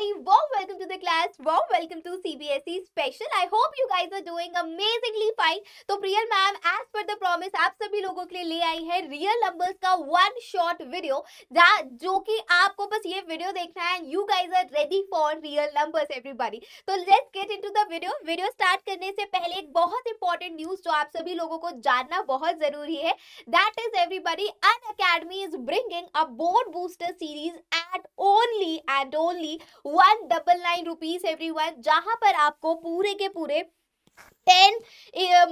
everybody. Warm welcome to the class. Warm welcome to CBSE special. I hope you guys are doing amazingly fine. तो Priyal ma'am as per the promise आप सभी लोगों के लिए ले आई है रियल नंबर्स का वन शॉट वीडियो जो कि आपको बस ये वीडियो देखना है you guys are ready for real numbers everybody तो let's get into the video video start करने से पहले एक बहुत इंपॉर्टेंट न्यूज जो आप सभी लोगों को जानना बहुत जरूरी है that is everybody Unacademy is bringing a board booster series at only and only one double nine rupees every one जहां पर आपको पूरे के पूरे ten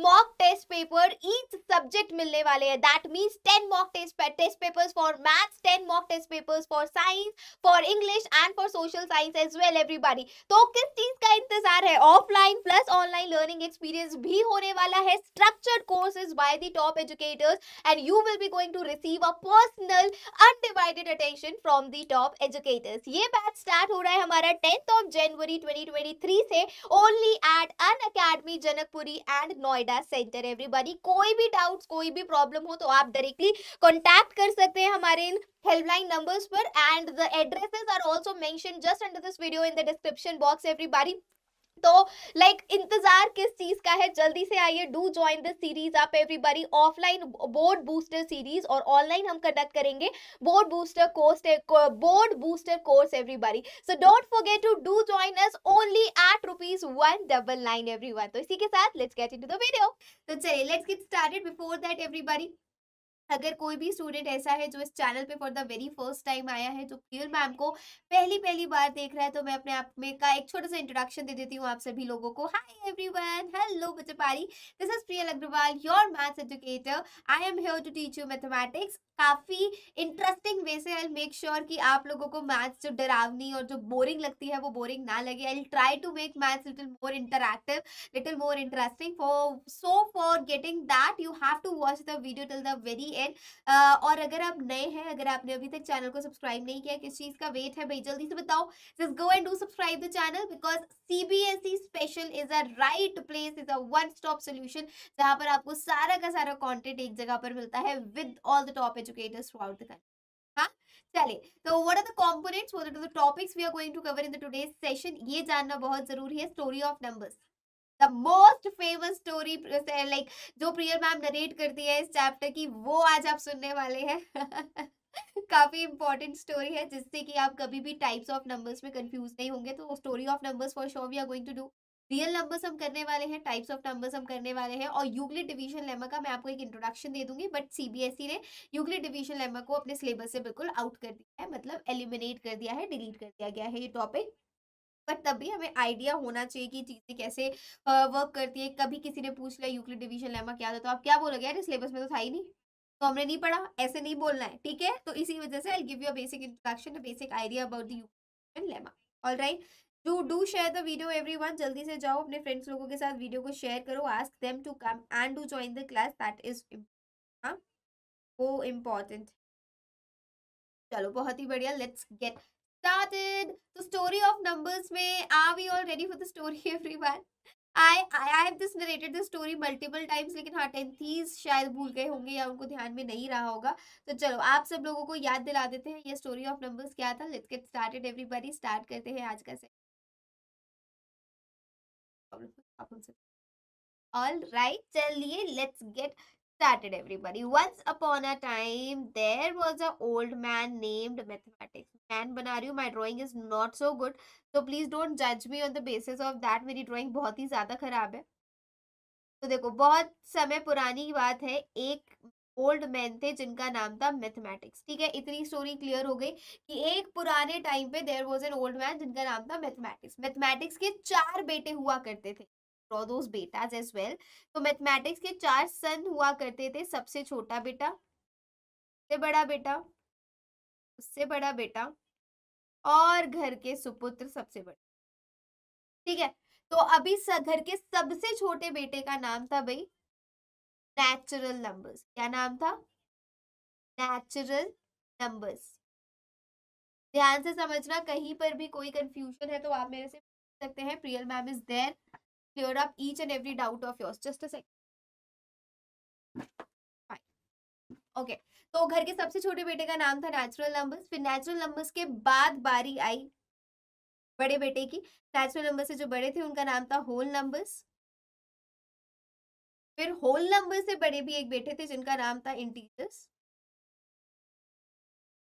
mock test paper each subject मिलने वाले हैं that means ten mock test test papers for maths ten mock test papers for science for English and for social science as well everybody तो किस चीज का इंतजार है offline plus online learning experience भी होने वाला है structured courses by the top educators and you will be going to receive a personal undivided attention from the top educators ये बैच स्टार्ट हो रहा है हमारा टेंथ ऑफ जनवरी 2023 से only at Unacademy Janak Gorakhpuri and Noida centre everybody कोई भी doubt कोई भी प्रॉब्लम हो तो आप डायरेक्टली कॉन्टेक्ट कर सकते हैं हमारे इन हेल्पलाइन नंबर्स पर and the addresses are also mention just under this video in the description box everybody तो लाइक like, इंतजार किस चीज का है जल्दी से आइए डू ज्वाइन दिस सीरीज आप everybody offline board booster series और ऑनलाइन हम कंडक्ट करेंगे board booster course board booster course everybody so don't forget to do join us only at rupees one double nine every one तो इसी के साथ let's get into video तो चलिए let's get started before that everybody अगर कोई भी student ऐसा है जो इस चैनल पे for the very first time आया है जो तो किल मैम को पहली पहली बार देख रहा है तो मैं अपने आप में का एक छोटा सा इंट्रोडक्शन दे देती हूँ आप सभी लोगों को हाय एवरीवन हेलो बच्चे पारी this is Priyal Agarwal your maths educator I am here to teach you mathematics काफ़ी इंटरेस्टिंग वे से आई मेक श्योर कि आप लोगों को मैथ्स जो डरावनी और जो बोरिंग लगती है वो बोरिंग ना लगे I try to make maths little more interactive little more interesting for so for getting that you have to watch the video till the very end और अगर आप नए हैं अगर आपने अभी तक चैनल को सब्सक्राइब नहीं किया किस चीज़ का वेट है भाई जल्दी से बताओ just go and do subscribe the channel because C B S E special is a right place is a one stop solution जहाँ पर आपको सारा का सारा कॉन्टेंट एक जगह पर मिलता है with all the top educators throughout the country हाँ चलिए तो what are the components what are the topics we are going to cover in the today's session ये जानना बहुत जरूरी है story of numbers the most famous story like जो Priyal ma'am narrate करती है इस चैप्टर की वो आज आप सुनने वाले हैं काफ़ी इंपॉर्टेंट स्टोरी है जिससे कि आप कभी भी टाइप्स ऑफ नंबर्स में कंफ्यूज नहीं होंगे तो story of numbers for sure we are going to do real numbers हम करने वाले हैं टाइप्स ऑफ नंबर्स हम करने वाले हैं और यूक्लिड डिवीजन लेमा का मैं आपको एक इंट्रोडक्शन दे दूंगी बट सीबीएसई e ने यूक्लिड डिवीजन लेमा को अपने सिलेबस से बिल्कुल आउट कर दिया है मतलब एलिमिनेट कर दिया है डिलीट कर दिया गया है ये टॉपिक पर तब भी हमें आइडिया होना चाहिए कि चीज़ें कैसे वर्क करती है कभी किसी ने पूछ लिया यूक्लिड डिवीजन लेमा क्या था तो आप क्या बोलोगे यार सिलेबस में तो था ही नहीं तो हमने नहीं पढ़ा ऐसे नहीं बोलना है ठीक है तो इसी वजह से I give you a basic introduction basic idea about the Euclid lemma all right do do share the video every one जल्दी से जाओ अपने फ्रेंड्स लोगों के साथ वीडियो को शेयर करो ask them to come and do join the class that is वो इम्पॉर्टेंट चलो बहुत ही बढ़िया let's get started the story of numbers mein are we all ready for the story everyone i i I have this narrated this story multiple times lekin ha 10th शायद भूल गए होंगे या उनको ध्यान में नहीं रहा होगा तो चलो आप सब लोगों को याद दिला देते हैं ये स्टोरी ऑफ नंबर्स क्या था let's get started everybody start करते हैं आज का से ऑल राइट right, चलिए let's get started everybody once upon a time there was a old man named mathematics man bana rahi hu my drawing is not so good so please don't judge me on the basis of that meri drawing बहुत ही ज्यादा खराब है तो देखो बहुत समय पुरानी baat hai ek old man थे जिनका नाम था मैथमेटिक्स ठीक है इतनी स्टोरी क्लियर हो गई कि एक पुराने टाइम पे there was an old man जिनका नाम था मैथमेटिक्स मैथमेटिक्स के चार बेटे हुआ करते थे ड्रॉ दोज बेटाज एज वेल तो मैथमेटिक्स के चार सन हुआ करते थे सबसे छोटा बेटा सबसे बड़ा बेटा उससे बड़ा बेटा और घर के सुपुत्र सबसे बड़ा ठीक है तो अभी घर के सबसे छोटे बेटे का नाम था भाई नेचुरल नंबर्स क्या नाम था नेचुरल नंबर्स ध्यान से समझना कहीं पर भी कोई कंफ्यूजन है तो आप मेरे से पूछ सकते हैं Priyal ma'am is there clear up each and every doubt of yours just a second okay okay. तो घर के सबसे छोटे बेटे का नाम था नेचुरल नंबर्स फिर नेचुरल नंबर्स के बाद बारी आई बड़े बेटे की नेचुरल नंबर से जो बड़े थे उनका नाम था होल नंबर्स फिर होल नंबर से बड़े भी एक बेटे थे जिनका नाम था इंटीजर्स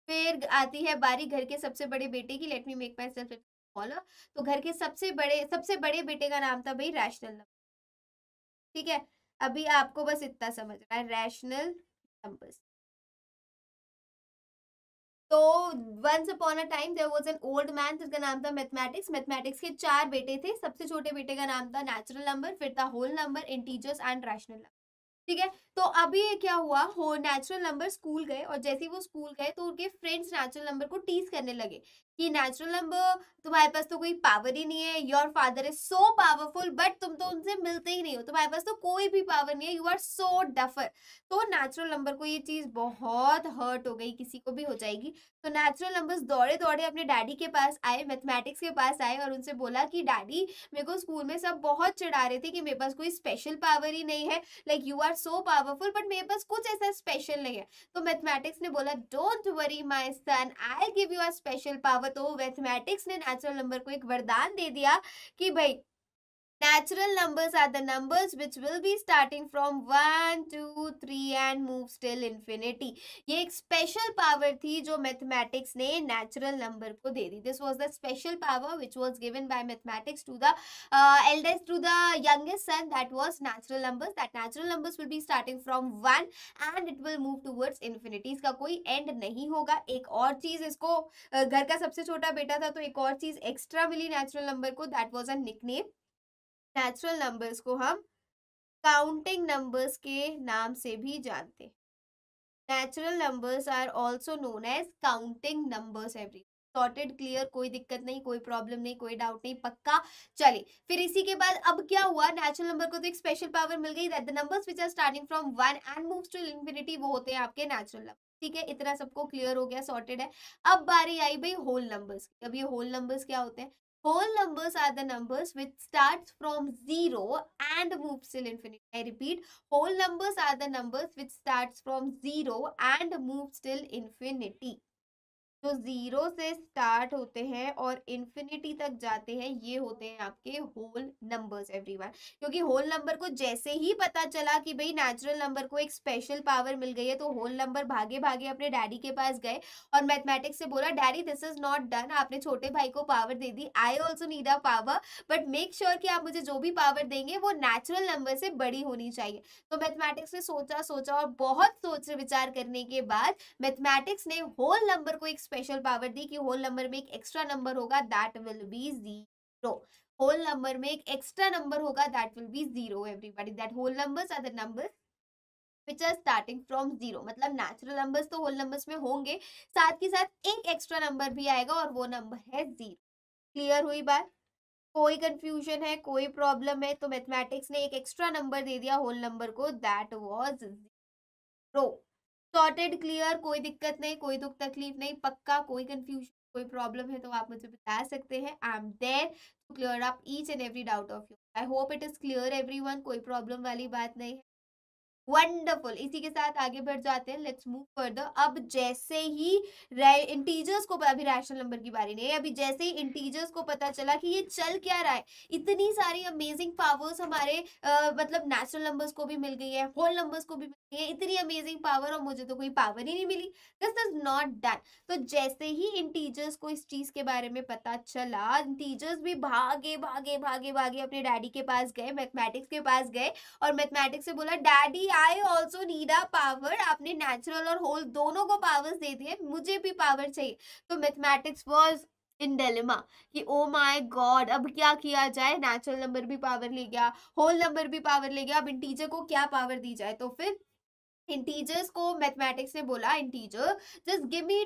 फिर आती है बारी घर के सबसे बड़े बेटे की let me make myself follow तो घर के सबसे बड़े सबसे बड़े बेटे का नाम था भाई रैशनल नंबर ठीक है अभी आपको बस इतना समझ रहा है रैशनल नंबर्स तो once upon a time there was an old man जिसका नाम था मैथमेटिक्स मैथमेटिक्स के चार बेटे थे सबसे छोटे बेटे का नाम था नेचुरल नंबर फिर था whole number integers and rational number ठीक है तो अभी ये क्या हुआ हो नेचुरल नंबर स्कूल गए और जैसे ही वो स्कूल गए तो उनके फ्रेंड्स नेचुरल नंबर को टीज करने लगे कि नेचुरल नंबर तुम्हारे पास तो कोई पावर ही नहीं है your father is so powerful but तुम तो उनसे मिलते ही नहीं हो तुम्हारे पास तो कोई भी पावर नहीं है यू आर सो डफर तो नेचुरल नंबर को ये चीज़ बहुत हर्ट हो गई किसी को भी हो जाएगी तो नेचुरल नंबर्स दौड़े दौड़े अपने डैडी के पास आए मैथमेटिक्स के पास आए और उनसे बोला कि डैडी मेरे को स्कूल में सब बहुत चढ़ा रहे थे कि मेरे पास कोई स्पेशल पावर ही नहीं है like you are so powerful but मेरे पास कुछ ऐसा स्पेशल नहीं है तो मैथमेटिक्स ने बोला don't worry my son I give you our special power तो मैथमेटिक्स ने नेचुरल नंबर को एक वरदान दे दिया कि भाई Natural numbers are the numbers which will be starting from 1, 2, 3 and moves till infinity. ये एक special power थी जो mathematics ने natural number को दे दी This was the special power which was given by mathematics to the uh, eldest to the youngest son that was natural numbers. That natural numbers will be starting from 1 and it will move towards infinity. इसका कोई end नहीं होगा एक और चीज़ इसको घर का सबसे छोटा बेटा था तो एक और चीज़ extra मिली natural number को that was a nickname natural numbers को हम काउंटिंग नंबर्स के नाम से भी जानते हैं natural numbers are also known as counting numbers every sorted clear कोई दिक्कत नहीं कोई प्रॉब्लम नहीं कोई डाउट नहीं पक्का चले फिर इसी के बाद अब क्या हुआ नेचुरल नंबर को तो एक स्पेशल पावर मिल गई that the numbers which are starting from one and moves to infinity वो होते हैं आपके नेचुरल नंबर ठीक है इतना सबको क्लियर हो गया सॉर्टेड है अब बारी आई भाई होल नंबर्स अब ये होल नंबर्स क्या होते हैं Whole numbers are the numbers which starts from 0 and moves till infinity. I repeat, whole numbers are the numbers which starts from 0 and moves till infinity. जो जीरो से start होते हैं और इन्फिनिटी तक जाते हैं ये होते हैं आपके होल नंबर्स एवरीवन क्योंकि होल नंबर को जैसे ही पता चला कि भाई नेचुरल नंबर को एक स्पेशल पावर मिल गई है तो होल नंबर भागे भागे अपने डैडी के पास गए और मैथमेटिक्स से बोला daddy this is not done आपने छोटे भाई को पावर दे दी I also need a power but make sure कि आप मुझे जो भी पावर देंगे वो नेचुरल नंबर से बड़ी होनी चाहिए तो मैथमेटिक्स ने सोचा सोचा और बहुत सोच विचार करने के बाद मैथमेटिक्स ने होल नंबर को एक स्पेशल पावर दी कि होल नंबर में एक एक्स्ट्रा नंबर होगा that will be zero whole number में एक एक्स्ट्रा नंबर होगा that will be zero everybody that whole numbers are the numbers which are starting from zero मतलब नेचुरल नंबर्स तो whole numbers में होंगे साथ के साथ एक एक्स्ट्रा नंबर भी आएगा और वो नंबर है जीरो क्लियर हुई बात कोई कंफ्यूजन है कोई प्रॉब्लम है तो मैथमेटिक्स ने एक एक्स्ट्रा नंबर दे दिया होल नंबर को that was zero sorted clear कोई दिक्कत नहीं कोई दुख तकलीफ नहीं पक्का कोई कंफ्यूजन कोई प्रॉब्लम है तो आप मुझे बता सकते हैं I am there to clear up each and every doubt of you I hope it is clear every कोई प्रॉब्लम वाली बात नहीं है वंडरफुल इसी के साथ आगे बढ़ जाते हैं लेट्स मूव फर्दर अब जैसे ही इंटीजर्स को अभी रैशनल नंबर की बारी नहीं अभी जैसे ही इंटीजर्स को पता चला कि ये चल क्या रहा है इतनी सारी अमेजिंग पावर्स हमारे आ, मतलब नेचुरल नंबर्स को भी मिल गई है होल नंबर्स को भी मिल गई है इतनी अमेजिंग पावर और मुझे तो कोई पावर ही नहीं मिली दिस इज नॉट डन तो जैसे ही इंटीजर्स को इस चीज़ के बारे में पता चला इंटीजर्स भी भागे भागे भागे भागे अपने डैडी के पास गए मैथमेटिक्स के पास गए और मैथमेटिक्स से बोला daddy I also need a power आपने नेचुरल और होल दोनों को पावर्स दे दिए मुझे भी पावर चाहिए तो मैथमेटिक्स वॉज इन डेलिमा कि ओ माय गॉड अब क्या किया जाए नेचुरल नंबर भी पावर ले गया होल नंबर भी पावर ले गया अब इन टीचर को क्या पावर दी जाए तो फिर इंटीजर्स को मैथमेटिक्स ने बोला integer just give me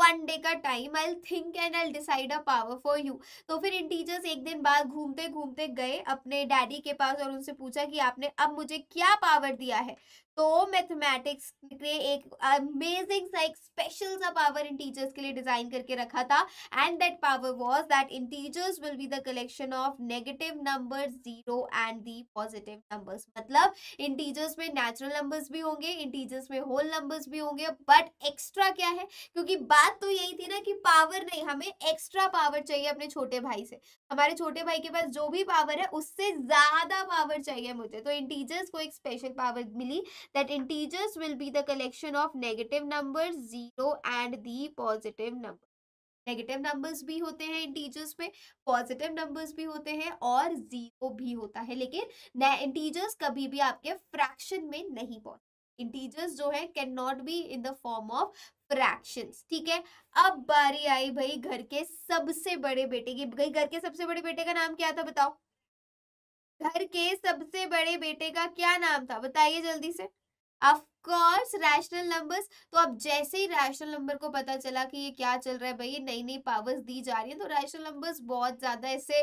one day का time I think and I decide a power for you तो फिर इंटीजर्स एक दिन बाद घूमते घूमते गए अपने डैडी के पास और उनसे पूछा कि आपने अब मुझे क्या पावर दिया है तो मैथमेटिक्स के एक अमेजिंग सा एक स्पेशल सा पावर इन टीचर्स के लिए डिजाइन करके रखा था and that power was that integers will be the collection of negative numbers zero and the positive numbers मतलब इन टीचर्स में नेचुरल नंबर्स भी होंगे इन टीचर्स में होल नंबर्स भी होंगे बट एक्स्ट्रा क्या है क्योंकि बात तो यही थी ना कि पावर नहीं हमें एक्स्ट्रा पावर चाहिए अपने छोटे भाई से हमारे छोटे भाई के पास जो भी पावर है उससे ज्यादा पावर चाहिए मुझे तो इन टीचर्स को एक स्पेशल पावर मिली that integers will be the collection of negative numbers zero and the positive number negative numbers भी होते हैं integers में positive numbers भी होते हैं और zero भी होता है लेकिन नए इंटीजर्स कभी भी आपके fraction में नहीं पहुंचते इंटीजर्स जो है can not be in the form of fraction ठीक है अब बारी आई भाई घर के सबसे बड़े बेटे की घर के सबसे बड़े बेटे का नाम क्या था बताओ घर के सबसे बड़े बेटे का क्या नाम था बताइए जल्दी से ऑफकोर्स रैशनल नंबर्स तो अब जैसे ही रैशनल नंबर को पता चला कि ये क्या चल रहा है भाई ये नई नई पावर्स दी जा रही है तो रैशनल नंबर्स बहुत ज़्यादा इससे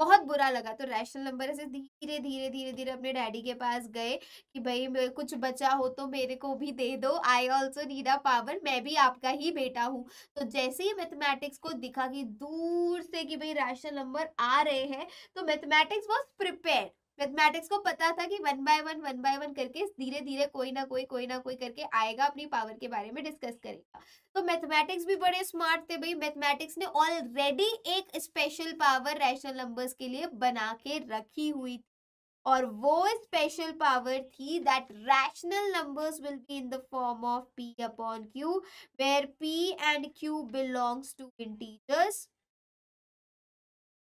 बहुत बुरा लगा तो रैशनल नंबर ऐसे धीरे धीरे धीरे धीरे अपने डैडी के पास गए कि भाई कुछ बचा हो तो मेरे को भी दे दो I also need a power मैं भी आपका ही बेटा हूँ तो जैसे ही मैथमेटिक्स को दिखा कि दूर से कि भाई रैशनल नंबर आ रहे हैं तो मैथमेटिक्स वॉज प्रिपेयर मैथमेटिक्स को पता था कि one by one one by one करके धीरे धीरे कोई ना कोई कोई ना कोई करके आएगा अपनी पावर के बारे में डिस्कस करेगा तो मैथमेटिक्स भी बड़े स्मार्ट थे भाई मैथमेटिक्स ने ऑलरेडी एक स्पेशल पावर रैशनल नंबर्स के लिए बना के रखी हुई थी और वो स्पेशल पावर थी that rational numbers will be in the form of P upon Q where P and Q belongs to integers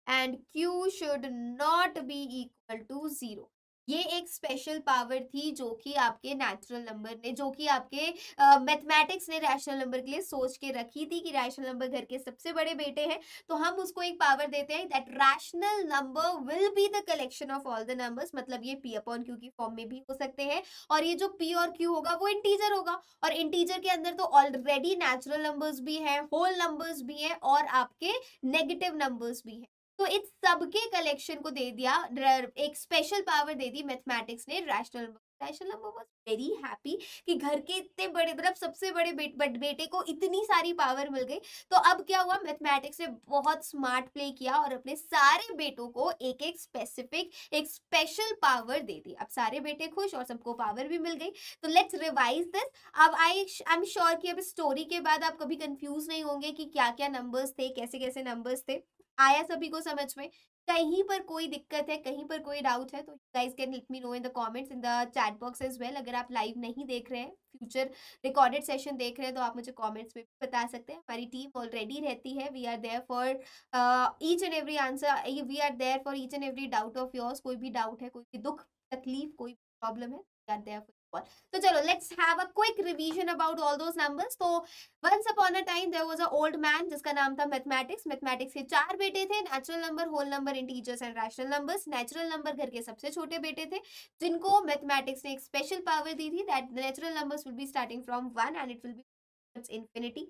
and Q should not be equal equal to zero ये एक स्पेशल पावर थी जो कि आपके natural number ने जो कि आपके मैथमेटिक्स uh, ने रैशनल नंबर के लिए सोच के रखी थी कि रैशनल नंबर घर के सबसे बड़े बेटे हैं तो हम उसको एक पावर देते हैं that rational number will be the collection of all the numbers मतलब ये पी अपॉन क्यू की फॉर्म में भी हो सकते हैं और ये जो पी और क्यू होगा वो इंटीजर होगा और इंटीजर के अंदर तो ऑलरेडी नेचुरल नंबर्स भी हैं होल नंबर्स भी हैं और आपके नेगेटिव नंबर्स भी हैं तो इन सबके कलेक्शन को दे दिया एक स्पेशल पावर दे दी मैथमेटिक्स ने rational rational was very happy कि घर के इतने बड़े मतलब सबसे बड़े बेट, बट बेटे को इतनी सारी पावर मिल गई तो अब क्या हुआ मैथमेटिक्स ने बहुत स्मार्ट प्ले किया और अपने सारे बेटों को एक एक स्पेसिफिक एक स्पेशल पावर दे दी अब सारे बेटे खुश और सबको पावर भी मिल गई तो लेट्स रिवाइज दिस अब आई आई एम श्योर कि अब स्टोरी के बाद आप कभी कंफ्यूज नहीं होंगे कि क्या क्या नंबर्स थे कैसे कैसे नंबर्स थे आया सभी को समझ में कहीं पर कोई दिक्कत है कहीं पर कोई डाउट है तो guys can let me know in the comments in the chat box as well अगर आप लाइव नहीं देख रहे हैं फ्यूचर रिकॉर्डेड सेशन देख रहे हैं तो आप मुझे कॉमेंट्स में भी बता सकते हैं हमारी टीम ऑलरेडी रहती है we are there for each and every answer we are there for each and every doubt of yours कोई भी डाउट है कोई भी दुख तकलीफ कोई प्रॉब्लम है we are there for all. So chalo, let's have a quick revision about all those numbers. So तो once upon a time there was an old man जिसका नाम था मैथमेटिक्स मैथमेटिक्स के चार बेटे थे natural number whole number integers and rational numbers natural number घर के सबसे छोटे बेटे थे जिनको मैथमेटिक्स ने एक स्पेशल पावर दी थी that natural numbers will be starting from 1 and it will be infinity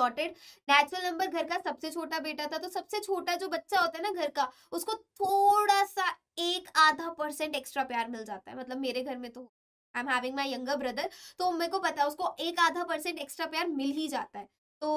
sorted natural number घर का सबसे छोटा बेटा था तो सबसे छोटा जो बच्चा होता है ना घर का उसको थोड़ा सा एक आधा परसेंट एक्स्ट्रा प्यार मिल जाता है मतलब मेरे घर में तो I am having my younger brother तो मेरे को पता है उसको एक आधा परसेंट एक्स्ट्रा प्यार मिल ही जाता है तो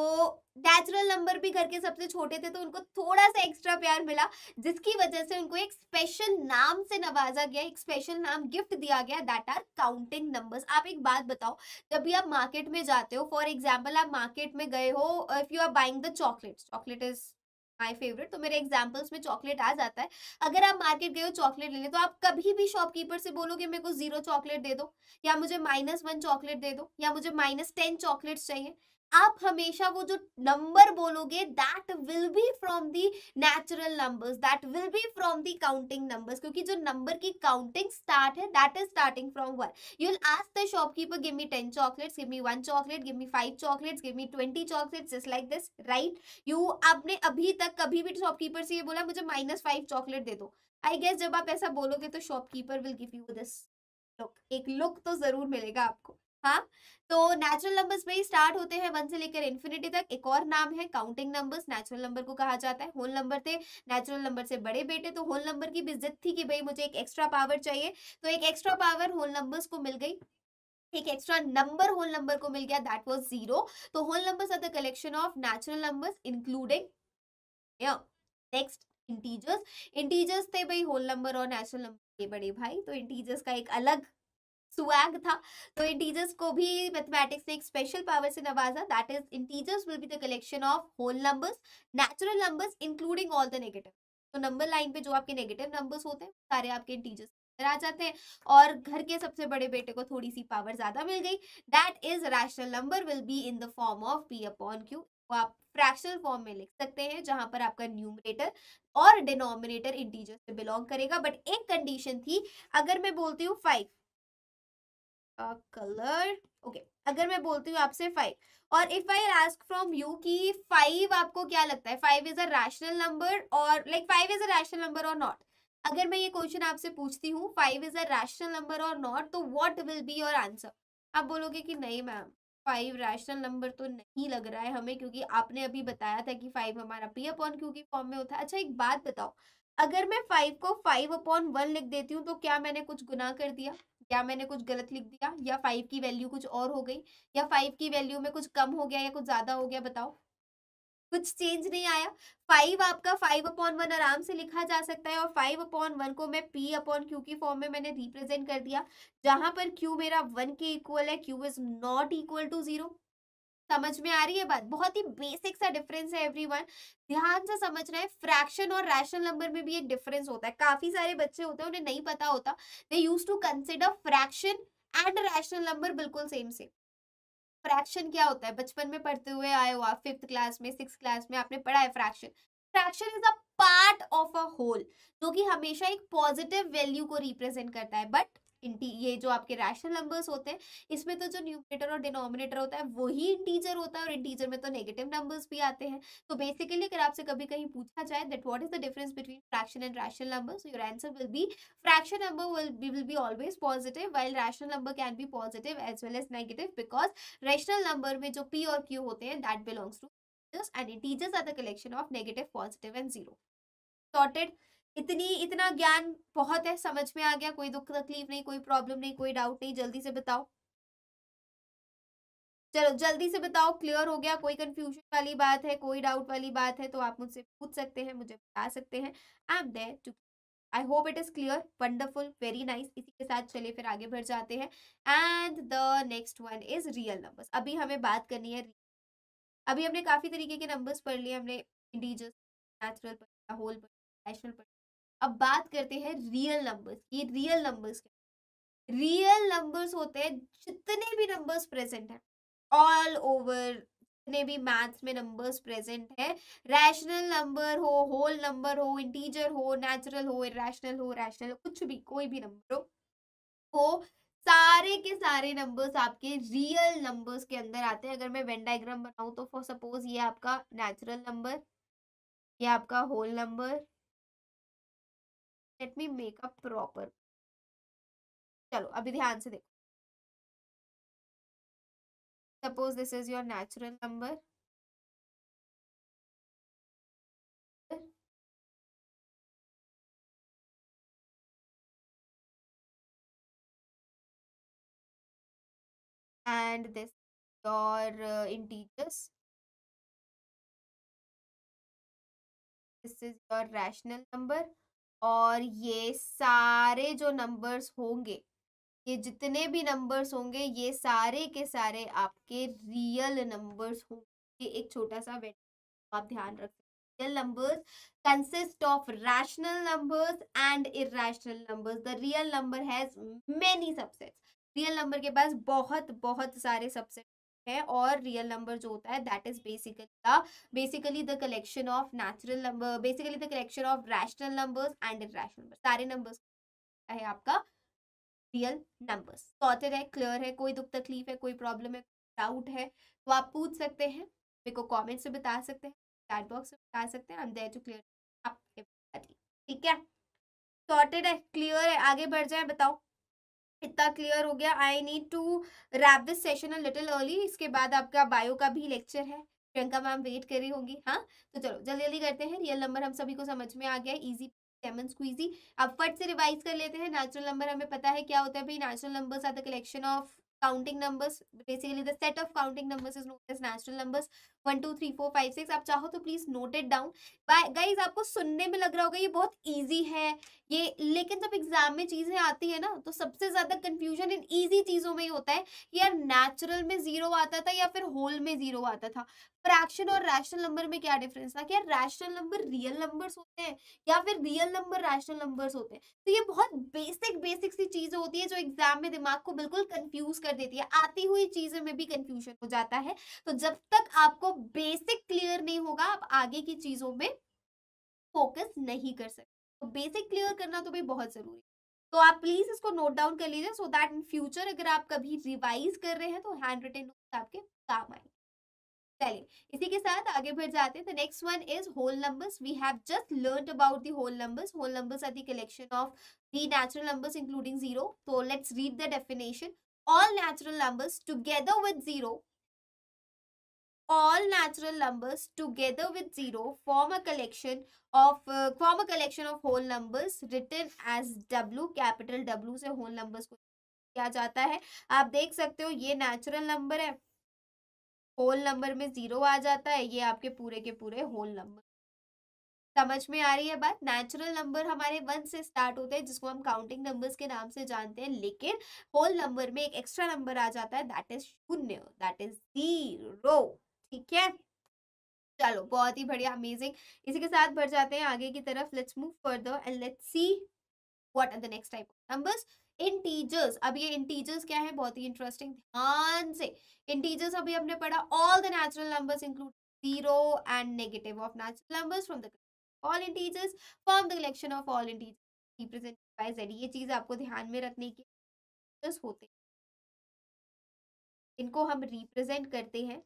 नेचुरल नंबर भी घर के सबसे छोटे थे तो उनको थोड़ा सा एक्स्ट्रा प्यार मिला जिसकी वजह से उनको एक स्पेशल नाम से नवाजा गया एक स्पेशल नाम गिफ्ट दिया गया दैट आर काउंटिंग नंबर्स आप एक बात बताओ जब भी आप मार्केट में जाते हो फॉर एग्जाम्पल आप मार्केट में गए हो if you are buying the chocolate chocolate is my favourite तो मेरे एग्जांपल्स में चॉकलेट आ जाता है अगर आप मार्केट गए हो चॉकलेट लेने तो आप कभी भी शॉपकीपर से बोलोगे मेरे को जीरो चॉकलेट दे दो या मुझे माइनस वन चॉकलेट दे दो या मुझे माइनस टेन चॉकलेट्स चाहिए आप हमेशा वो जो नंबर बोलोगे that will be from the natural numbers that will be from the counting numbers क्योंकि जो नंबर की काउंटिंग स्टार्ट है that is starting from one you will ask the shopkeeper give me ten chocolates give me one chocolate give me five chocolates give me twenty chocolates just like this right you आपने अभी तक कभी भी shopkeeper से ये बोला मुझे minus five chocolate दे दो आई गेस जब आप ऐसा बोलोगे तो shopkeeper will give you this look एक लुक तो जरूर मिलेगा आपको हाँ तो नेचुरल नंबर्स में ही स्टार्ट होते हैं वन से लेकर इन्फिनिटी तक एक और नाम है काउंटिंग नंबर्स नेचुरल नंबर को कहा जाता है होल नंबर थे नेचुरल नंबर से बड़े बेटे तो होल नंबर की भी जिद थी कि भाई मुझे एक एक्स्ट्रा पावर चाहिए तो एक एक्स्ट्रा पावर होल नंबर्स को मिल गई एक एक्स्ट्रा नंबर होल नंबर को मिल गया दैट वॉज जीरो तो whole numbers are the collection of natural numbers including next integers integers थे भाई होल नंबर और नेचुरल नंबर के बड़े भाई तो इंटीजर्स का एक अलग स्वैग था तो इंटीजर्स को भी मैथमेटिक्स ने एक स्पेशल पावर से नवाजा that is integers will be the collection of whole numbers natural numbers including all the negative तो नंबर लाइन पे जो आपके नेगेटिव नंबर्स होते हैं सारे आपके इंटीजर्स आ जाते हैं और घर के सबसे बड़े बेटे को थोड़ी सी पावर ज्यादा मिल गई that is rational number will be in the form of P upon Q वो आप फ्रैक्शनल फॉर्म में लिख सकते हैं जहां पर आपका न्यूमरेटर और डिनोमिनेटर इंटीजर से बिलोंग करेगा बट एक कंडीशन थी अगर मैं बोलती हूँ फाइव कलर ओके अगर मैं बोलती हूँ आपसे फाइव और if I ask from you कि फाइव आपको क्या लगता है five is a rational number और like five is a rational number और नॉट अगर मैं ये क्वेश्चन आपसे पूछती हूँ five is a rational number और नॉट तो what will be your answer आप बोलोगे कि नहीं मैम फाइव रैशनल नंबर तो नहीं लग रहा है हमें क्योंकि आपने अभी बताया था कि फाइव हमारा पी अपॉन क्यू की फॉर्म में होता है अच्छा एक बात बताओ अगर मैं फाइव को फाइव अपॉन वन लिख देती हूँ तो क्या मैंने कुछ गुना कर दिया या मैंने कुछ गलत लिख दिया या फाइव की वैल्यू कुछ और हो गई या फाइव की वैल्यू में कुछ कम हो गया या कुछ ज्यादा हो गया बताओ कुछ चेंज नहीं आया फाइव आपका फाइव अपॉन वन आराम से लिखा जा सकता है और फाइव अपॉन वन को मैं पी अपॉन क्यू की फॉर्म में मैंने रिप्रेजेंट कर दिया जहां पर क्यू मेरा वन के इक्वल है Q is not equal to zero समझ में आ रही है बात बहुत ही बेसिक सा डिफरेंस है एवरीवन ध्यान से समझना है फ्रैक्शन और रैशनल नंबर में भी एक डिफरेंस होता है काफी सारे बच्चे होते हैं उन्हें नहीं पता होता they use to consider fraction and rational number बिल्कुल सेम सेम फ्रैक्शन क्या होता है बचपन में पढ़ते हुए आए हो आप फिफ्थ क्लास में सिक्स क्लास में आपने पढ़ा है fraction fraction is a part of a whole जो कि हमेशा एक पॉजिटिव वैल्यू को रिप्रेजेंट करता है बट ये जो आपके रैशनल नंबर्स होते हैं इसमें तो जो न्यूमिनेटर और डिनोमिनेटर होता है वही इंटीजर होता है और इंटीजर में तो नेगेटिव नंबर्स भी आते हैं तो बेसिकली अगर आपसे कभी कहीं पूछा जाए that what is the difference between fraction and rational numbers your answer will be fraction number will be always positive while rational number can be positive as well as negative because rational number में जो P और Q होते हैं that belongs to and integers are the collection of negative positive and zero sorted इतनी इतना ज्ञान बहुत है समझ में आ गया कोई दुख तकलीफ नहीं कोई प्रॉब्लम नहीं कोई डाउट नहीं जल्दी से बताओ चलो जल्दी से बताओ क्लियर हो गया कोई कंफ्यूजन वाली बात है कोई डाउट वाली बात है तो आप मुझसे पूछ सकते हैं मुझे बता सकते हैं I am there to I hope it is clear wonderful very nice इसी के साथ चले फिर आगे बढ़ जाते हैं and the next one is real numbers अभी हमें बात करनी है अभी हमने काफी तरीके के नंबर्स पढ़ लिए हमने इंडीजियस नेचुरल पढ़ा होल पढ़ा रैशनल पढ़ा अब बात करते हैं रियल नंबर्स ये रियल नंबर्स क्या रियल नंबर्स होते हैं जितने भी नंबर्स प्रेजेंट हैं ऑल ओवर जितने भी मैथ्स में नंबर्स प्रेजेंट हैं रैशनल नंबर हो होल नंबर हो इंटीजर हो नेचुरल हो इेशनल हो रैशनल कुछ भी कोई भी नंबर हो तो सारे के सारे नंबर्स आपके रियल नंबर्स के अंदर आते हैं अगर मैं वेन डायग्राम बनाऊँ तो फॉर सपोज ये आपका नेचुरल नंबर ये आपका whole number let me make a proper चलो अभी ध्यान से देखो suppose this is your natural number and this your uh, integers this is your rational number और ये सारे जो नंबर्स होंगे ये जितने भी नंबर्स होंगे ये सारे के सारे आपके रियल नंबर्स होंगे एक छोटा सा वे आप ध्यान रखें real numbers consist of rational numbers and irrational numbers the real number has many subsets real number के पास बहुत बहुत सारे सबसेट है और रियल नंबर जो होता है that is basically the basically the collection of natural number basically the collection of rational numbers and irrational number सारे नंबर्स है आपका रियल नंबर्स सॉर्टेड है क्लियर है कोई दुख तकलीफ है कोई प्रॉब्लम है डाउट है तो आप पूछ सकते हैं मेरे को कॉमेंट से बता सकते हैं चैट बॉक्स में बता सकते हैं I am there to clear आप ठीक है सॉर्टेड है क्लियर है आगे बढ़ जाए बताओ इतना क्लियर हो गया I need to wrap this session a little early इसके बाद आपका बायो का भी लेक्चर है प्रियंका मैम वेट करी होगी हाँ तो चलो जल्दी जल्दी करते हैं रियल नंबर हम सभी को समझ में आ गया इजी लेमन स्क्वीजी अब फट से रिवाइज कर लेते हैं नेचुरल नंबर हमें पता है क्या होता है भाई natural numbers are the collection of counting numbers basically the set of counting numbers is known as natural numbers 1 2 3 4 5 6 आप चाहो तो please note it down by guys आपको सुनने में लग रहा होगा ये बहुत इजी है ये लेकिन जब एग्जाम में चीजें आती है ना तो सबसे ज्यादा कंफ्यूजन इन इजी चीजों में ही होता है कि यार नेचुरल में जीरो आता था या फिर होल में जीरो आता था फ्रैक्शन और रैशनल नंबर में क्या डिफरेंस था क्या रैशनल नंबर रियल नंबर्स होते हैं या फिर रियल नंबर रैशनल नंबर्स होते हैं तो ये बहुत बेसिक बेसिक सी चीजें होती है जो एग्जाम में दिमाग को बिल्कुल कंफ्यूज कर देती है आती हुई चीजें में भी कंफ्यूजन हो जाता है तो जब तक आपको बेसिक क्लियर नहीं होगा आप आगे की चीजों में फोकस नहीं कर सकते तो बेसिक क्लियर करना तो भाई बहुत जरूरी है तो आप प्लीज इसको नोट डाउन कर लीजिए सो दैट इन फ्यूचर अगर आप कभी रिवाइज कर रहे हैं तो हैंड रिटेन नोट आपके काम आएंगे चलिए इसी के साथ आगे बढ़ जाते हैं next one is whole numbers we have just learn about the whole numbers whole numbers are the collection of the natural numbers including zero तो let's read the definition all natural numbers together with 0 all natural numbers together with 0 form a collection of uh, form a collection of whole numbers written as w capital w से whole numbers को किया जाता है आप देख सकते हो ये natural number है होल नंबर में जीरो आ जाता है ये आपके पूरे के पूरे होल नंबर समझ में आ रही है बात नेचुरल नंबर हमारे वन से स्टार्ट होते हैं जिसको हम काउंटिंग नंबर्स के नाम से जानते हैं लेकिन होल नंबर में एक एक्स्ट्रा नंबर आ जाता है दैट इज शून्य दैट इज जीरो ठीक है चलो बहुत ही बढ़िया अमेजिंग इसी के साथ भर जाते हैं आगे की तरफ let's move further and let's see what are the next type of numbers integers अब ये इंटीजर्स क्या है बहुत ही इंटरेस्टिंग ध्यान से इंटीजर्स अभी हमने पढ़ा all the natural numbers include zero and negative of natural numbers from the all integers from the collection of all integers represented by Z ये चीज आपको ध्यान में रखने की होते इनको हम रिप्रेजेंट करते हैं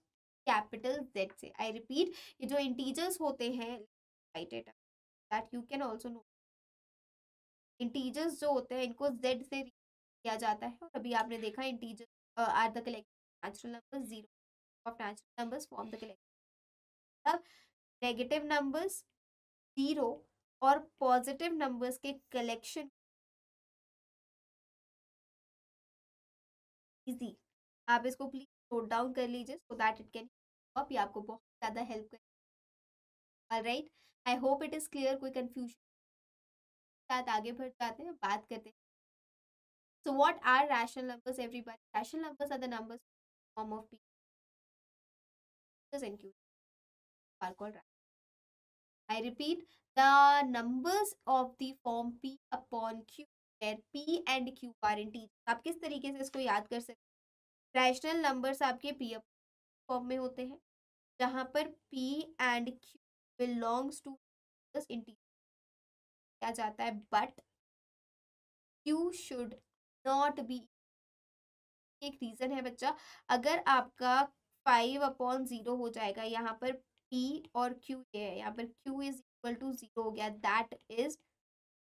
कैपिटल जेड से आई रिपीट ये जो इंटीजर्स होते हैं right it that you can also know integers जो होते हैं इनको जेड से किया जाता है और अभी आपने देखा integer are the collective natural numbers zero of natural numbers form the collective अब नेगेटिव नंबर्स जीरो और पॉजिटिव नंबर्स के कलेक्शन इजी आप इसको प्लीज नोट डाउन कर लीजिए सो दैट इट कैन आपको बहुत ज़्यादा हेल्प करेगा right I hope it is clear कोई कंफ्यूजन साथ आगे बढ़ जाते हैं बात करते हैं so what are rational numbers every बार rational numbers are the number form of P I repeat the numbers of the form P upon Q where P and Q are N T आप किस तरीके से इसको याद कर सकते rational numbers आपके पी अपॉन फॉर्म में होते हैं जहाँ पर P and Q belongs to integers किया जाता है but you should not be एक रीज़न है बच्चा अगर आपका फाइव अपॉन ज़ीरो हो जाएगा यहाँ पर पी और क्यू ये है यहाँ पर Q is equal to zero हो गया that is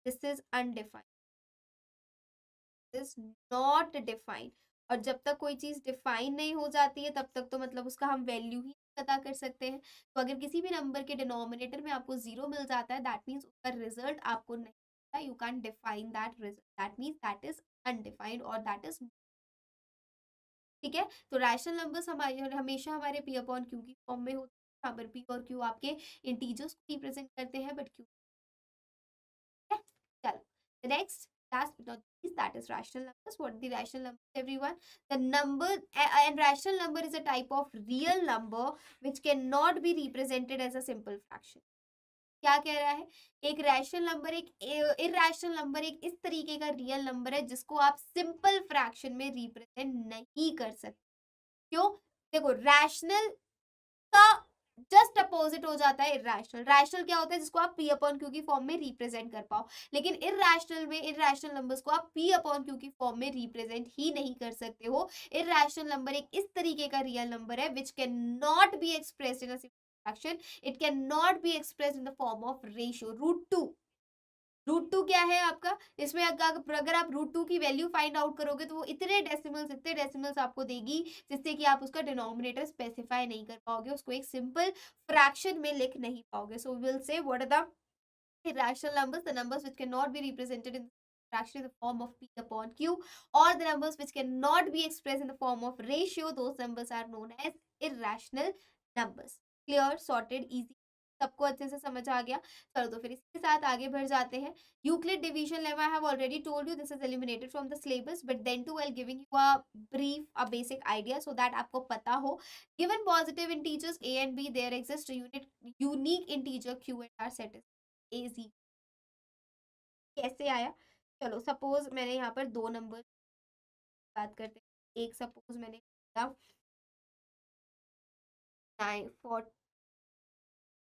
this is undefined is not defined और जब तक कोई चीज़ डिफाइन नहीं हो जाती है तब तक तो मतलब उसका हम वैल्यू ही पता कर सकते हैं तो अगर किसी भी नंबर के डिनोमिनेटर में आपको जीरो मिल जाता है दैट मीन्स उसका रिजल्ट आपको नहीं मिलता you can define that result that means that is undefined और दैट इज ठीक है तो रैशनल नंबर्स हमारे हमेशा हमारे पी अपॉन क्यू की फॉर्म में होते हैं यहाँ पर पी और क्यू आपके इंटीजर्स को रिप्रेजेंट करते हैं बट क्यू चलो next last but not least that is rational numbers what the rational numbers everyone the number and rational number is a type of real number which cannot be represented as a simple fraction क्या कह रहा है एक rational number एक irrational number एक इस तरीके का रियल नंबर है जिसको आप सिंपल फ्रैक्शन में रिप्रेजेंट नहीं कर सकते क्यों देखो रैशनल का जस्ट अपोजिट हो जाता है इरेशनल रैशनल क्या होता है जिसको आप पी अपॉन क्यू की फॉर्म में रिप्रेजेंट कर पाओ लेकिन इरेशनल में इरेशनल नंबर्स को आप पी अपॉन क्यू की फॉर्म में रिप्रेजेंट ही नहीं कर सकते हो इरेशनल नंबर एक इस तरीके का रियल नंबर है which can not be express in fraction it can not be express in the form of ratio root two root two क्या है आपका इसमें अगर अगर आप रूट टू की वैल्यू फाइंड आउट करोगे तो वो इतने डेसिमल्स इतने डेसिमल्स आपको देगी जिससे कि आप उसका डिनोमिनेटर स्पेसिफाई नहीं कर पाओगे उसको एक सिंपल फ्रैक्शन में लिख नहीं पाओगे so will say what are the rational numbers the numbers which can not be represented in fraction in the form of p upon q or the numbers which cannot be expressed in the form of ratio those numbers are known as irrational numbers clear sorted easy सबको अच्छे से समझ आ गया चलो तो फिर इसके साथ आगे बढ़ जाते हैं Euclid division lemma I have already told you this is eliminated from the syllabus but then to well giving you a brief a basic idea so that आपको पता हो given positive integers A and B there exist unit unique integer Q and R set A G कैसे आया चलो suppose मैंने यहाँ पर दो नंबर बात करते हैं एक सपोज मैंने नाइन फोर्टी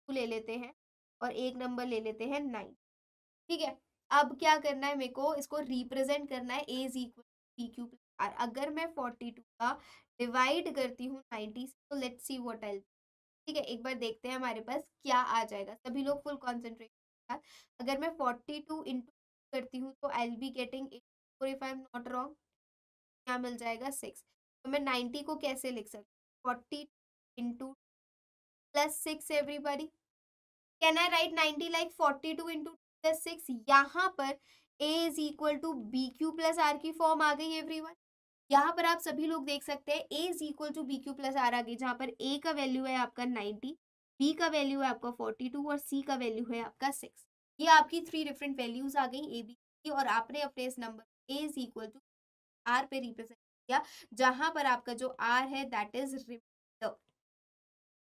टू ले लेते हैं और एक नंबर ले लेते हैं नाइन ठीक है अब क्या करना है मेरे को इसको रिप्रेजेंट करना है A is equal P Q plus R अगर मैं फोर्टी टू का डिवाइड करती हूँ नाइन्टी से तो लेट्स सी वॉट आई ठीक है एक बार देखते हैं हमारे पास क्या आ जाएगा सभी लोग फुल कॉन्सेंट्रेशन अगर मैं फोर्टी टू इंटू करती हूँ तो I be getting if I am not wrong क्या मिल जाएगा सिक्स तो मैं नाइन्टी को कैसे लिख सकती हूँ forty into plus six everybody can I write ninety like forty two into plus six यहाँ पर A is equal to B Q plus R की फॉर्म आ गई एवरी वन यहाँ पर आप सभी लोग देख सकते हैं A is equal to B Q plus R आ गई जहाँ पर ए का वैल्यू है आपका नाइन्टी बी का वैल्यू है आपका फोर्टी टू और सी का वैल्यू है आपका सिक्स ये आपकी थ्री डिफरेंट वैल्यूज आ गई ए बी की और आपने अपने इस number A is equal to R पे रिप्रेजेंट किया जहाँ पर आपका जो आर है that is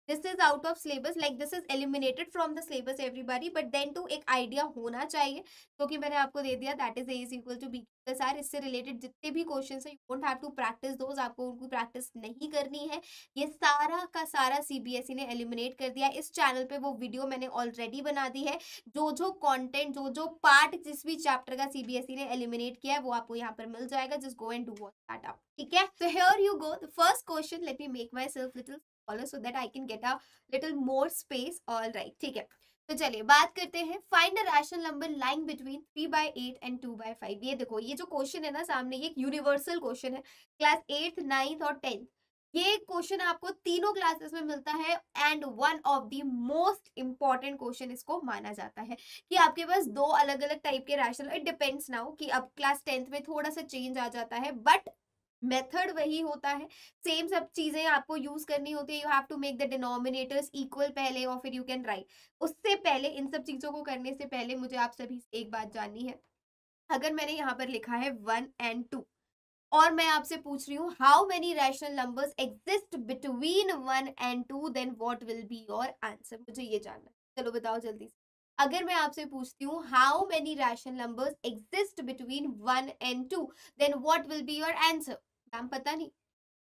this is out of syllabus like this is eliminated from the syllabus everybody but then to एक आइडिया होना चाहिए क्योंकि तो मैंने आपको दे दिया that is A is equal to B plus R इससे रिलेटेड जितने भी क्वेश्चन है you don't have to practice those आपको उनकी प्रैक्टिस नहीं करनी है ये सारा का सारा सीबीएसई e ने एलिमिनेट कर दिया इस चैनल पे वो वीडियो मैंने ऑलरेडी बना दी है जो जो कॉन्टेंट जो जो पार्ट जिस भी चैप्टर का सीबीएसई e ने एलिमिनेट किया है वो आपको यहाँ पर मिल जाएगा just go and do what that up ठीक है तो here you go the first question let me make myself little collar so that I can get a little more space all right ठीक है तो चलिए बात करते हैं find a rational number lying between three by eight and two by five ये देखो ये जो क्वेश्चन है ना सामने ये यूनिवर्सल क्वेश्चन है क्लास एट्थ नाइन्थ और टेंथ ये क्वेश्चन आपको तीनों क्लासेस में मिलता है and one of the most important question इसको माना जाता है कि आपके पास दो अलग अलग टाइप के रैशनल इट डिपेंड्स नाउ कि अब क्लास टेंथ में थोड़ा सा चेंज आ जाता है बट मेथड वही होता है सेम सब चीजें आपको यूज करनी होती है you have to make the denominators equal पहले और फिर यू कैन राइट उससे पहले इन सब चीजों को करने से पहले मुझे आप सभी एक बात जाननी है अगर मैंने यहाँ पर लिखा है वन एंड टू और मैं आपसे पूछ रही हूँ how many rational numbers exist between one and two then what will be your answer मुझे ये जानना है चलो बताओ जल्दी से अगर मैं आपसे पूछती हूँ how many rational numbers exist between one and two then what will be your answer काम पता नहीं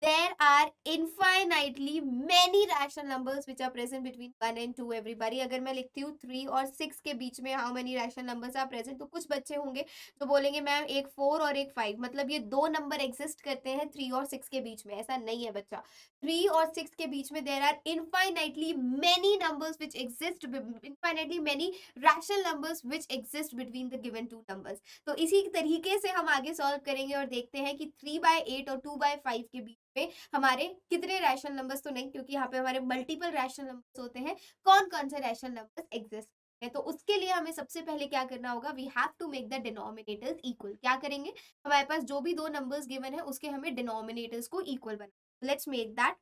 there are infinitely many rational numbers which are present between one and two everybody अगर मैं लिखती हूँ थ्री और सिक्स के बीच में how many rational numbers are present तो कुछ बच्चे होंगे जो बोलेंगे मैम एक फोर और एक फाइव मतलब ये दो नंबर एग्जिस्ट करते हैं थ्री और सिक्स के बीच में ऐसा नहीं है बच्चा थ्री और सिक्स के बीच में there are infinitely many numbers which exist infinitely many rational numbers which exist between the given two numbers तो इसी तरीके से हम आगे सॉल्व करेंगे और देखते हैं कि थ्री बाय एट और टू बाय फाइव के बीच पे हमारे कितने रैशनल नंबर्स तो नहीं क्योंकि यहाँ पे हमारे मल्टीपल रैशनल नंबर्स होते हैं कौन कौन से रैशनल नंबर्स एग्जिस्ट है तो उसके लिए हमें सबसे पहले क्या करना होगा we have to make the denominators equal क्या करेंगे हमारे पास जो भी दो नंबर्स गिवन है उसके हमें डिनोमिनेटर्स को इक्वल बना let's make that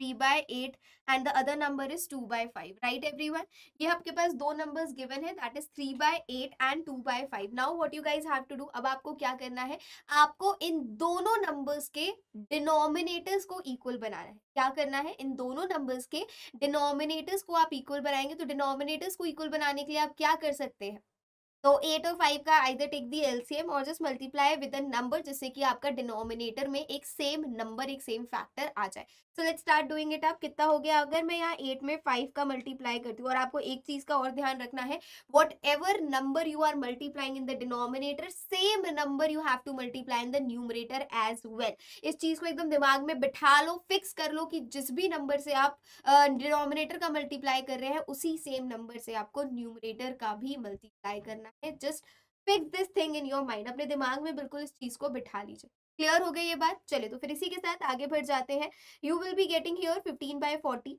three by eight and the other number is two by five right everyone ये आपके पास दो नंबर्स गिवन है that is three by eight and two by five now what you guys have to do अब आपको क्या करना है आपको इन दोनों नंबर्स के डिनोमिनेटर्स को इक्वल बनाना है क्या करना है इन दोनों नंबर्स के डिनोमिनेटर्स को आप इक्वल बनाएंगे तो डिनोमिनेटर्स को इक्वल बनाने के लिए आप क्या कर सकते हैं तो एट और फाइव का either take the L C M और just multiply with a number जिससे कि आपका डिनोमिनेटर में एक सेम नंबर एक सेम फैक्टर आ जाए so let start doing it आप कितना हो गया अगर मैं यहाँ एट में फाइव का मल्टीप्लाई करती हूँ और आपको एक चीज़ का और ध्यान रखना है whatever number you are multiplying in the denominator same number you have to multiply in the numerator as well इस चीज़ को एकदम दिमाग में बिठा लो फिक्स कर लो कि जिस भी नंबर से आप डिनोमिनेटर uh, का मल्टीप्लाई कर रहे हैं उसी सेम नंबर से आपको न्यूमरेटर का भी मल्टीप्लाई करना है just fix this thing in your mind अपने दिमाग में बिल्कुल इस चीज़ को बिठा लीजिए क्लियर हो गई ये बात चले तो फिर इसी के साथ आगे बढ़ जाते हैं you will be getting here fifteen by forty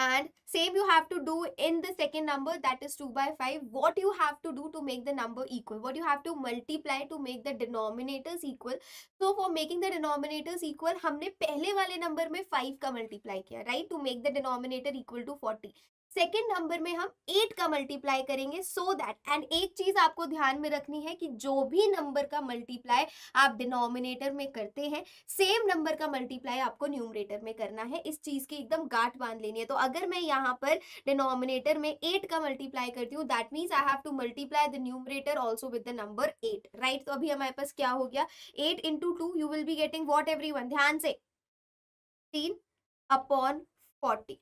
and same you have to do in the second number that is two by five what you have to do to make the number equal what you have to multiply to make the denominators equal so for making the denominators equal हमने पहले वाले number में five का multiply किया right to make the denominator equal to forty second number में हम eight का multiply करेंगे सो दैट एंड एक चीज आपको ध्यान में रखनी है कि जो भी नंबर का मल्टीप्लाई आप डिनोमिनेटर में करते हैं सेम नंबर का मल्टीप्लाई आपको न्यूमरेटर में करना है इस चीज की एकदम गांठ बांध लेनी है तो अगर मैं यहाँ पर डिनोमिनेटर में एट का मल्टीप्लाई करती हूँ that means I have to multiply the numerator also with the number eight right तो अभी हमारे पास क्या हो गया eight into two you will be getting what every ध्यान से तीन अपॉन फोर्टी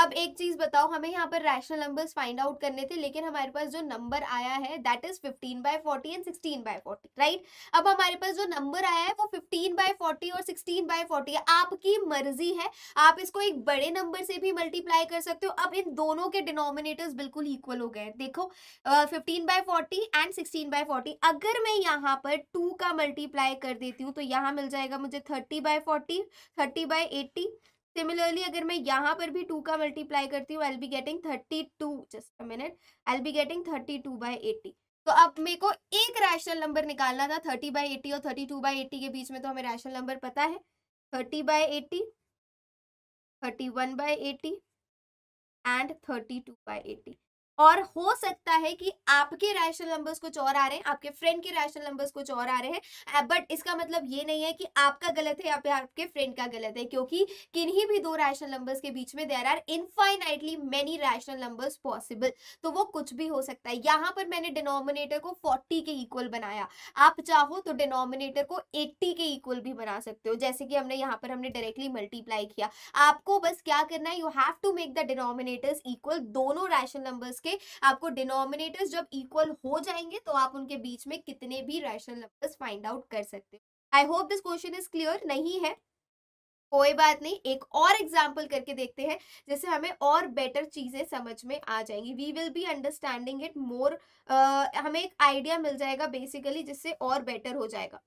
अब एक चीज बताओ हमें यहाँ पर रैशनल नंबर्स फाइंड आउट करने थे लेकिन हमारे पास जो नंबर आया है that is 15 by 40 and 16 by 40 right अब हमारे पास जो नंबर आया है वो 15 बाय 40 और 16 बाय 40 है आपकी मर्जी है आप इसको एक बड़े नंबर से भी मल्टीप्लाई कर सकते हो अब इन दोनों के डिनोमिनेटर्स बिल्कुल इक्वल हो गए देखो fifteen by forty and sixteen by forty अगर मैं यहाँ पर टू का मल्टीप्लाई कर देती हूँ तो यहाँ मिल जाएगा मुझे thirty by forty thirty by eighty similarly अगर मैं यहाँ पर भी टू का मल्टीप्लाई करती हूँ I be getting thirty two just minute I be getting thirty two by eighty तो अब मेरे को एक रैशनल नंबर निकालना था थर्टी बाई एटी और थर्टी टू बाई एटी के बीच में तो हमें रैशनल नंबर पता है thirty by eighty thirty one by eighty and thirty two by eighty और हो सकता है कि आपके रैशनल नंबर्स कुछ और आ रहे हैं आपके फ्रेंड के रैशनल नंबर्स कुछ और आ रहे हैं बट इसका मतलब ये नहीं है कि आपका गलत है या आपके फ्रेंड का गलत है क्योंकि किन्हीं भी दो रैशनल नंबर्स के बीच में there are infinitely many rational numbers possible तो वो कुछ भी हो सकता है यहाँ पर मैंने डिनोमिनेटर को फोर्टी के इक्वल बनाया आप चाहो तो डिनोमिनेटर को एट्टी के इक्वल भी बना सकते हो जैसे कि हमने यहाँ पर हमने डायरेक्टली मल्टीप्लाई किया आपको बस क्या करना है you have to make the denominators equal दोनों रैशनल नंबर्स के ओके आपको डिनोमिनेटर्स जब इक्वल हो जाएंगे तो आप उनके बीच में कितने भी रैशनल नंबर्स फाइंड आउट कर सकते हो I hope this question is clear नहीं है कोई बात नहीं एक और एग्जाम्पल करके देखते हैं जैसे हमें और बेटर चीज़ें समझ में आ जाएंगी we will be understanding it more हमें एक आइडिया मिल जाएगा बेसिकली जिससे और बेटर हो जाएगा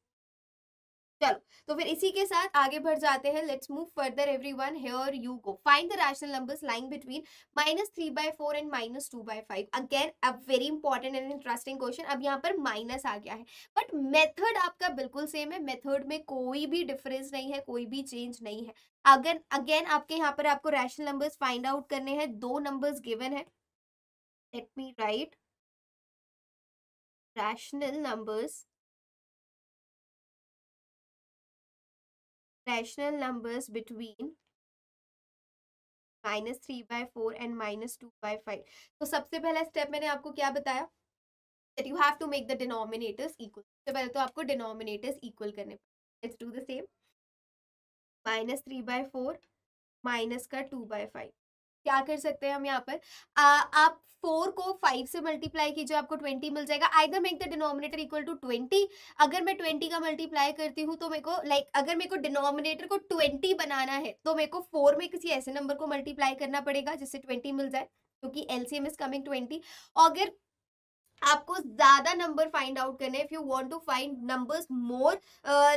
चलो तो फिर इसी के साथ आगे बढ़ जाते हैं let's move further every everyone here you go find the rational numbers lying between minus three by four and minus two by five again a very important and interesting question अब यहाँ पर माइनस आ गया है but method आपका बिल्कुल same है method में कोई भी डिफरेंस नहीं है कोई भी चेंज नहीं है अगर अगेन आपके यहाँ पर आपको रैशनल नंबर्स फाइंड आउट करने हैं दो नंबर्स गिवन है let me write rational numbers rational numbers between minus three by four and minus two by five तो सबसे पहला स्टेप मैंने आपको क्या बताया that you have to make the denominators equal सबसे पहले तो आपको डिनोमिनेटर्स इक्वल करने let's do the same minus three by four minus का टू बाय फाइव क्या कर सकते हैं हम यहाँ पर आ, आप फोर को फाइव से मल्टीप्लाई कीजिए आपको ट्वेंटी मिल जाएगा either make the denominator equal to twenty अगर मैं ट्वेंटी का मल्टीप्लाई करती हूँ तो मेरे को लाइक like, अगर मेरे को डिनोमिनेटर को ट्वेंटी बनाना है तो मेरे को फोर में किसी ऐसे नंबर को मल्टीप्लाई करना पड़ेगा जिससे ट्वेंटी मिल जाए क्योंकि L C M is coming twenty और अगर आपको ज्यादा नंबर फाइंड आउट करने if you want to find numbers more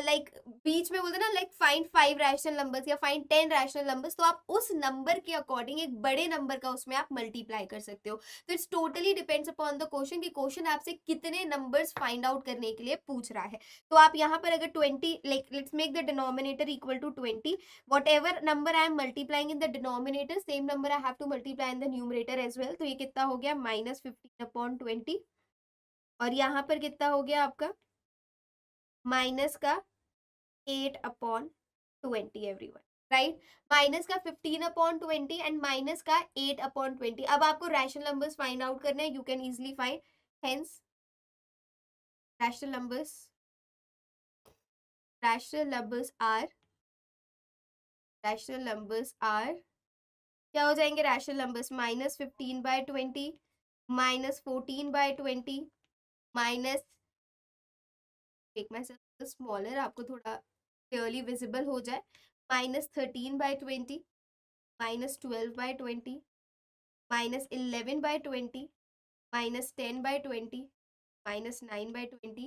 like बीच में बोलते ना like find five rational numbers या फाइंड टेन रैशनल नंबर्स तो आप उस नंबर के अकॉर्डिंग एक बड़े नंबर का उसमें आप मल्टीप्लाई कर सकते हो तो it's totally depends upon the question कि क्वेश्चन आपसे कितने नंबर्स फाइंड आउट करने के लिए पूछ रहा है तो आप यहाँ पर अगर twenty like let's make the denominator equal to twenty what number I am multiplying in the denominator same number I have to multiply in the numerator as well तो ये कितना हो गया माइनस फिफ्टीन अपॉन ट्वेंटी और यहाँ पर कितना हो गया आपका माइनस का eight upon twenty every one right minus का fifteen upon twenty and minus का एट अपॉन ट्वेंटी अब आपको रैशनल नंबर्स फाइंड आउट करने हैं you can easily find hence rational numbers rational numbers are rational numbers are क्या हो जाएंगे rational numbers minus fifteen by twenty minus fourteen by twenty minus एक मैं smaller आपको थोड़ा क्लियरली विजिबल हो जाए minus thirteen by twenty minus twelve by twenty minus eleven by twenty minus ten by twenty minus nine by twenty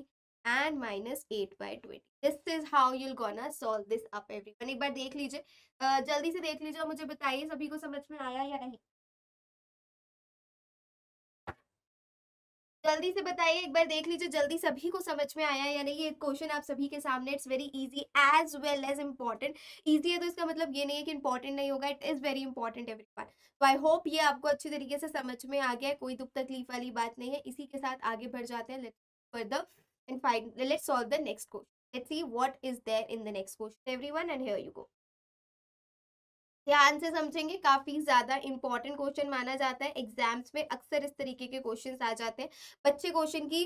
and minus eight by twenty this is how you'll gonna solve this up everyone. एक बार देख लीजिए जल्दी से देख लीजिए और मुझे बताइए सभी को समझ में आया या नहीं जल्दी से बताइए एक बार देख लीजिए जल्दी सभी को समझ में आया या नहीं ये क्वेश्चन आप सभी के सामने it's very easy as well as important easy है तो इसका मतलब ये नहीं है कि इम्पॉर्टेंट नहीं होगा it is very important every one तो आई होप ये आपको अच्छे तरीके से समझ में आ गया है कोई दुख तकलीफ वाली बात नहीं है इसी के साथ आगे बढ़ जाते हैं let's further and find let's solve the next question let's see what is there in the next question everyone and here you go ध्यान से समझेंगे काफी ज्यादा इंपॉर्टेंट क्वेश्चन माना जाता है एग्जाम्स में अक्सर इस तरीके के क्वेश्चन आ जाते हैं बच्चे क्वेश्चन की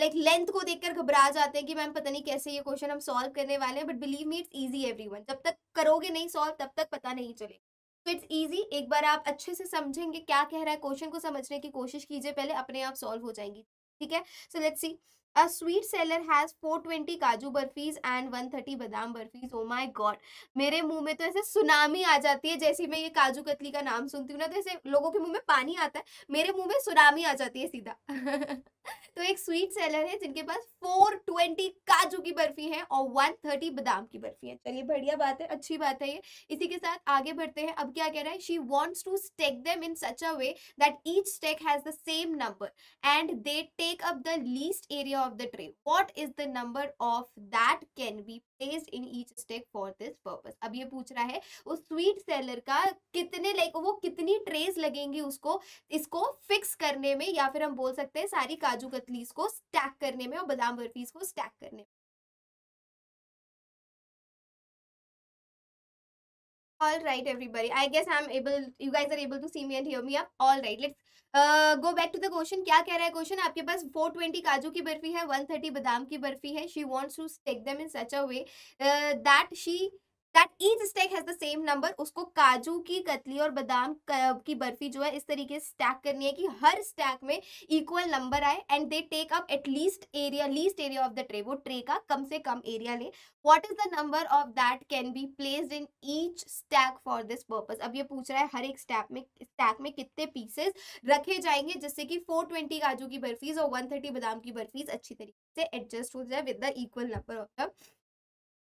लाइक लेंथ को देखकर घबरा जाते हैं कि मैम पता नहीं कैसे ये क्वेश्चन हम सॉल्व करने वाले हैं but believe me it's easy everyone जब तक करोगे नहीं सॉल्व तब तक पता नहीं चलेगा तो इट्स ईजी एक बार आप अच्छे से समझेंगे क्या कह रहा है क्वेश्चन को समझने की कोशिश कीजिए पहले अपने आप सॉल्व हो जाएंगी ठीक है so let's see A sweet seller has 420 काजू बर्फीज एंड 130 बादाम बर्फीज ओ माई गॉड मेरे मुंह में तो ऐसे सुनामी आ जाती है जैसे मैं ये काजू कतली का नाम सुनती हूँ ना तो ऐसे लोगों के मुंह में पानी आता है मेरे मुंह में सुनामी आ जाती है सीधा तो एक स्वीट सेलर है जिनके पास 420 काजू की बर्फी है और 130 बादाम की बर्फी है चलिए बढ़िया बात है अच्छी बात है ये इसी के साथ आगे बढ़ते हैं अब क्या कह रहा है she wants to stack them in such a way that each stack has the same number and they take up the least area of the tray what is the number of that can be placed in each stick for this purpose अब ये पूछ रहा है उस sweet seller का कितने like वो कितनी ट्रेज लगेंगी उसको इसको फिक्स करने में या फिर हम बोल सकते हैं सारी काजू कतलीस को स्टैक करने में और बादाम बर्फीज को स्टैक करने में all right everybody i guess i'm able you guys are able to see me and hear me up all right let's go back to the question क्या कह रहा है क्वेश्चन आपके पास 420 काजू की बर्फी है 130 बादाम की बर्फी है she wants to stack them in such a way that she that each stack has the same number उसको काजू की कतली और बादाम की बर्फी जो है इस तरीके से स्टैक करनी है कि हर स्टैक में इक्वल नंबर आए and they take up at least area least area of the tray वो ट्रे का कम से कम एरिया ले what is the number of that can be placed in each stack for this purpose अब ये पूछ रहा है हर एक स्टैक में स्टैक में कितने पीसेस रखे जाएंगे जिससे कि 420 काजू की बर्फीज और 130 बादाम की बर्फीज अच्छी तरीके से एडजस्ट हो जाए with the equal number of the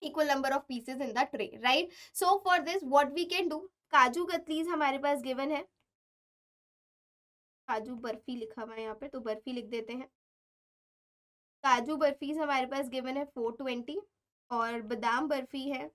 equal number of pieces in the tray right so for this what we can do kaju gatlis हमारे पास given है काजू बर्फी लिखा हुआ है यहाँ पे तो बर्फी लिख देते हैं काजू बर्फीज हमारे पास गिवन है फोर ट्वेंटी और बादाम बर्फी है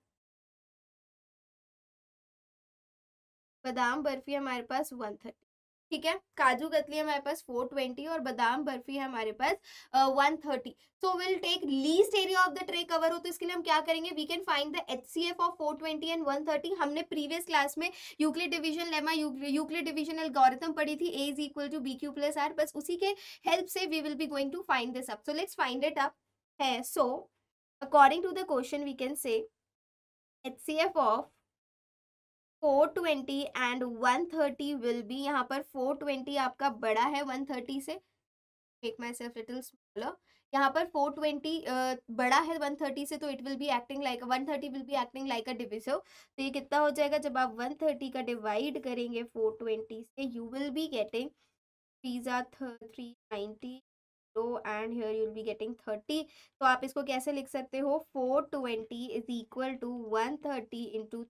बादाम बर्फी हमारे पास वन थर्टी ठीक है काजू कतली है हमारे पास 420 और बादाम बर्फी है हमारे पास one thirty so will take least area of the tray cover हो तो इसके लिए हम क्या करेंगे we can find the H C F of four twenty and one thirty हमने प्रीवियस क्लास में Euclid division lemma Euclid division algorithm पढ़ी थी A is equal to B Q plus R बस उसी के हेल्प से we will be going to find this up so let's find it up है so according to the question we can say H C F of four twenty and one thirty will be यहाँ पर four twenty आपका बड़ा है one thirty से make myself little smaller यहाँ पर four twenty बड़ा है वन थर्टी से तो it will be acting like one thirty will be acting like a divisor तो ये कितना हो जाएगा जब आप वन थर्टी का डिवाइड करेंगे फोर ट्वेंटी से you will be getting these are three ninety लो and here you'll be getting thirty तो आप इसको कैसे लिख सकते हो four twenty is equal to one thirty into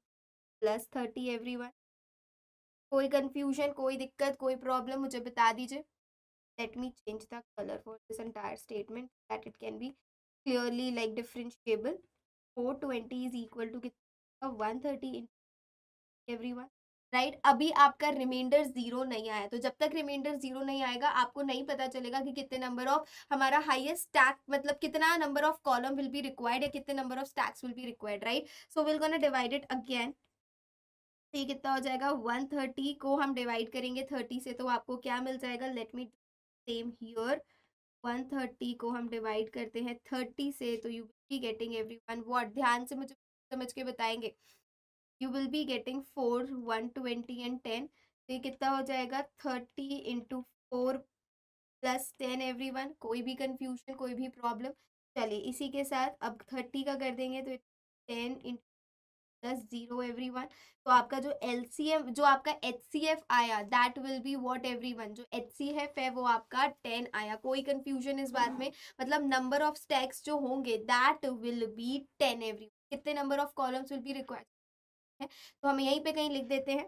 plus thirty every one कोई कन्फ्यूजन कोई दिक्कत कोई प्रॉब्लम मुझे बता दीजिए let me change the color for this entire statement that it can be clearly like differentiable 420 is equal to कितना 130 into everyone right right? अभी आपका रिमाइंडर जीरो नहीं आया तो जब तक रिमाइंडर जीरो नहीं आएगा आपको नहीं पता चलेगा कि कितने नंबर ऑफ हमारा हाईएस्ट स्टैक मतलब कितना number of column will be required या कितने number of stacks will be required right so will gonna divided again तो ये कितना हो जाएगा वन थर्टी को हम डिवाइड करेंगे थर्टी से तो आपको क्या मिल जाएगा let me same here one thirty को हम डिवाइड करते हैं थर्टी से तो you will be getting everyone वो ध्यान से मुझे समझ के बताएंगे you will be getting four one twenty and ten तो ये कितना हो जाएगा thirty into four plus ten every one कोई भी कन्फ्यूजन कोई भी प्रॉब्लम चलिए इसी के साथ अब थर्टी का कर देंगे तो ten into plus zero every one तो आपका जो एल सी एम जो आपका एच सी एफ आया that will be what every one जो एच सी एफ है वो आपका टेन आया कोई कन्फ्यूजन इस बात में मतलब नंबर ऑफ स्टैक्स जो होंगे that will be ten every कितने number of columns will be required है तो हम यहीं पे कहीं लिख देते हैं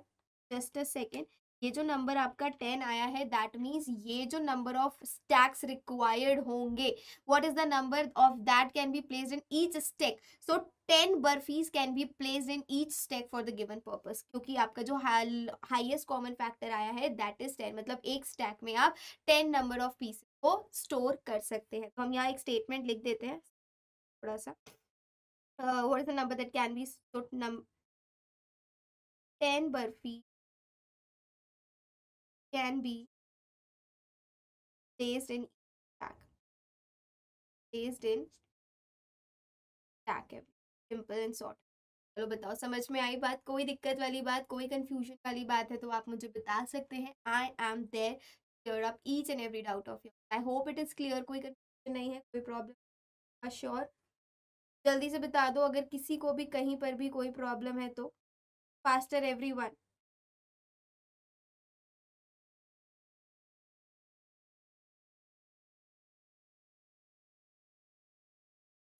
जस्ट अ सेकेंड ये जो नंबर आपका टेन आया है दैट मीन्स ये जो नंबर ऑफ स्टैक्स रिक्वायर्ड होंगे what is the number of that can be place in each stack so ten barfis can be place in each stack for the given purpose क्योंकि आपका जो highest common factor आया है that is ten मतलब एक stack में आप ten number of piece को स्टोर कर सकते हैं तो हम यहाँ एक स्टेटमेंट लिख देते हैं थोड़ा सा what is the number that can be ten barfi can be placed in stack. Placed in stack simple and and चलो बताओ समझ में आई बात कोई दिक्कत वाली बात कोई कंफ्यूजन वाली बात है तो आप मुझे बता सकते हैं I am there clear up each and every doubt of your I hope it is clear कोई कंफ्यूजन नहीं है कोई प्रॉब्लम श्योर जल्दी से बता दो अगर किसी को भी कहीं पर भी कोई प्रॉब्लम है तो faster everyone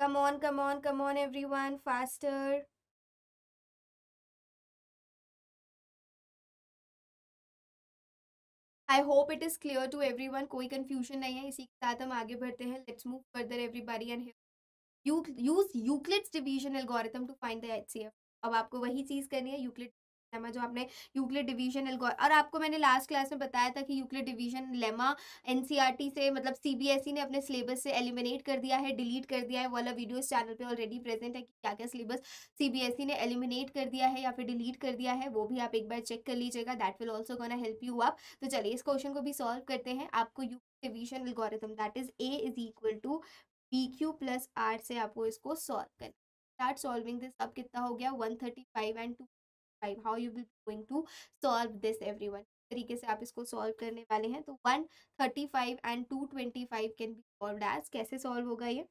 Come on, come on, come on, everyone, faster. I hope it is clear to every one कोई कन्फ्यूजन नहीं है इसी के साथ हम आगे बढ़ते हैं let's move further everybody and use Euclid's division algorithm to find the H C F अब आपको वही चीज़ करनी है यूक्लिट लेमा जो आपने यूक्लिड डिवीजन और आपको मैंने लास्ट क्लास में बताया था कि Euclid division lemma NCERT e से मतलब सीबीएसई e ने अपने सिलेबस से एलिमिनेट कर दिया है डिलीट कर दिया है वाला वीडियो इस चैनल पे ऑलरेडी प्रेजेंट है कि क्या क्या सिलेबस सीबीएसई ने एलिमिनेट कर दिया है या फिर डिलीट कर दिया है वो भी आप एक बार चेक कर लीजिएगा that will also gonna help you आप तो चलिए इस क्वेश्चन को भी सॉल्व करते हैं आपको Euclid division algorithm that is A is equal to B Q plus r से आपको इसको सॉल्व करना स्टार्ट सॉल्विंग दिस अब कितना हो गया 135 and two five how you will going to solve this everyone तरीके से आप इसको सॉल्व करने वाले हैं तो one thirty five and two twenty five can be solve as कैसे सॉल्व होगा ये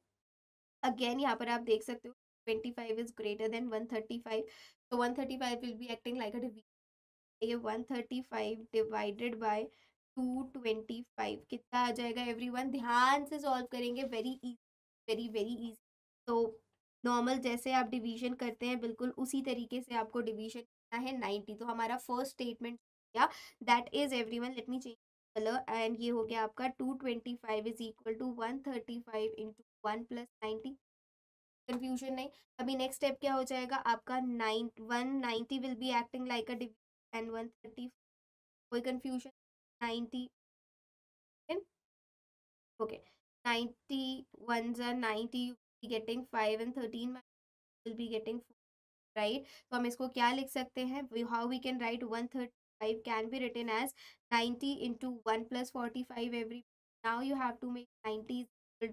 अगेन यहाँ पर आप देख सकते हो twenty five is greater than one thirty five तो one thirty five will be acting like a division ये one thirty five divided by two twenty five कितना आ जाएगा एवरी वन ध्यान से सॉल्व करेंगे very easy very very easy तो normal जैसे आप डिवीजन करते हैं बिल्कुल उसी तरीके से आपको डिवीजन है नाइन्टी तो हमारा फर्स्ट स्टेटमेंट गया that is everyone let me change colour and ये हो गया आपका two twenty five is equal to one thirty five into one plus ninety confusion नहीं अभी नेक्स्ट स्टेप क्या हो जाएगा आपका nine one ninety will be acting like a division and one thirty कोई confusion ninety okay ninety one are ninety you be getting five and thirteen will be getting four right तो हम इसको क्या लिख सकते हैं how we can write one thirty five can be return as ninety into one plus forty five every now you have to make ninety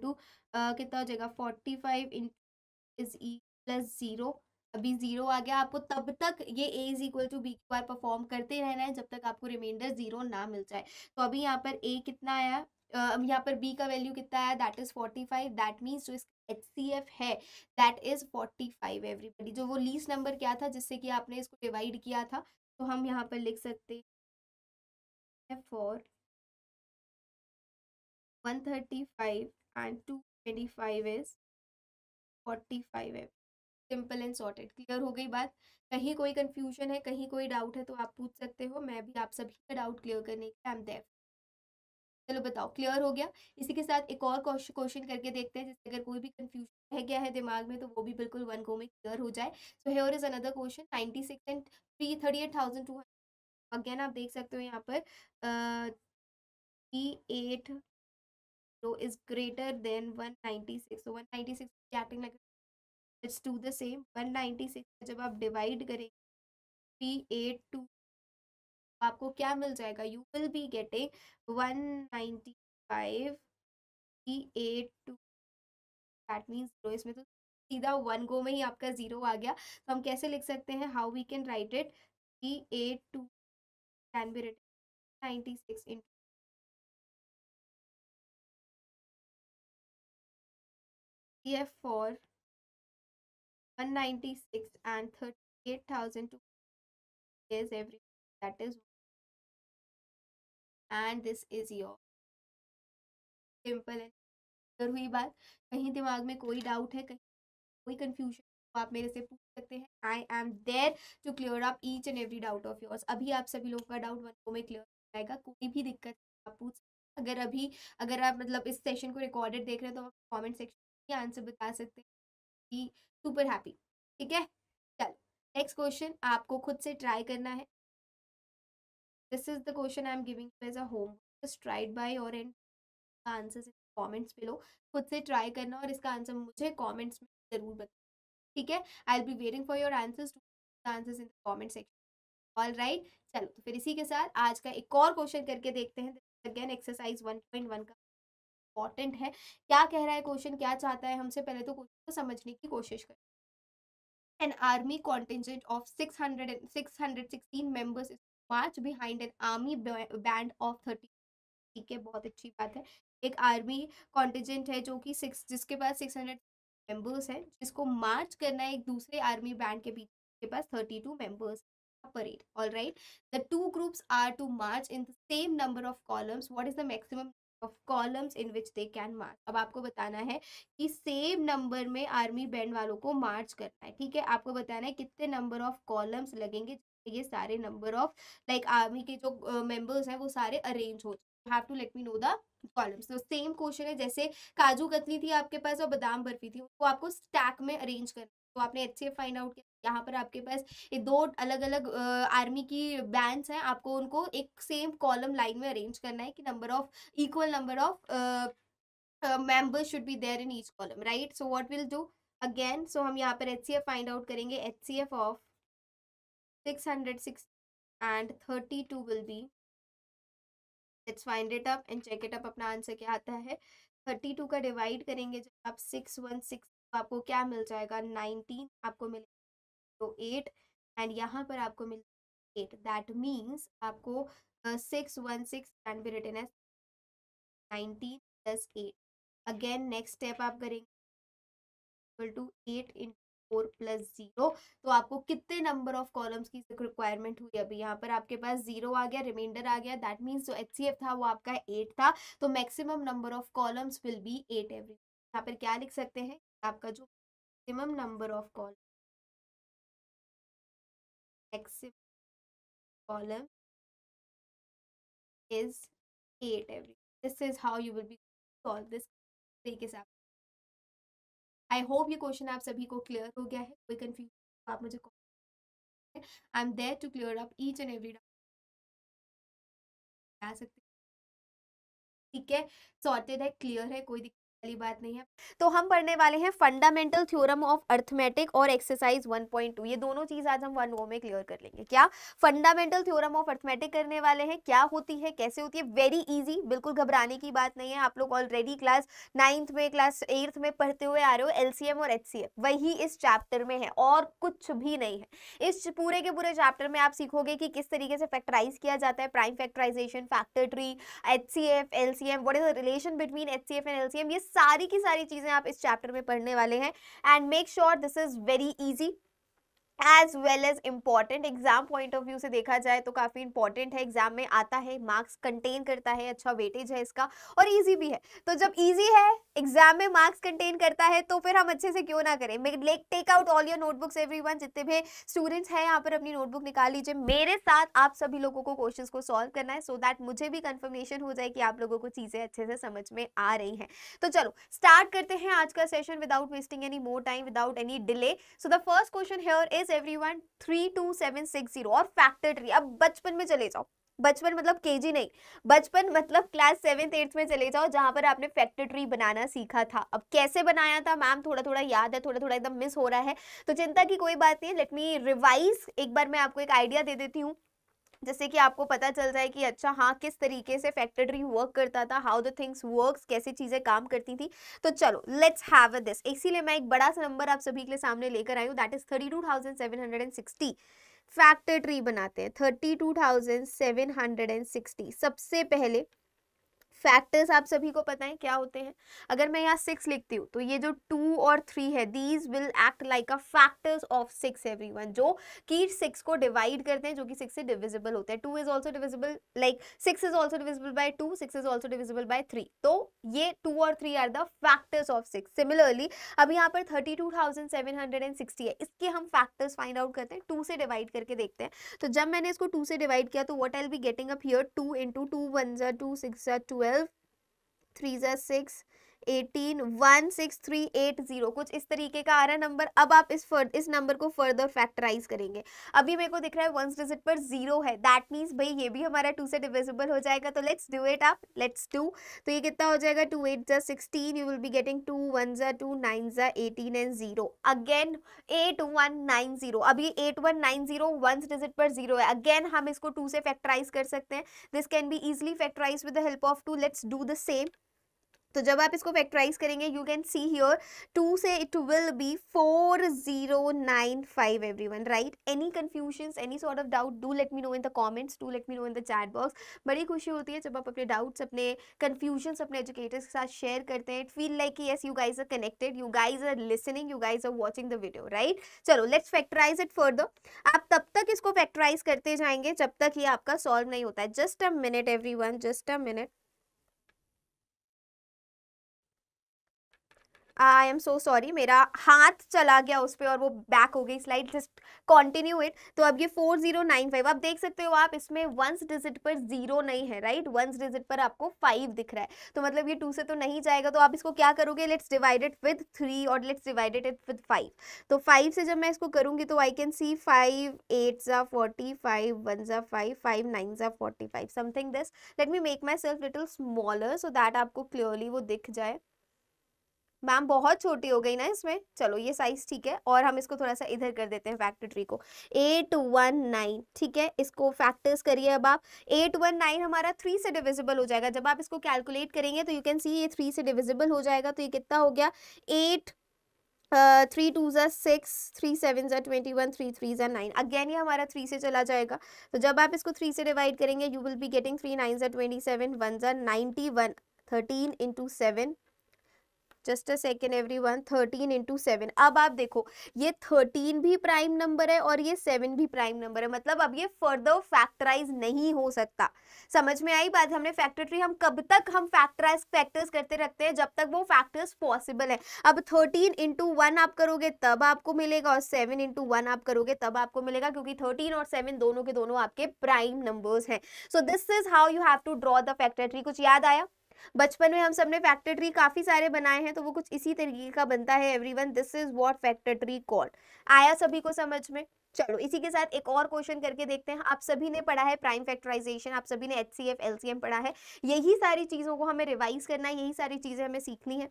two कितना हो जाएगा forty five into is e plus zero अभी zero आ गया आपको तब तक ये a is equal to b की बार परफॉर्म करते रहना है जब तक आपको रिमाइंडर जीरो ना मिल जाए तो अभी यहाँ पर ए कितना आया uh, यहाँ पर बी का वैल्यू कितना आया that is forty five that means जो इसका एच सी एफ है that is forty five everybody जो वो लीस्ट नंबर क्या था जिससे कि आपने इसको डिवाइड किया था तो हम यहाँ पर लिख सकते हैं for one thirty five and two twenty five is forty five एव सिंपल एंड सॉर्टेड क्लियर हो गई बात कहीं कोई कन्फ्यूजन है कहीं कोई डाउट है तो आप पूछ सकते हो मैं भी आप सभी का डाउट क्लियर करने के लिए आई एम देयर चलो बताओ क्लियर हो गया इसी के साथ एक और क्वेश्चन करके देखते हैं जिससे अगर कोई भी कंफ्यूजन रह गया है दिमाग में तो वो भी बिल्कुल वन गो में क्लियर हो जाए so here is another question ninety six and three thirty eight thousand two hundred again आप देख सकते हो यहाँ पर three eight zero is greater than one ninety six तो वन नाइन्टी सिक्स कैटिंग let's the same one ninety six जब आप डिवाइड करेंगे थ्री एट टू आपको क्या मिल जाएगा you will be getting one ninety five eight two that means zero इसमें तो सीधा वन गो में ही आपका जीरो आ गया तो हम कैसे लिख सकते हैं how we can write it three eight two can be written ninety six in F one into CF for 196 and 38,000 years every that is and this is your simple and हुई बात कहीं दिमाग में कोई डाउट है कहीं कोई confusion तो आप मेरे से पूछ सकते हैं I am there to clear up each and every doubt of yours अभी आप सभी लोगों का डाउट वन को में क्लियर हो जाएगा कोई भी दिक्कत आप पूछ अगर अभी अगर आप मतलब इस सेशन को रिकॉर्डेड देख रहे हैं तो आप कॉमेंट सेक्शन में आंसर बता सकते हैं सुपर हैप्पी ठीक है चलो नेक्स्ट क्वेश्चन आपको खुद से ट्राई करना है This is the question I'm giving you as a homework. Just try it by your end. Answers in comments below. खुद से try करना और इसका answer मुझे comments में जरूर बताना ठीक है I be waiting for your answers answers in the section all right चलो तो फिर इसी के साथ आज का एक और क्वेश्चन करके देखते हैं अगेन एक्सरसाइज 1.1 का इंपॉर्टेंट है क्या कह रहा है क्वेश्चन क्या चाहता है हमसे पहले तो क्वेश्चन को समझने की कोशिश करें of six hundred six hundred sixteen members is march behind an army band of thirty ठीक है बहुत अच्छी बात है एक आर्मी कॉन्टिजेंट है जो कि सिक्स जिसके पास सिक्स हंड्रेड मेम्बर्स हैं जिसको मार्च करना है एक दूसरे आर्मी बैंड के बीच के पास thirty two members parade all right the two groups are to march in the same number of columns what is the maximum of columns in which they can march अब आपको बताना है कि same number में army band वालों को मार्च करना है ठीक है आपको बताना है कितने नंबर ऑफ कॉलम्स लगेंगे ये सारे नंबर ऑफ लाइक आर्मी के जो मेंबर्स uh, हैं वो सारे अरेंज हो have to let me know the columns तो सेम क्वेश्चन है जैसे काजू कतली थी आपके पास और बादाम बर्फी थी वो आपको स्टैक में अरेंज करना तो आपने अच्छे फाइंड आउट किया यहाँ पर आपके पास ये दो अलग अलग आर्मी की बैंड्स हैं आपको उनको एक सेम कॉलम लाइन में अरेंज करना है कि number of equal number of members should be there in each column right so what will do again so हम यहाँ पर एच फाइंड आउट करेंगे H of 606 and 32 will be let's find it up and check it up अपना answer क्या आता है 32 का divide करेंगे जब आप 616 तो आपको क्या मिल जाएगा 19 आपको मिलेगा तो 8 एंड यहाँ पर आपको मिल 8 दैट मीन्स आपको six one six can be return as nineteen plus eight again next step आप करेंगे equal to eight into four plus zero तो आपको कितने नंबर ऑफ कॉलम्स की रिक्वायरमेंट हुई अभी यहाँ पर आपके पास जीरो आ गया रिमाइंडर आ गया दैट मीन्स जो एच था वो आपका एट था तो maximum number of columns will be eight every यहाँ पर क्या लिख सकते हैं आपका जो maximum number of column maximum column is 8 every this is how you will be solve this तरीके से आप आई होप ये क्वेश्चन आप सभी को क्लियर हो गया है कोई कन्फ्यूज आप मुझे I am there to clear up each and every doubt सकते ठीक है सॉर्टेड है क्लियर है कोई दिक्कत वाली बात नहीं है तो हम पढ़ने वाले हैं फंडामेंटल थ्योरम ऑफ अर्थमेटिक और एक्सरसाइज 1.2 ये दोनों चीज आज हम वन वो में क्लियर कर लेंगे क्या फंडामेंटल थ्योरम ऑफ अर्थमेटिक करने वाले हैं क्या होती है कैसे होती है वेरी इजी बिल्कुल घबराने की बात नहीं है आप लोग ऑलरेडी क्लास नाइन्थ में क्लास एट्थ में पढ़ते हुए आ रहे हो एल और एच वही इस चैप्टर में है और कुछ भी नहीं है इस पूरे के पूरे चैप्टर में आप सीखोगे कि किस तरीके से फैक्टराइज किया जाता है prime factorization factor tree H C F L C M what is the relation between H C F and L C M ये सारी की सारी चीज़ें आप इस चैप्टर में पढ़ने वाले हैं and make sure this is very easy as well as important exam point of view से देखा जाए तो काफ़ी इंपॉर्टेंट है एग्जाम में आता है मार्क्स कंटेन करता है अच्छा वेटेज है इसका और ईजी भी है तो जब ईजी है एग्जाम में मार्क्स कंटेन करता है तो फिर हम अच्छे से क्यों ना करें लेक take out all your notebooks everyone जितने भी स्टूडेंट्स हैं यहाँ पर अपनी नोटबुक निकाल लीजिए मेरे साथ आप सभी लोगों को क्वेश्चन को सॉल्व करना है सो so दैट मुझे भी कंफर्मेशन हो जाए कि आप लोगों को चीज़ें अच्छे से समझ में आ रही हैं तो चलो स्टार्ट करते हैं आज का session without wasting any more time without any delay so the first question here is is everyone three two seven six zero और फैक्टर ट्री अब बचपन में चले जाओ बचपन मतलब केजी नहीं बचपन मतलब क्लास सेवेंथ एट्थ में चले जाओ जहाँ पर आपने फैक्टर ट्री बनाना सीखा था अब कैसे बनाया था मैम थोड़ा थोड़ा याद है थोड़ा थोड़ा एकदम मिस हो रहा है तो चिंता की कोई बात नहीं लेट मी रिवाइज एक बार मैं आपको एक आइडिया दे देती हूँ जैसे कि आपको पता चल जाए कि अच्छा हाँ किस तरीके से फैक्ट्री वर्क करता था हाउ द थिंग्स वर्क्स कैसे चीज़ें काम करती थी तो चलो लेट्स हैव दिस इसीलिए मैं एक बड़ा सा नंबर आप सभी के लिए सामने लेकर आई हूँ that is thirty two thousand seven hundred and sixty factor tree बनाते हैं thirty two thousand seven hundred and sixty सबसे पहले फैक्टर्स आप सभी को पता है क्या होते हैं अगर मैं यहाँ सिक्स लिखती हूँ तो ये जो टू और थ्री है these will act like a factors of six every one जो कि सिक्स को डिवाइड करते हैं जो कि सिक्स से डिविजिबल होते हैं two is also divisible like six is also divisible by two six is also divisible by three तो ये टू और three are the factors of six similarly अब यहाँ पर thirty two thousand seven hundred and sixty है इसके हम factors find out करते हैं टू से डिवाइड करके देखते हैं तो जब मैंने इसको टू से डिवाइड किया तो what I be getting upper two into two one जर टू सिक्स जर two 12 3s are 6 eighteen one six three eight zero कुछ इस तरीके का आ रहा है नंबर अब आप इस फर, इस नंबर को फर्दर फैक्टराइज करेंगे अभी मेरे को दिख रहा है वंस डिजिट पर जीरो है दैट मीन्स भाई ये भी हमारा टू से डिविजिबल हो जाएगा तो लेट्स डू इट आप लेट्स टू तो ये कितना हो जाएगा टू एट जा sixteen you will be getting two one जा टू नाइन जा eighteen and zero again eight one nine zero अभी eight one nine zero ones digit पर जीरो है अगेन हम इसको टू से फैक्टराइज कर सकते हैं this can be easily factorise with the help of two let's do the same तो जब आप इसको फैक्टराइज करेंगे you can see here two से it will be four zero nine five every one right any confusion any sort of doubt do let me know in the comments do let me know in the chat box बड़ी खुशी होती है जब आप अपने doubts अपने confusions अपने educators के साथ शेयर करते हैं it feel like yes you guys are connected you guys are listening you guys are watching the video right चलो लेट्स फैक्टराइज इट फर्दर आप तब तक इसको फैक्टराइज करते जाएंगे जब तक ये आपका सॉल्व नहीं होता है just a minute every one just a minute I am so sorry मेरा हाथ चला गया उस पर और वो बैक हो गई स्लाइड जस्ट कॉन्टिन्यू इट तो अब ये फोर जीरो नाइन फाइव आप देख सकते हो आप इसमें वंस डिजिट पर जीरो नहीं है राइट वंस डिजिट पर आपको फाइव दिख रहा है तो मतलब ये टू से तो नहीं जाएगा तो आप इसको क्या करोगे लेट्स डिवाइडेड विद थ्री और let's divided it with five तो फाइव से जब मैं इसको करूँगी तो I can see five eight ज़ा फोर्टी फाइव वन ज़ा फाइव फाइव नाइन ज़ा forty five something this let me make myself little smaller so that आपको क्लियरली वो दिख जाए मैम बहुत छोटी हो गई ना इसमें चलो ये साइज ठीक है और हम इसको थोड़ा सा इधर कर देते हैं फैक्टर ट्री को एट वन नाइन ठीक है इसको फैक्टर्स करिए अब आप एट वन नाइन हमारा थ्री से डिविजिबल हो जाएगा जब आप इसको कैलकुलेट करेंगे तो यू कैन सी ये थ्री से डिविजिबल हो जाएगा तो ये कितना हो गया एट थ्री टू ज़ा सिक्स थ्री सेवन ज़ा ट्वेंटी वन थ्री थ्री ज़ा नाइन अगेन ये हमारा थ्री से चला जाएगा तो जब आप इसको थ्री से डिवाइड करेंगे you will be getting three nine ज़ा ट्वेंटी सेवन वन ज़ा ninety one thirteen into seven just a second every one thirteen into seven अब आप देखो ये थर्टीन भी प्राइम नंबर है और ये सेवन भी प्राइम नंबर है मतलब अब ये फर्दर फैक्टराइज नहीं हो सकता समझ में आई बात हमने फैक्टर ट्री हम कब तक हम फैक्टराइज फैक्टर्स करते रखते हैं जब तक वो फैक्टर्स पॉसिबल है अब थर्टीन इंटू वन आप करोगे तब आपको मिलेगा और सेवन इंटू वन आप करोगे तब आपको मिलेगा क्योंकि थर्टीन और सेवन दोनों के दोनों आपके प्राइम नंबर्स हैं so this is how you have to draw the factor tree कुछ याद आया बचपन में हम सब ने फैक्टर ट्री काफ़ी सारे बनाए हैं तो वो कुछ इसी तरीके का बनता है everyone this is what factor tree called आया सभी को समझ में चलो इसी के साथ एक और क्वेश्चन करके देखते हैं आप सभी ने पढ़ा है प्राइम फैक्टराइजेशन आप सभी ने एच सी पढ़ा है यही सारी चीज़ों को हमें रिवाइज करना है यही सारी चीज़ें हमें सीखनी है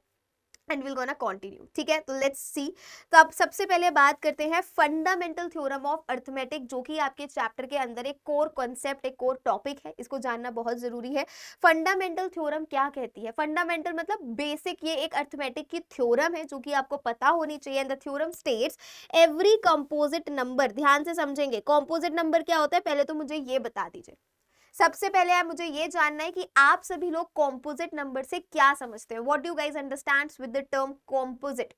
एंड विल गोना कॉन्टिन्यू ठीक है तो लेट्स सी तो अब सबसे पहले बात करते हैं फंडामेंटल थ्योरम ऑफ अर्थमेटिक जो कि आपके चैप्टर के अंदर एक कोर कॉन्सेप्ट एक कोर टॉपिक है इसको जानना बहुत ज़रूरी है फंडामेंटल थ्योरम क्या कहती है फंडामेंटल मतलब बेसिक ये एक अर्थमेटिक की थ्योरम है जो कि आपको पता होनी चाहिए and the theorem states every composite number ध्यान से समझेंगे कॉम्पोजिट नंबर क्या होता है पहले तो मुझे ये बता दीजिए सबसे पहले आप मुझे ये जानना है कि आप सभी लोग कॉम्पोजिट नंबर से क्या समझते हैं what you guys understand with the term composite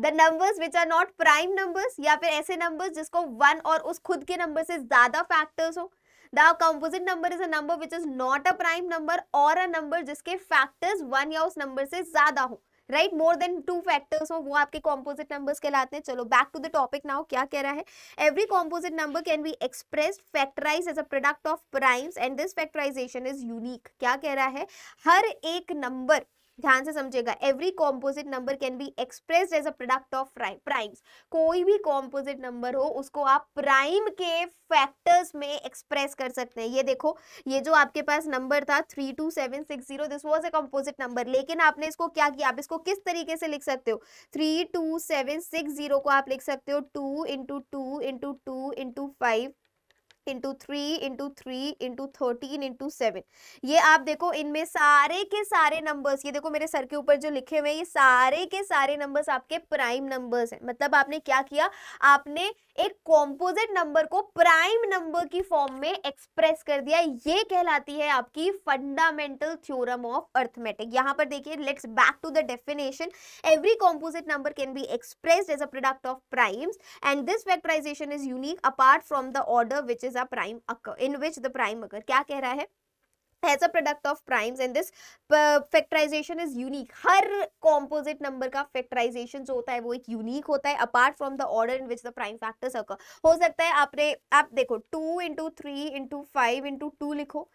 the numbers which are not prime numbers या फिर ऐसे नंबर्स जिसको वन और उस खुद के नंबर से ज्यादा फैक्टर्स हो the composite number is a number which is not a prime number और अ नंबर जिसके फैक्टर्स वन या उस नंबर से ज्यादा हो right more than two factors हो वो आपके कॉम्पोजिट नंबर्स कहलाते हैं चलो back to the topic now क्या कह रहा है every composite number can be express factorise as a product of primes and this factorisation is unique क्या कह रहा है हर एक नंबर ध्यान से समझेगा every composite number can be express as a product of primes कोई भी कॉम्पोजिट नंबर हो उसको आप प्राइम के फैक्टर्स में एक्सप्रेस कर सकते हैं ये देखो ये जो आपके पास नंबर था three two seven six zero this was a composite number लेकिन आपने इसको क्या किया आप इसको किस तरीके से लिख सकते हो three two seven six zero को आप लिख सकते हो two into two into two into five into three into three into thirteen into seven ये आप देखो इनमें सारे के सारे नंबर्स ये देखो मेरे सर के ऊपर जो लिखे हुए हैं ये सारे के सारे नंबर्स आपके प्राइम नंबर्स हैं मतलब आपने क्या किया आपने एक कॉम्पोजिट नंबर को प्राइम नंबर की फॉर्म में एक्सप्रेस कर दिया ये कहलाती है आपकी फंडामेंटल थ्योरम ऑफ अर्थमेटिक यहाँ पर देखिए let's back to the definition every composite number can be express as a product of primes and this factorisation is unique apart from the order which is a prime occur in which the prime occur क्या कह रहा है as a product of primes and this factorisation is unique हर composite number का factorisation जो होता है वो एक यूनिक होता है apart from the order in which the prime factors occur हो सकता है आपने आप देखो two into three into five into two लिखो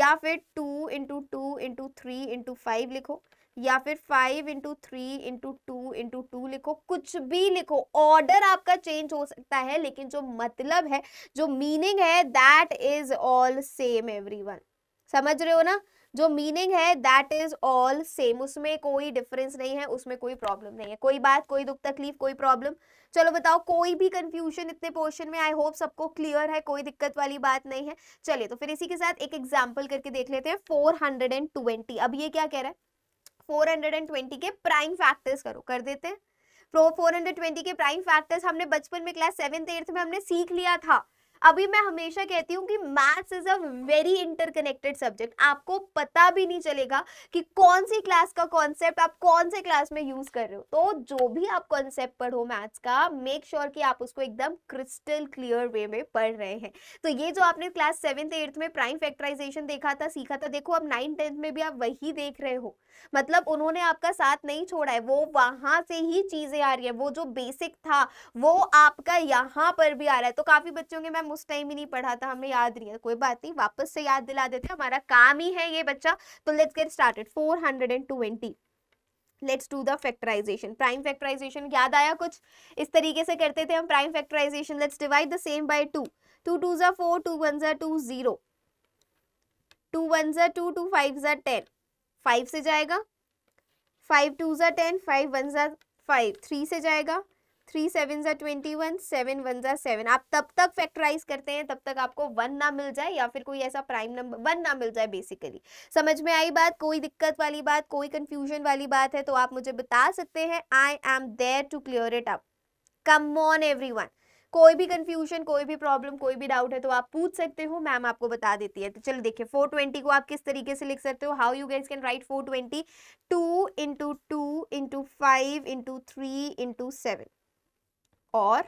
या फिर two into two into three into five लिखो या फिर five into three into two into two लिखो कुछ भी लिखो ऑर्डर आपका चेंज हो सकता है लेकिन जो मतलब है जो मीनिंग है that is all same every one समझ रहे हो ना जो मीनिंग है दैट इज ऑल सेम उसमें कोई डिफरेंस नहीं है उसमें कोई प्रॉब्लम नहीं है कोई बात कोई दुख तकलीफ कोई प्रॉब्लम चलो बताओ कोई भी कंफ्यूजन इतने पोर्शन में आई होप सबको क्लियर है कोई दिक्कत वाली बात नहीं है चलिए तो फिर इसी के साथ एक एग्जाम्पल करके देख लेते हैं फोर हंड्रेड एंड ट्वेंटी अब ये क्या कह रहा है फोर हंड्रेड एंड ट्वेंटी के प्राइम फैक्टर्स करो कर देते हैं प्रो फोर हंड्रेड ट्वेंटी के प्राइम फैक्टर्स हमने बचपन में क्लास सेवेंथ एट्थ में हमने सीख लिया था अभी मैं हमेशा कहती हूँ कि maths is a very interconnected subject आपको पता भी नहीं चलेगा कि कौन सी क्लास का कॉन्सेप्ट आप कौन से क्लास में यूज कर रहे हो तो जो भी आप कॉन्सेप्ट पढ़ो मैथ्स का मेक श्योर sure कि आप उसको एकदम क्रिस्टल क्लियर वे में पढ़ रहे हैं तो ये जो आपने क्लास सेवेंथ एट्थ में प्राइम फैक्टराइजेशन देखा था सीखा था देखो अब नाइन टेंथ में भी आप वही देख रहे हो मतलब उन्होंने आपका साथ नहीं छोड़ा है वो वहां से ही चीजें आ रही है वो जो बेसिक था वो आपका यहाँ पर भी आ रहा है तो काफी बच्चों के मैम उस टाइम ही नहीं पढ़ा था हमें याद नहीं है कोई बात नहीं वापस से याद दिला देते हैं हमारा काम ही है ये बच्चा तो let's get started four hundred and twenty let's do the factorisation prime factorisation याद आया कुछ इस तरीके से करते थे हम prime factorisation let's divide the same by two two two ज़ा फोर टू वन ज़ा टू ज़ीरो टू वन ज़ा टू टू फाइव ज़ा टेन फाइव से जाएगा फाइव टू ज़ा टेन फाइव वन ज़ा फाइव थ्री से जाएगा थ्री सेवन ज़ा ट्वेंटी वन सेवन वन ज़ा सेवन आप तब तक फैक्टराइज करते हैं तब तक आपको वन ना मिल जाए या फिर कोई ऐसा प्राइम नंबर वन ना मिल जाए बेसिकली समझ में आई बात कोई दिक्कत वाली बात कोई कन्फ्यूजन वाली बात है तो आप मुझे बता सकते हैं I am there to clear it up come on every one कोई भी कंफ्यूजन कोई भी प्रॉब्लम कोई भी डाउट है तो आप पूछ सकते हो मैम आपको बता देती है तो चलो देखिए 420 को आप किस तरीके से लिख सकते हो how you guys can write 420 two into two into five into three into seven or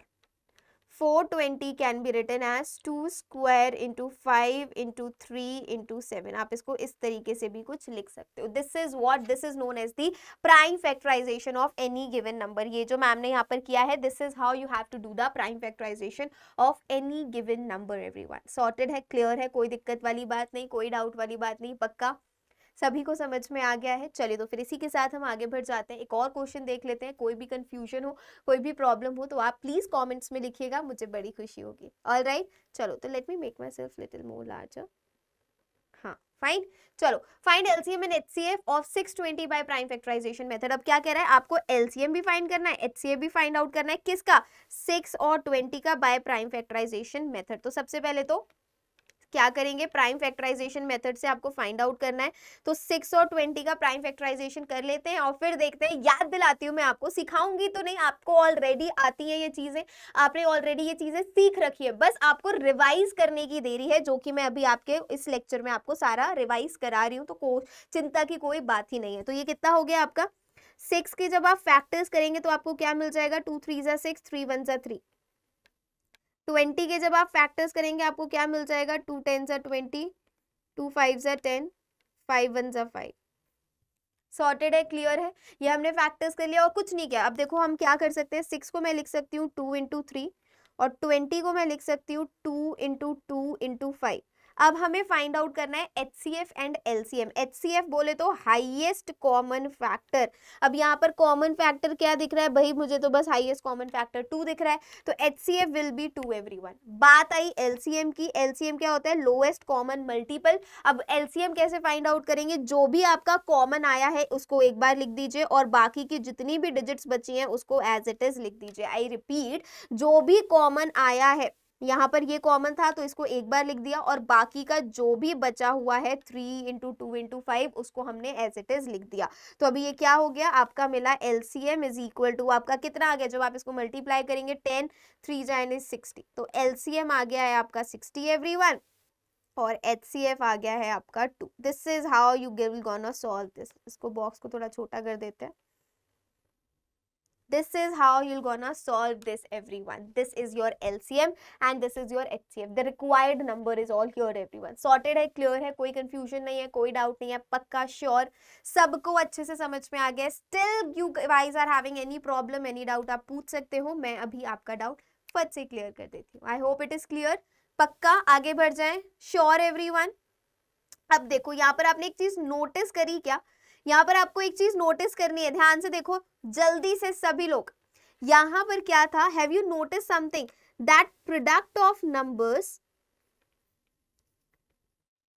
420 can be written as 2 square into 5 into 3 into 7 आप इसको इस तरीके से भी कुछ लिख सकते हो this is what this is known as the prime factorisation of any given number ये जो मैम ने यहाँ पर किया है this is how you have to do the prime factorisation of any given number every one sorted है clear है कोई दिक्कत वाली बात नहीं कोई डाउट वाली बात नहीं पक्का सभी को समझ में आ गया है चलिए तो फिर इसी के साथ हम आगे बढ़ जाते हैं एक और क्वेश्चन देख लेते हैं कोई भी कंफ्यूजन हो कोई भी प्रॉब्लम हो तो आप प्लीज़ कॉमेंट्स में लिखिएगा मुझे बड़ी खुशी होगी ऑल राइट right? चलो तो let me make myself little more larger हाँ फाइन चलो find LCM and HCF of 620 by prime factorisation method अब क्या कह रहा है आपको एलसीएम भी फाइंड करना है एचसीएफ भी फाइंड आउट करना है किसका 6 और 20 का बाय प्राइम फैक्टराइजेशन मेथड तो सबसे पहले तो क्या करेंगे प्राइम फैक्टराइजेशन मेथड से आपको फाइंड आउट करना है तो सिक्स और ट्वेंटी का प्राइम फैक्टराइजेशन कर लेते हैं और फिर देखते हैं याद दिलाती हूँ मैं आपको सिखाऊंगी तो नहीं आपको ऑलरेडी आती है ये चीज़ें आपने ऑलरेडी ये चीज़ें सीख रखी है बस आपको रिवाइज करने की देरी है जो कि मैं अभी आपके इस लेक्चर में आपको सारा रिवाइज करा रही हूँ तो चिंता की कोई बात ही नहीं है तो ये कितना हो गया आपका सिक्स के जब आप फैक्टर्स करेंगे तो आपको क्या मिल जाएगा टू थ्री जै सिक्स थ्री वन जै थ्री ट्वेंटी के जब आप फैक्टर्स करेंगे आपको क्या मिल जाएगा टू टेन सा ट्वेंटी टू फाइव सा टेन फाइव वन सा फाइव सॉर्टेड है क्लियर है ये हमने फैक्टर्स कर लिया और कुछ नहीं किया अब देखो हम क्या कर सकते हैं सिक्स को मैं लिख सकती हूँ टू इंटू थ्री और ट्वेंटी को मैं लिख सकती हूँ two into two into five अब हमें फाइंड आउट करना है H C F and L C M H C F बोले तो हाईएस्ट कॉमन फैक्टर अब यहाँ पर कॉमन फैक्टर क्या दिख रहा है भाई मुझे तो बस हाईएस्ट कॉमन फैक्टर टू दिख रहा है तो H C F will be two every one बात आई एल सी एम की एल सी एम क्या होता है लोएस्ट कॉमन मल्टीपल अब एल सी एम कैसे फाइंड आउट करेंगे जो भी आपका कॉमन आया है उसको एक बार लिख दीजिए और बाकी की जितनी भी डिजिट्स बची हैं उसको एज इट इज लिख दीजिए आई रिपीट जो भी कॉमन आया है यहाँ पर ये कॉमन था तो इसको एक बार लिख दिया और बाकी का जो भी बचा हुआ है three into two into five उसको हमने एज इट इज लिख दिया तो अभी ये क्या हो गया आपका मिला L C M is equal to आपका कितना आ गया जब आप इसको मल्टीप्लाई करेंगे टेन थ्री जाइन इज सिक्सटी तो एल सी एम आ गया है आपका सिक्सटी एवरी वन और एच सी एफ आ गया है आपका two this is how you give gonna solve this इसको बॉक्स को थोड़ा छोटा कर देते हैं this is how you're gonna solve this everyone this is your lcm and this is your hcf the required number is all here everyone sorted hai clear hai koi confusion nahi hai koi doubt nahi hai pakka sure sabko acche se samajh mein aa gaya still you guys are having any problem any doubt aap pooch sakte ho main abhi aapka doubt fat se clear kar deti hu I hope it is clear pakka aage badh jaye sure everyone अब देखो यहाँ पर आपने एक चीज notice करी क्या यहाँ पर आपको एक चीज नोटिस करनी है ध्यान से देखो जल्दी से सभी लोग यहाँ पर क्या था have you notice something that product of numbers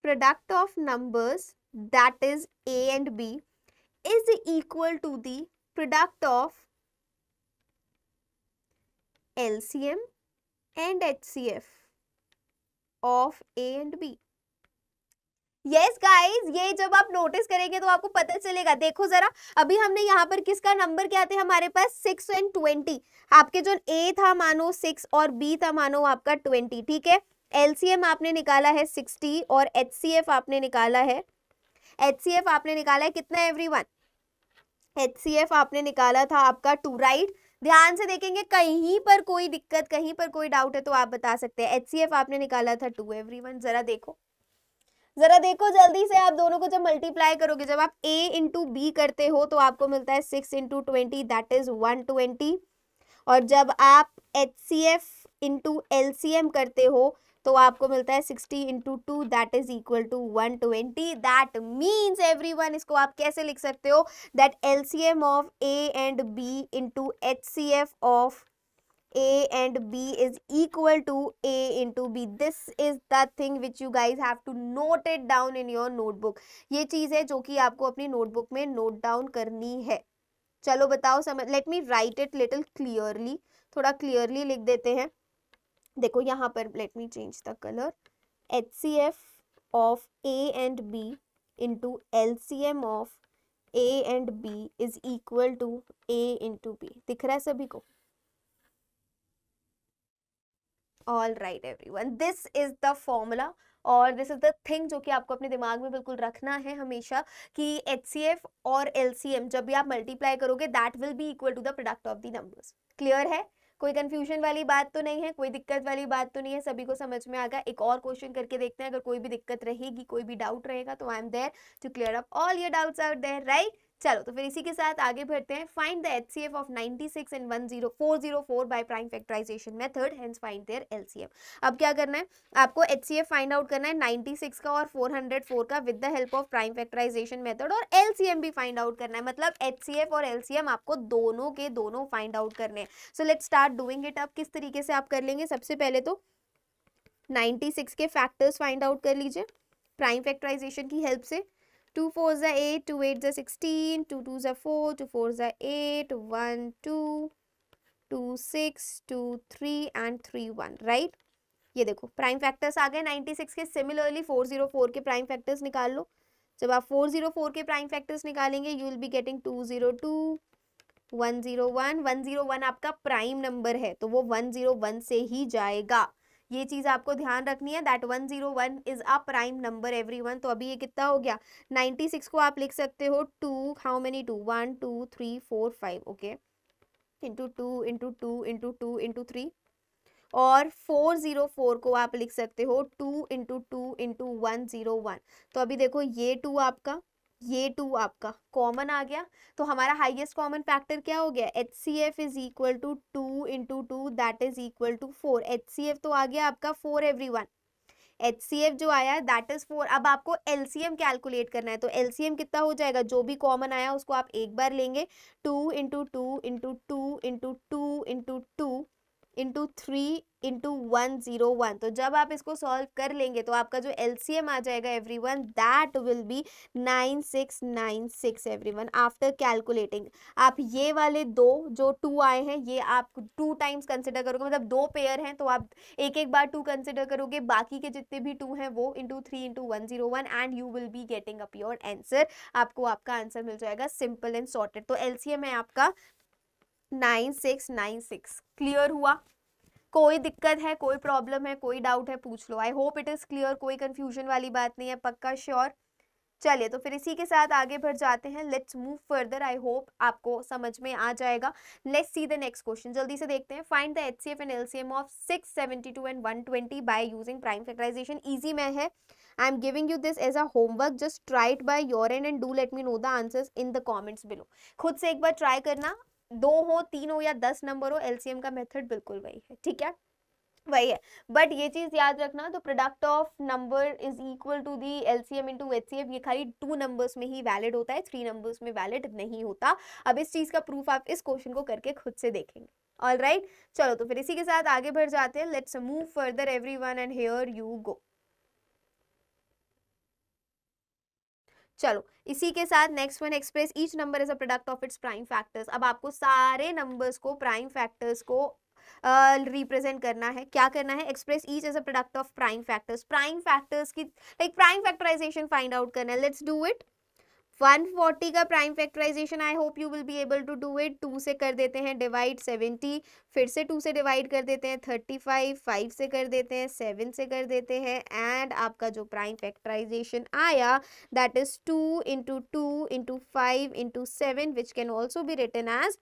product of numbers that is A and B is equal to the product of LCM and HCF of A and B yes guys ये जब आप notice करेंगे तो आपको पता चलेगा देखो जरा अभी हमने यहाँ पर किसका नंबर क्या थे हमारे पास सिक्स एंड ट्वेंटी आपके जो ए था मानो सिक्स और बी था मानो आपका ट्वेंटी ठीक है एल आपने निकाला है सिक्सटी और एच आपने निकाला है एच आपने निकाला है कितना एवरी वन आपने निकाला था आपका टू राइट ध्यान से देखेंगे कहीं पर कोई दिक्कत कहीं पर कोई डाउट है तो आप बता सकते हैं एच आपने निकाला था टू एवरी जरा देखो जरा देखो जल्दी से आप दोनों को जब मल्टीप्लाई करोगे जब आप a इंटू बी करते हो तो आपको मिलता है six into twenty that is one twenty और जब आप H C F into L C M करते हो तो आपको मिलता है sixty into two that is equal to one twenty that means every one इसको आप कैसे लिख सकते हो that L C M of A and B into H C F of a and b is equal to a into b this is the thing which you guys have to note it down in your notebook ये चीज़ है जो कि आपको अपनी notebook में note down करनी है चलो बताओ समझ let me write it little clearly थोड़ा क्लियरली लिख देते हैं देखो यहाँ पर let me change the colour H C F of A and B into L C M of A and B is equal to A into B दिख रहा है सभी को all right one this is the formula और this is the thing जो कि आपको अपने दिमाग में बिल्कुल रखना है हमेशा कि एच और एल जब भी आप मल्टीप्लाई करोगे that will be equal to the product of the numbers clear है कोई कन्फ्यूजन वाली बात तो नहीं है कोई दिक्कत वाली बात तो नहीं है सभी को समझ में गया एक और क्वेश्चन करके देखते हैं अगर कोई भी दिक्कत रहेगी कोई भी डाउट रहेगा तो I am there to clear up all your doubts out there right चलो तो फिर इसी के साथ आगे बढ़ते हैं find the H C F of ninety six and one zero zero four four by prime factorisation method hence find their L C F अब क्या करना है आपको H C F find out करना है सिक्स का और फोर हंड्रेड फोर का with the help of prime factorisation method और एल सी एम भी फाइंड आउट करना है मतलब एच सी एफ और एल सी एम आपको दोनों के दोनों फाइंड आउट करने हैं so let start doing it अब किस तरीके से आप कर लेंगे सबसे पहले तो सिक्स के फैक्टर्स फाइंड आउट कर लीजिए प्राइम फैक्टराइजेशन की हेल्प से टू फोर ज़ा एट टू एट ज़ा सिक्सटीन टू टू ज़ा फोर टू फोर ज़ा eight one two two six two three and three one right ये देखो प्राइम फैक्टर्स आ गए नाइन्टी सिक्स के सिमिलरली फोर ज़ीरो फोर के प्राइम फैक्टर्स निकाल लो जब आप फोर ज़ीरो फोर के प्राइम फैक्टर्स निकालेंगे you will be getting two zero two one zero one one zero one आपका प्राइम नंबर है तो वो वन ज़ीरो वन से ही जाएगा ये चीज़ आपको ध्यान रखनी है that one zero one is a prime number every one तो अभी ये कितना हो गया नाइन्टी सिक्स को आप लिख सकते हो two how many two one two three four five okay into two into two into two into three और फोर ज़ीरो फोर को आप लिख सकते हो two into two into one zero one तो अभी देखो ये टू आपका ये टू आपका कॉमन आ गया तो हमारा हाईएस्ट कॉमन फैक्टर क्या हो गया H C F is equal to two into two that is equal to four H C F तो आ गया आपका four every one H C F जो आया दैट इज फोर अब आपको एल सी एम कैलकुलेट करना है तो एल सी एम कितना हो जाएगा जो भी कॉमन आया उसको आप एक बार लेंगे two into two into two into two into two into three into one zero one तो जब आप इसको सॉल्व कर लेंगे तो आपका जो एल सी एम आ जाएगा every one that will be nine six nine six every one after calculating आप ये वाले दो जो टू आए हैं ये आप टू टाइम्स कंसिडर करोगे मतलब दो पेयर हैं तो आप एक एक बार टू कंसिडर करोगे बाकी के जितने भी टू हैं वो into three into one zero one and you will be getting up your answer आपको आपका आंसर मिल जाएगा सिंपल एंड सॉर्टेड तो एल सी एम है आपका nine six nine six clear हुआ कोई दिक्कत है कोई प्रॉब्लम है कोई डाउट है पूछ लो I hope it is clear कोई कन्फ्यूजन वाली बात नहीं है पक्का श्योर चलिए तो फिर इसी के साथ आगे बढ़ जाते हैं let's move further I hope आपको समझ में आ जाएगा let's see the next question जल्दी से देखते हैं find the H C F and L C M of six seventy two and one twenty by using prime factorisation easy में है I am giving you this as a homework just tried by your and and do let me know the answers in the comments below खुद से एक बार try करना दो हो तीन हो या दस नंबर हो एलसीएम का मेथड बिल्कुल वही है ठीक है वही है बट ये चीज़ याद रखना तो product of number is equal to the L C M into H C ये खाली टू नंबर्स में ही वैलिड होता है थ्री नंबर्स में वैलिड नहीं होता अब इस चीज़ का प्रूफ आप इस क्वेश्चन को करके खुद से देखेंगे ऑल राइट right? चलो तो फिर इसी के साथ आगे बढ़ जाते हैं let's move further every one and here you go चलो इसी के साथ next one express each number is a product of its prime factors अब आपको सारे नंबर्स को प्राइम फैक्टर्स को रिप्रेजेंट uh, करना है क्या करना है express each as a product of prime factors prime factors की like prime factorisation find out करना है लेट्स डू इट 140 का prime factorisation I hope you will be able to do it two से कर देते हैं डिवाइड 70 फिर से टू से डिवाइड कर देते हैं 35 फाइव से कर देते हैं सेवन से कर देते हैं एंड आपका जो प्राइम फैक्टराइजेशन आया that is two into two into five into seven which can also be return as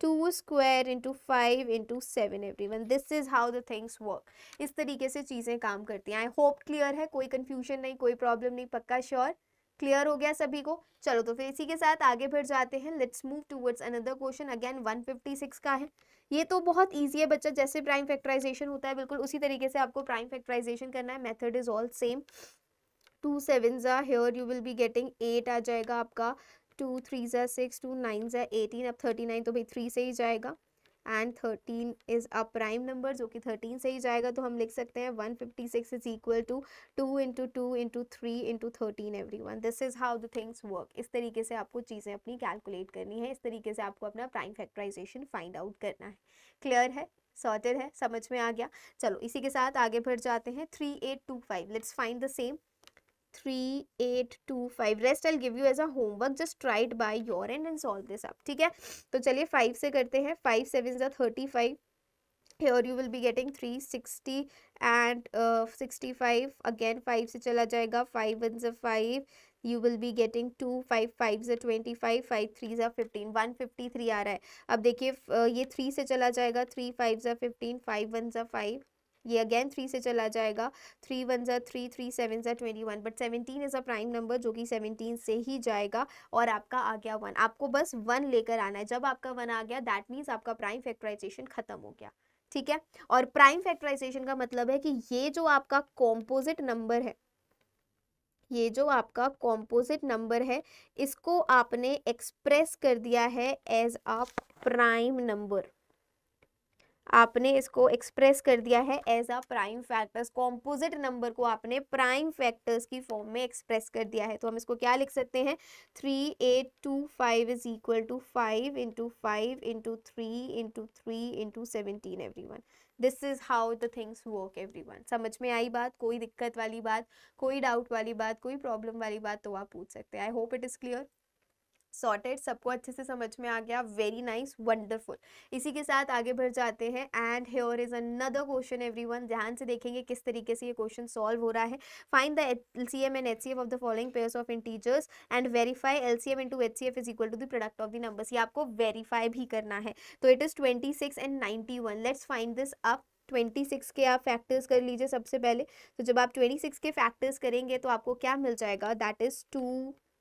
two square into five into seven every one this is how the things work इस तरीके से चीज़ें काम करती हैं I hope clear है कोई confusion नहीं कोई प्रॉब्लम नहीं पक्का श्योर sure. क्लियर हो गया सभी को चलो तो फिर इसी के साथ आगे फिर जाते हैं let's move towards another question again 156 का है ये तो बहुत ईजी है बच्चा जैसे प्राइम फैक्टराइजेशन होता है बिल्कुल उसी तरीके से आपको प्राइम फैक्टराइजेशन करना है method is all same two seven ज़ा here you will be getting eight आ जाएगा आपका टू थ्री ज़ा सिक्स टू नाइन ज़ा एटीन अब थर्टी नाइन तो भाई थ्री से ही जाएगा and thirteen is a prime number जो कि थर्टीन से ही जाएगा तो हम लिख सकते हैं one fifty six is equal to two into two into three into thirteen every one this is how the things work इस तरीके से आपको चीज़ें अपनी कैलकुलेट करनी है इस तरीके से आपको अपना प्राइम फैक्टराइजेशन फाइंड आउट करना है क्लियर है सॉर्टेड है समझ में आ गया चलो इसी के साथ आगे बढ़ जाते हैं three eight two five let's find the same three eight two five rest I give you as a homework just tried by your and and solve this up ठीक है तो चलिए फाइव से करते हैं फाइव सेवन जो thirty five और you will be getting three sixty and sixty five again five से चला जाएगा फाइव वन जो five you will be getting two five five ज़ ट्वेंटी फाइव फाइव थ्री ज़ फिफ्टीन वन फिफ्टी थ्री आ रहा है अब देखिए uh, ये थ्री से चला जाएगा थ्री फाइव ज़ फिफ्टीन फाइव वन ज़ फाइव ये अगेन थ्री से चला जाएगा थ्री वन ज़ा थ्री थ्री सेवन ज़ा twenty one but seventeen is a prime number जो कि सेवनटीन से ही जाएगा और आपका आ गया वन आपको बस वन लेकर आना है जब आपका वन आ गया दैट मीन्स आपका प्राइम फैक्टराइजेशन खत्म हो गया ठीक है और प्राइम फैक्टराइजेशन का मतलब है कि ये जो आपका कॉम्पोजिट नंबर है ये जो आपका कॉम्पोजिट नंबर है इसको आपने एक्सप्रेस कर दिया है एज अ प्राइम नंबर आपने इसको एक्सप्रेस कर दिया है as a prime factors composite number को आपने प्राइम फैक्टर्स की फॉर्म में एक्सप्रेस कर दिया है तो हम इसको क्या लिख सकते हैं three eight two five is equal to five into five into three into three into seventeen every one this is how the things work every one समझ में आई बात कोई दिक्कत वाली बात कोई डाउट वाली बात कोई प्रॉब्लम वाली बात तो आप पूछ सकते हैं I hope it is clear sorted सबको अच्छे से समझ में आ गया वेरी नाइस वंडरफुल इसी के साथ आगे बढ़ जाते हैं and here is another question everyone ध्यान से देखेंगे किस तरीके से ये क्वेश्चन सॉल्व हो रहा है find the L C M and H C F of the following pairs of integers and verify L C M into H C F is equal to the product of the numbers ये आपको verify भी करना है तो it is twenty six and ninety one let's find this up 26 के आप factors कर लीजिए सबसे पहले तो जब आप 26 के फैक्टर्स करेंगे तो आपको क्या मिल जाएगा that is two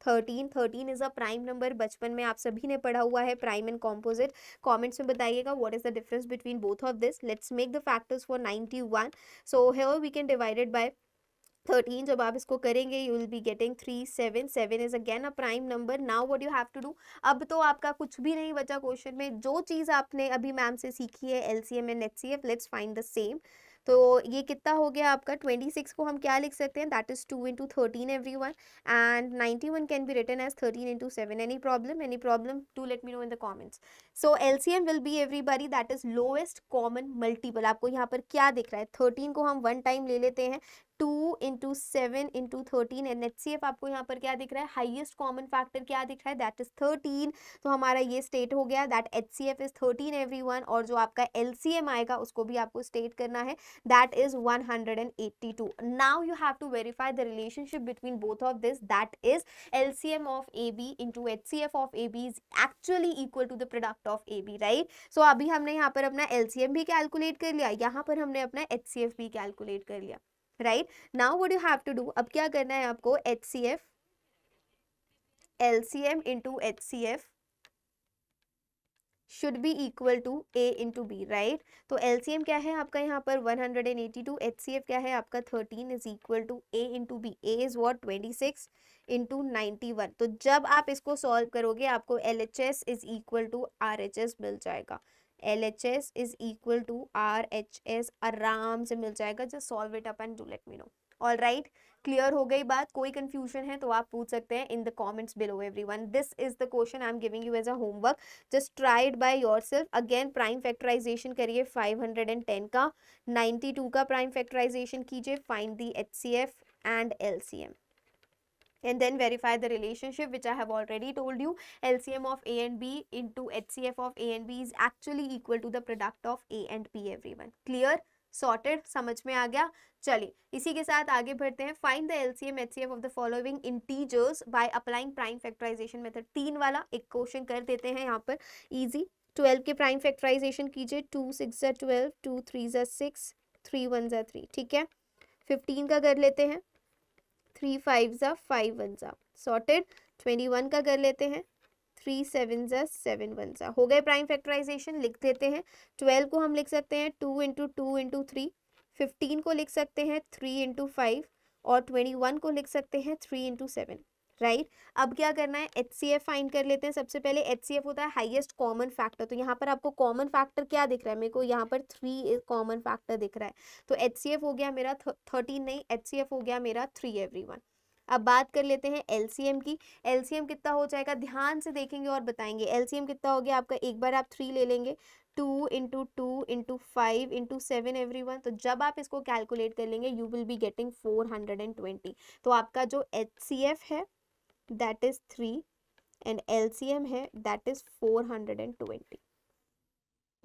thirteen thirteen is a prime number बचपन में आप सभी ने पढ़ा हुआ है प्राइम एंड कॉम्पोजिट कॉमेंट्स में बताइएगा what is the difference between both of this let's make the factors for ninety one so here we can divided by thirteen जब आप इसको करेंगे you will be getting three seven seven is again a prime number now what you have to do अब तो आपका कुछ भी नहीं बचा क्वेश्चन में जो चीज़ आपने अभी मैम से सीखी है L C M and H C F let's find the same तो ये कितना हो गया आपका ट्वेंटी सिक्स को हम क्या लिख सकते हैं that is two into thirteen every one and ninety one can be return as thirteen into seven any problem any problem to let me know in the comments so L C M will be everybody that is lowest common multiple आपको यहाँ पर क्या दिख रहा है thirteen को हम one time ले लेते हैं two into seven into thirteen and H C F आपको यहाँ पर क्या दिख रहा है हाईएस्ट कॉमन फैक्टर क्या दिख रहा है दैट इज थर्टीन तो हमारा ये स्टेट हो गया that H C F is thirteen every one और जो आपका एल सी एम आएगा उसको भी आपको स्टेट करना है that is one hundred and eighty two now you have to verify the relationship between both of this that is L C M of A B into H C F of A B is actually equal to the product of A B right so अभी हमने यहाँ पर अपना L C M भी calculate कर लिया यहाँ पर हमने अपना एच सी एफ भी कैलकुलेट कर लिया right now would you have to do अब क्या करना है आपको H C F L C M into H C F should be equal to A into B right तो एल सी एम क्या है आपका यहाँ पर one hundred and eighty two H C F क्या है आपका thirteen is equal to A into B A is what twenty six into ninety one तो जब आप इसको सॉल्व करोगे आपको L H S is equal to R H S मिल जाएगा L H S is equal to R H S आराम से मिल जाएगा just solve it up and do let me know all right clear हो गई बात कोई कंफ्यूजन है तो आप पूछ सकते हैं in the comments below every one this is the question I am giving you as a homework just tried by yourself again prime factorisation करिए 510 का 92 का प्राइम फैक्टराइजेशन कीजिए find the H C F and L C M and then verify the relationship which I have already told you LCM of A and B into HCF of A and B is actually equal to the product of A and B everyone clear sorted समझ में आ गया चलिए इसी के साथ आगे बढ़ते हैं find the LCM HCF of the following integers by applying prime factorisation method तीन वाला एक क्वेश्चन कर देते हैं यहाँ पर इजी ट्वेल्व के प्राइम फैक्टराइजेशन कीजिए टू सिक्स ज़ा ट्वेल्व टू थ्री ज़ा सिक्स थ्री वन ज़ा थ्री ठीक है फिफ्टीन का कर लेते हैं थ्री फाइव ज़ा फाइव वन ज़ा सॉर्टेड ट्वेंटी वन का कर लेते हैं थ्री सेवन ज़ा सेवन वन ज़ा हो गए प्राइम फैक्टराइजेशन लिख देते हैं ट्वेल्व को हम लिख सकते हैं two into two into three fifteen को लिख सकते हैं थ्री इंटू फाइव और ट्वेंटी वन को लिख सकते हैं three into seven right right? अब क्या करना है एच सी एफ फाइंड कर लेते हैं सबसे पहले एच सी एफ होता है हाईएस्ट कॉमन फैक्टर तो यहाँ पर आपको कॉमन फैक्टर क्या दिख रहा है मेरे को यहाँ पर थ्री कॉमन फैक्टर दिख रहा है तो एच सी एफ हो गया मेरा थर्टीन नहीं एच सी एफ हो गया मेरा थ्री एवरी वन अब बात कर लेते हैं एलसीएम की एलसीएम कितना हो जाएगा ध्यान से देखेंगे और बताएंगे एलसीएम कितना हो गया आपका एक बार आप थ्री ले लेंगे two into two into five into seven every one तो जब आप इसको कैलकुलेट कर लेंगे you will be getting four hundred and twenty तो आपका जो एच सी एफ है that is three and L C M है that is four hundred and twenty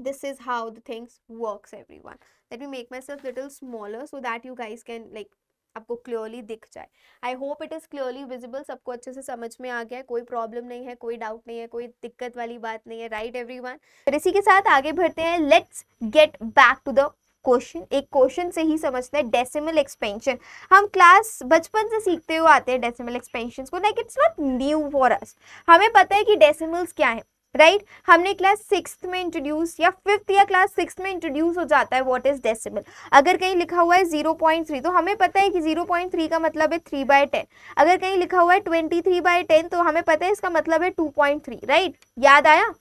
this is how the things work every everyone let me make myself little smaller so that you guys can like आपको clearly दिख जाए I hope it is clearly visible सबको अच्छे से समझ में आ गया है कोई प्रॉब्लम नहीं है कोई डाउट नहीं है कोई दिक्कत वाली बात नहीं है राइट एवरी वन इसी के साथ आगे बढ़ते हैं let's get back to the question एक क्वेश्चन से ही समझते हैं डेसिमल एक्सपेंशन हम क्लास बचपन से सीखते हुए आते हैं डेसिमल एक्सपेंशन को like it's not new for us हमें पता है कि डेसिमल्स क्या है राइट right? हमने क्लास सिक्स में इंट्रोड्यूस या फिफ्थ या क्लास सिक्स में इंट्रोड्यूस हो जाता है व्हाट इज डेसिमल अगर कहीं लिखा हुआ है जीरो पॉइंट थ्री तो हमें पता है कि जीरो पॉइंट थ्री का मतलब है थ्री बाय टेन अगर कहीं लिखा हुआ है ट्वेंटी थ्री बाय टेन तो हमें पता है इसका मतलब है टू पॉइंट थ्री राइट याद आया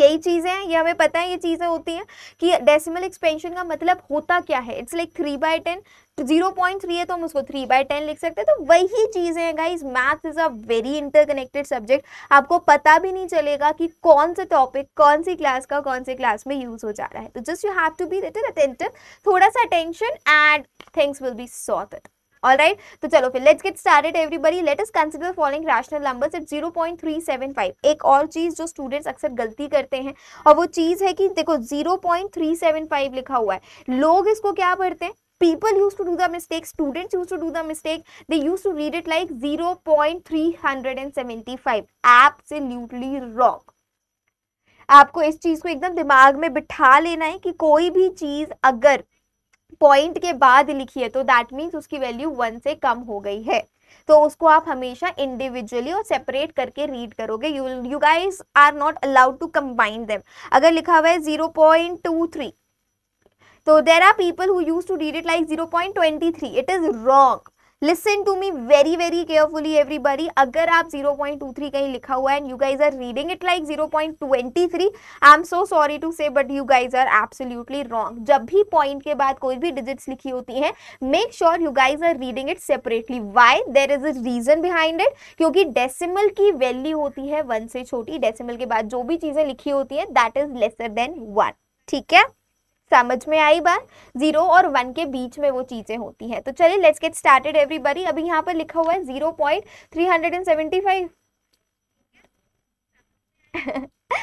यही चीज़ें हैं ये हमें पता है ये चीज़ें होती हैं कि डेसिमल एक्सपेंशन का मतलब होता क्या है it's like three by ten zero point three है तो हम उसको थ्री बाय टेन लिख सकते हैं तो वही चीज़ें हैं guys math is a very interconnected subject आपको पता भी नहीं चलेगा कि कौन सा टॉपिक कौन सी क्लास का कौन सी क्लास में यूज़ हो जा रहा है तो just you have to be written attentive थोड़ा सा attention and things will be sorted all right तो चलो फिर let's get started everybody let us consider following rational numbers at 0.375 एक और चीज़ जो स्टूडेंट्स अक्सर गलती करते हैं और वो चीज़ है कि देखो 0.375 लिखा हुआ है लोग इसको क्या पढ़ते हैं people used to do the mistake students used to do the mistake they used to read it like 0.375 absolutely rock आपको इस चीज़ को एकदम दिमाग में बिठा लेना है कि कोई भी चीज़ अगर पॉइंट के बाद लिखी है तो दैट मीन्स उसकी वैल्यू वन से कम हो गई है तो उसको आप हमेशा इंडिविजुअली और सेपरेट करके रीड करोगे you you guys are not allowed to combine them अगर लिखा हुआ है जीरो पॉइंट टू थ्री तो there are people who use to read it like zero point twenty three it is wrong listen to me very very carefully everybody अगर आप 0.23 कहीं लिखा हुआ है and you guys are reading it like 0.23 I am so sorry to say but you guys are absolutely wrong जब भी point के बाद कोई भी डिजिट्स लिखी होती हैं make sure you guys are reading it separately why there is a reason behind it क्योंकि डेसिमल की वैल्यू होती है वन से छोटी डेसिमल के बाद जो भी चीज़ें लिखी होती हैं that is lesser than one ठीक है समझ में आई बात जीरो और वन के बीच में वो चीज़ें होती हैं तो चलिए लेट्स गेट स्टार्टेड एवरीबडी अभी यहाँ पर लिखा हुआ है zero point three hundred and seventy five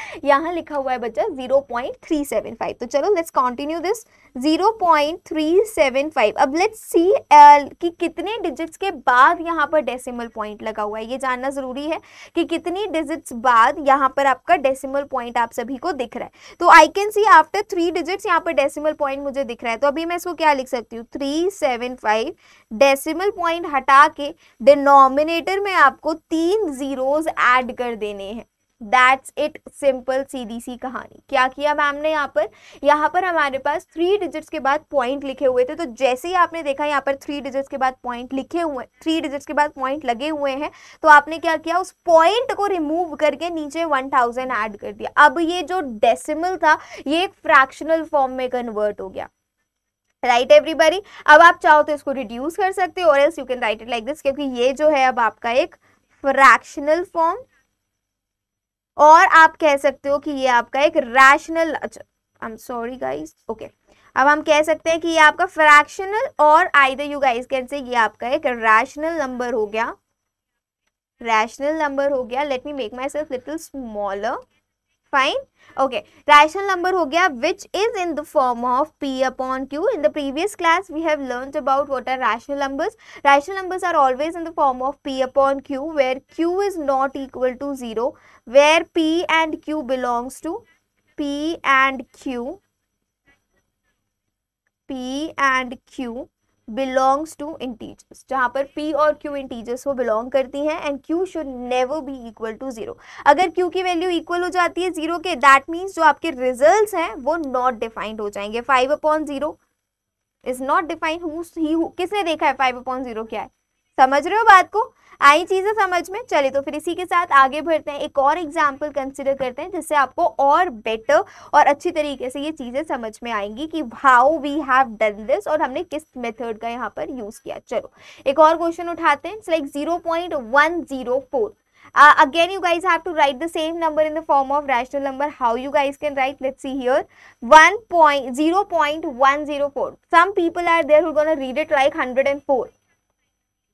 यहाँ लिखा हुआ है बच्चा 0.375 तो चलो लेट्स कंटिन्यू दिस 0.375 अब लेट्स सी uh, कि कितने डिजिट्स के बाद यहाँ पर डेसिमल पॉइंट लगा हुआ है ये जानना ज़रूरी है कि कितनी डिजिट्स बाद यहाँ पर आपका डेसिमल पॉइंट आप सभी को दिख रहा है तो I can see after three digits यहाँ पर डेसिमल पॉइंट मुझे दिख रहा है तो अभी मैं इसको क्या लिख सकती हूँ three seven five decimal point हटा के डिनोमिनेटर में आपको तीन जीरोज ऐड कर देने हैं दैट्स इट सिंपल सीधी सी कहानी क्या किया मैम ने यहाँ पर यहाँ पर हमारे पास थ्री डिजिट्स के बाद पॉइंट लिखे हुए थे तो जैसे ही आपने देखा यहाँ पर थ्री डिजिट्स के बाद पॉइंट लिखे हुए थ्री डिजिट्स के बाद पॉइंट लगे हुए हैं तो आपने क्या किया उस पॉइंट को रिमूव करके नीचे वन थाउजेंड ऐड कर दिया अब ये जो डेसिमल था ये एक फ्रैक्शनल फॉर्म में कन्वर्ट हो गया राइट एवरीबॉडी अब आप चाहो तो इसको रिड्यूस कर सकते हो और else you can write it like this क्योंकि ये जो है अब आपका एक फ्रैक्शनल फॉर्म और आप कह सकते हो कि ये आपका एक रैशनल अच्छा I am sorry guys okay अब हम कह सकते हैं कि ये आपका फ्रैक्शनल और आई दू गाइज कैन से ये आपका एक रैशनल नंबर हो गया रैशनल नंबर हो गया let me make myself little smaller fine okay rational number हो गया which is in the form of P upon Q in the previous class we have learn about what are rational numbers rational numbers are always in the form of P upon Q where Q is not equal to zero where P and Q belongs to P and Q P and Q belongs to integers जहां पर P और Q integers वो belong करती हैं and Q should never be equal to zero अगर Q की value equal हो जाती है जीरो के that means जो आपके results हैं वो not defined हो जाएंगे five upon zero is not defined किसने देखा है फाइव upon जीरो क्या है समझ रहे हो बात को आई चीज़ें समझ में चले तो फिर इसी के साथ आगे बढ़ते हैं एक और एग्जाम्पल कंसिडर करते हैं जिससे आपको और बेटर और अच्छी तरीके से ये चीज़ें समझ में आएंगी कि how we have done this और हमने किस मेथड का यहाँ पर यूज़ किया चलो एक और क्वेश्चन उठाते हैं it's like zero point one zero four uh, again you guys have to write the same number in the form of rational number how you guys can write let's see here 1 point 0.104 some people are there who are gonna read it like 104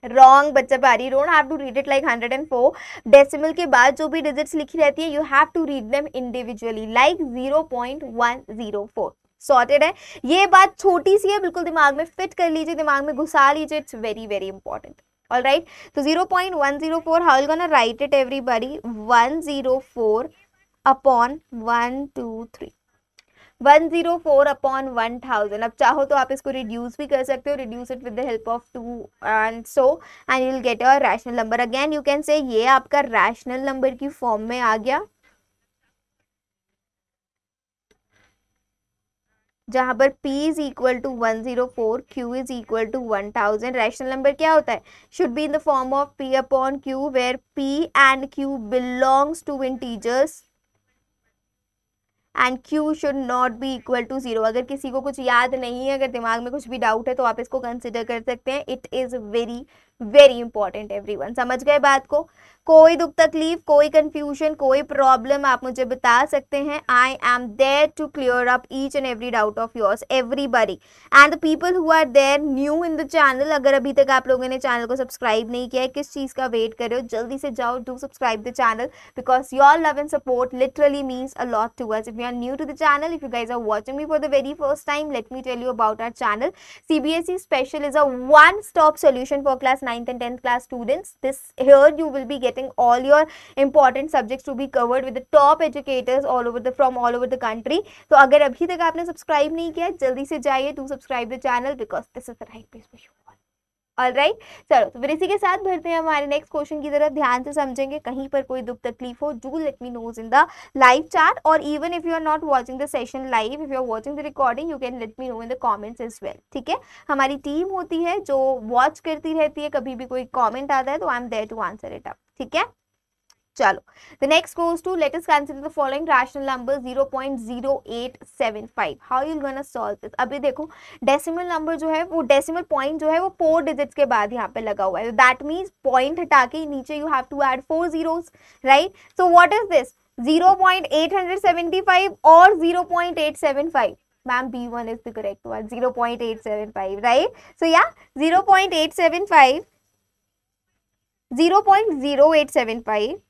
wrong बच्चा भारी wrong don't have to read it like four decimal के बाद जो भी digits लिखी रहती है you have to read them individually like zero zero point one four sorted है ये बात छोटी सी है बिल्कुल दिमाग में फिट कर लीजिए दिमाग में घुसा लीजिए it's very very important all right तो zero point four how you gonna write it one zero four upon one two three one zero four upon one thousand अब चाहो तो आप इसको रिड्यूस भी कर सकते हो reduce it with the help of two and so and you will get your rational number again you can say ये आपका रैशनल नंबर की फॉर्म में आ गया जहाँ पर P is equal to one zero four Q is equal to one thousand rational number क्या होता है should be in the form of P upon Q where P and Q belongs to integers and Q should not be equal to zero अगर किसी को कुछ याद नहीं है अगर दिमाग में कुछ भी डाउट है तो आप इसको कंसिडर कर सकते हैं it is very very important every one समझ गए बात को कोई दुख तकलीफ कोई कंफ्यूजन कोई प्रॉब्लम आप मुझे बता सकते हैं I am there to clear up each and every doubt of yours everybody and the people who are there new in the channel अगर अभी तक आप लोगों ने चैनल को सब्सक्राइब नहीं किया है किस चीज़ का वेट कर रहे हो जल्दी से जाओ do subscribe the channel because your love and support literally means a lot to us if you are new to the channel if you guys are watching me for the very first time let me tell you about our channel C B S E special is a one stop solution for class ninth and tenth class students this here you will be get getting all your important subjects to be covered with the top educators all over the from all over the country तो अगर अभी तक आपने subscribe नहीं किया जल्दी से जाइए to subscribe the channel because this is the right place for you all right चलो तो फिर इसी के साथ भरते हैं हमारे नेक्स्ट क्वेश्चन की तरफ ध्यान से समझेंगे कहीं पर कोई दुख तकलीफ हो do let me knows in the live chat और even if you are not watching the session live if you are watching the recording you can let me know in the comments is well ठीक है हमारी team होती है जो watch करती रहती है कभी भी कोई कॉमेंट आता है तो I am there to answer it up ठीक है चलो the next goes to let consider the following rational number five how you gonna solve this अभी देखो डेसिमल नंबर जो है वो डेसिमल पॉइंट जो है वो फोर डिजिट्स के बाद यहाँ पे लगा हुआ है दैट मीन्स पॉइंट हटा के नीचे you have to add four zero right so what is this five और five ma'am B one is the correct one five right so या five 0.0875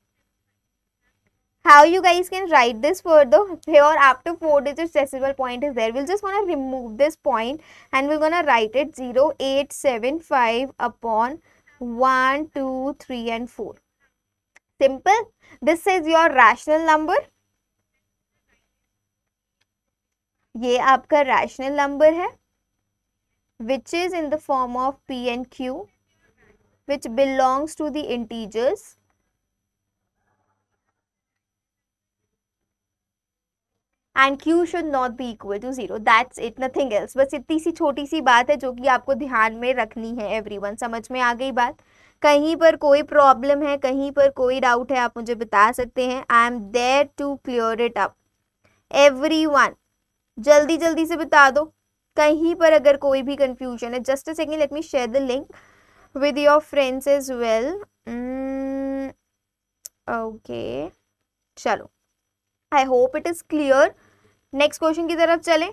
how you guys can write this further here after four digits decimal point is there we'll just want to remove this point and we're gonna write it 0875 upon 1 2 3 and 4 simple this is your rational number ये आपका rational number है which is in the form of p and q. which belongs to the integers and q should not be equal to zero. That's it, nothing else. बस इतनी सी छोटी सी बात है जो कि आपको ध्यान में रखनी है वन समझ में आ गई बात कहीं पर कोई प्रॉब्लम है कहीं पर कोई डाउट है आप मुझे बता सकते हैं I am there to clear it up every one जल्दी जल्दी से बता दो कहीं पर अगर कोई भी कंफ्यूजन है just a second let me share the link with your friends as well mm, okay चलो I hope it is clear next question की तरफ चले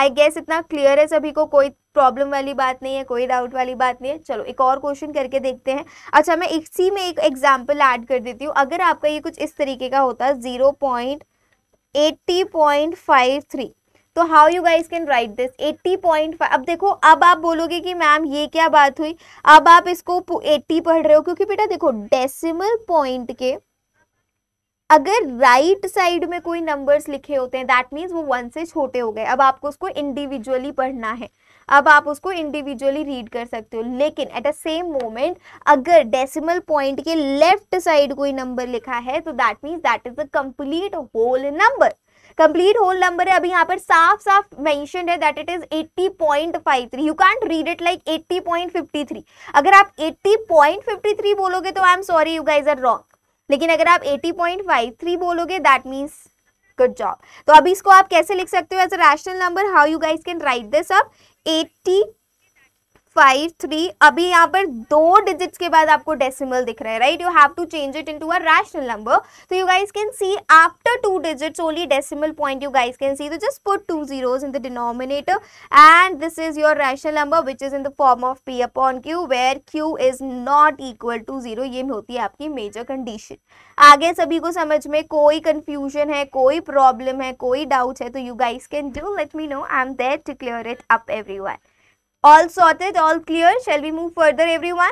आई गेस इतना क्लियर है सभी को कोई प्रॉब्लम वाली बात नहीं है कोई डाउट वाली बात नहीं है चलो एक और क्वेश्चन करके देखते हैं अच्छा मैं इसी में एक एग्जाम्पल ऐड कर देती हूँ अगर आपका ये कुछ इस तरीके का होता zero point eighty point five three तो how you guys can write this 80.5 अब देखो अब आप बोलोगे कि मैम ये क्या बात हुई अब आप इसको 80 पढ़ रहे हो क्योंकि बेटा देखो डेसिमल पॉइंट के अगर राइट right साइड में कोई नंबर्स लिखे होते हैं दैट मीन्स वो वन से छोटे हो गए अब आपको उसको इंडिविजुअली पढ़ना है अब आप उसको इंडिविजुअली रीड कर सकते हो लेकिन एट अ सेम मोमेंट अगर डेसिमल पॉइंट के लेफ्ट साइड कोई नंबर लिखा है तो that means that is a complete whole number complete whole number है अभी यहाँ पर साफ साफ मेंशन है that it is 80.53 you can't read it like 80.53 अगर आप 80.53 बोलोगे तो I am sorry you guys are wrong लेकिन अगर आप 80.53 बोलोगे दैट मीन्स गुड जॉब तो अभी इसको आप कैसे लिख सकते हो as a rational number how you guys can write this up eighty five three अभी यहाँ पर दो डिजिट्स के बाद आपको डेसिमल दिख रहा है right you have to change it into a rational number तो you guys can see after two digits only decimal point you guys can see तो just put two zeros in the denominator and this is your rational number which is in the form of P upon Q where Q is not equal to zero ये होती है आपकी major condition आगे सभी को समझ में कोई कंफ्यूजन है कोई प्रॉब्लम है कोई डाउट है तो you guys can do let me know I am there to clear it up everyone all sorted all clear shall we move further one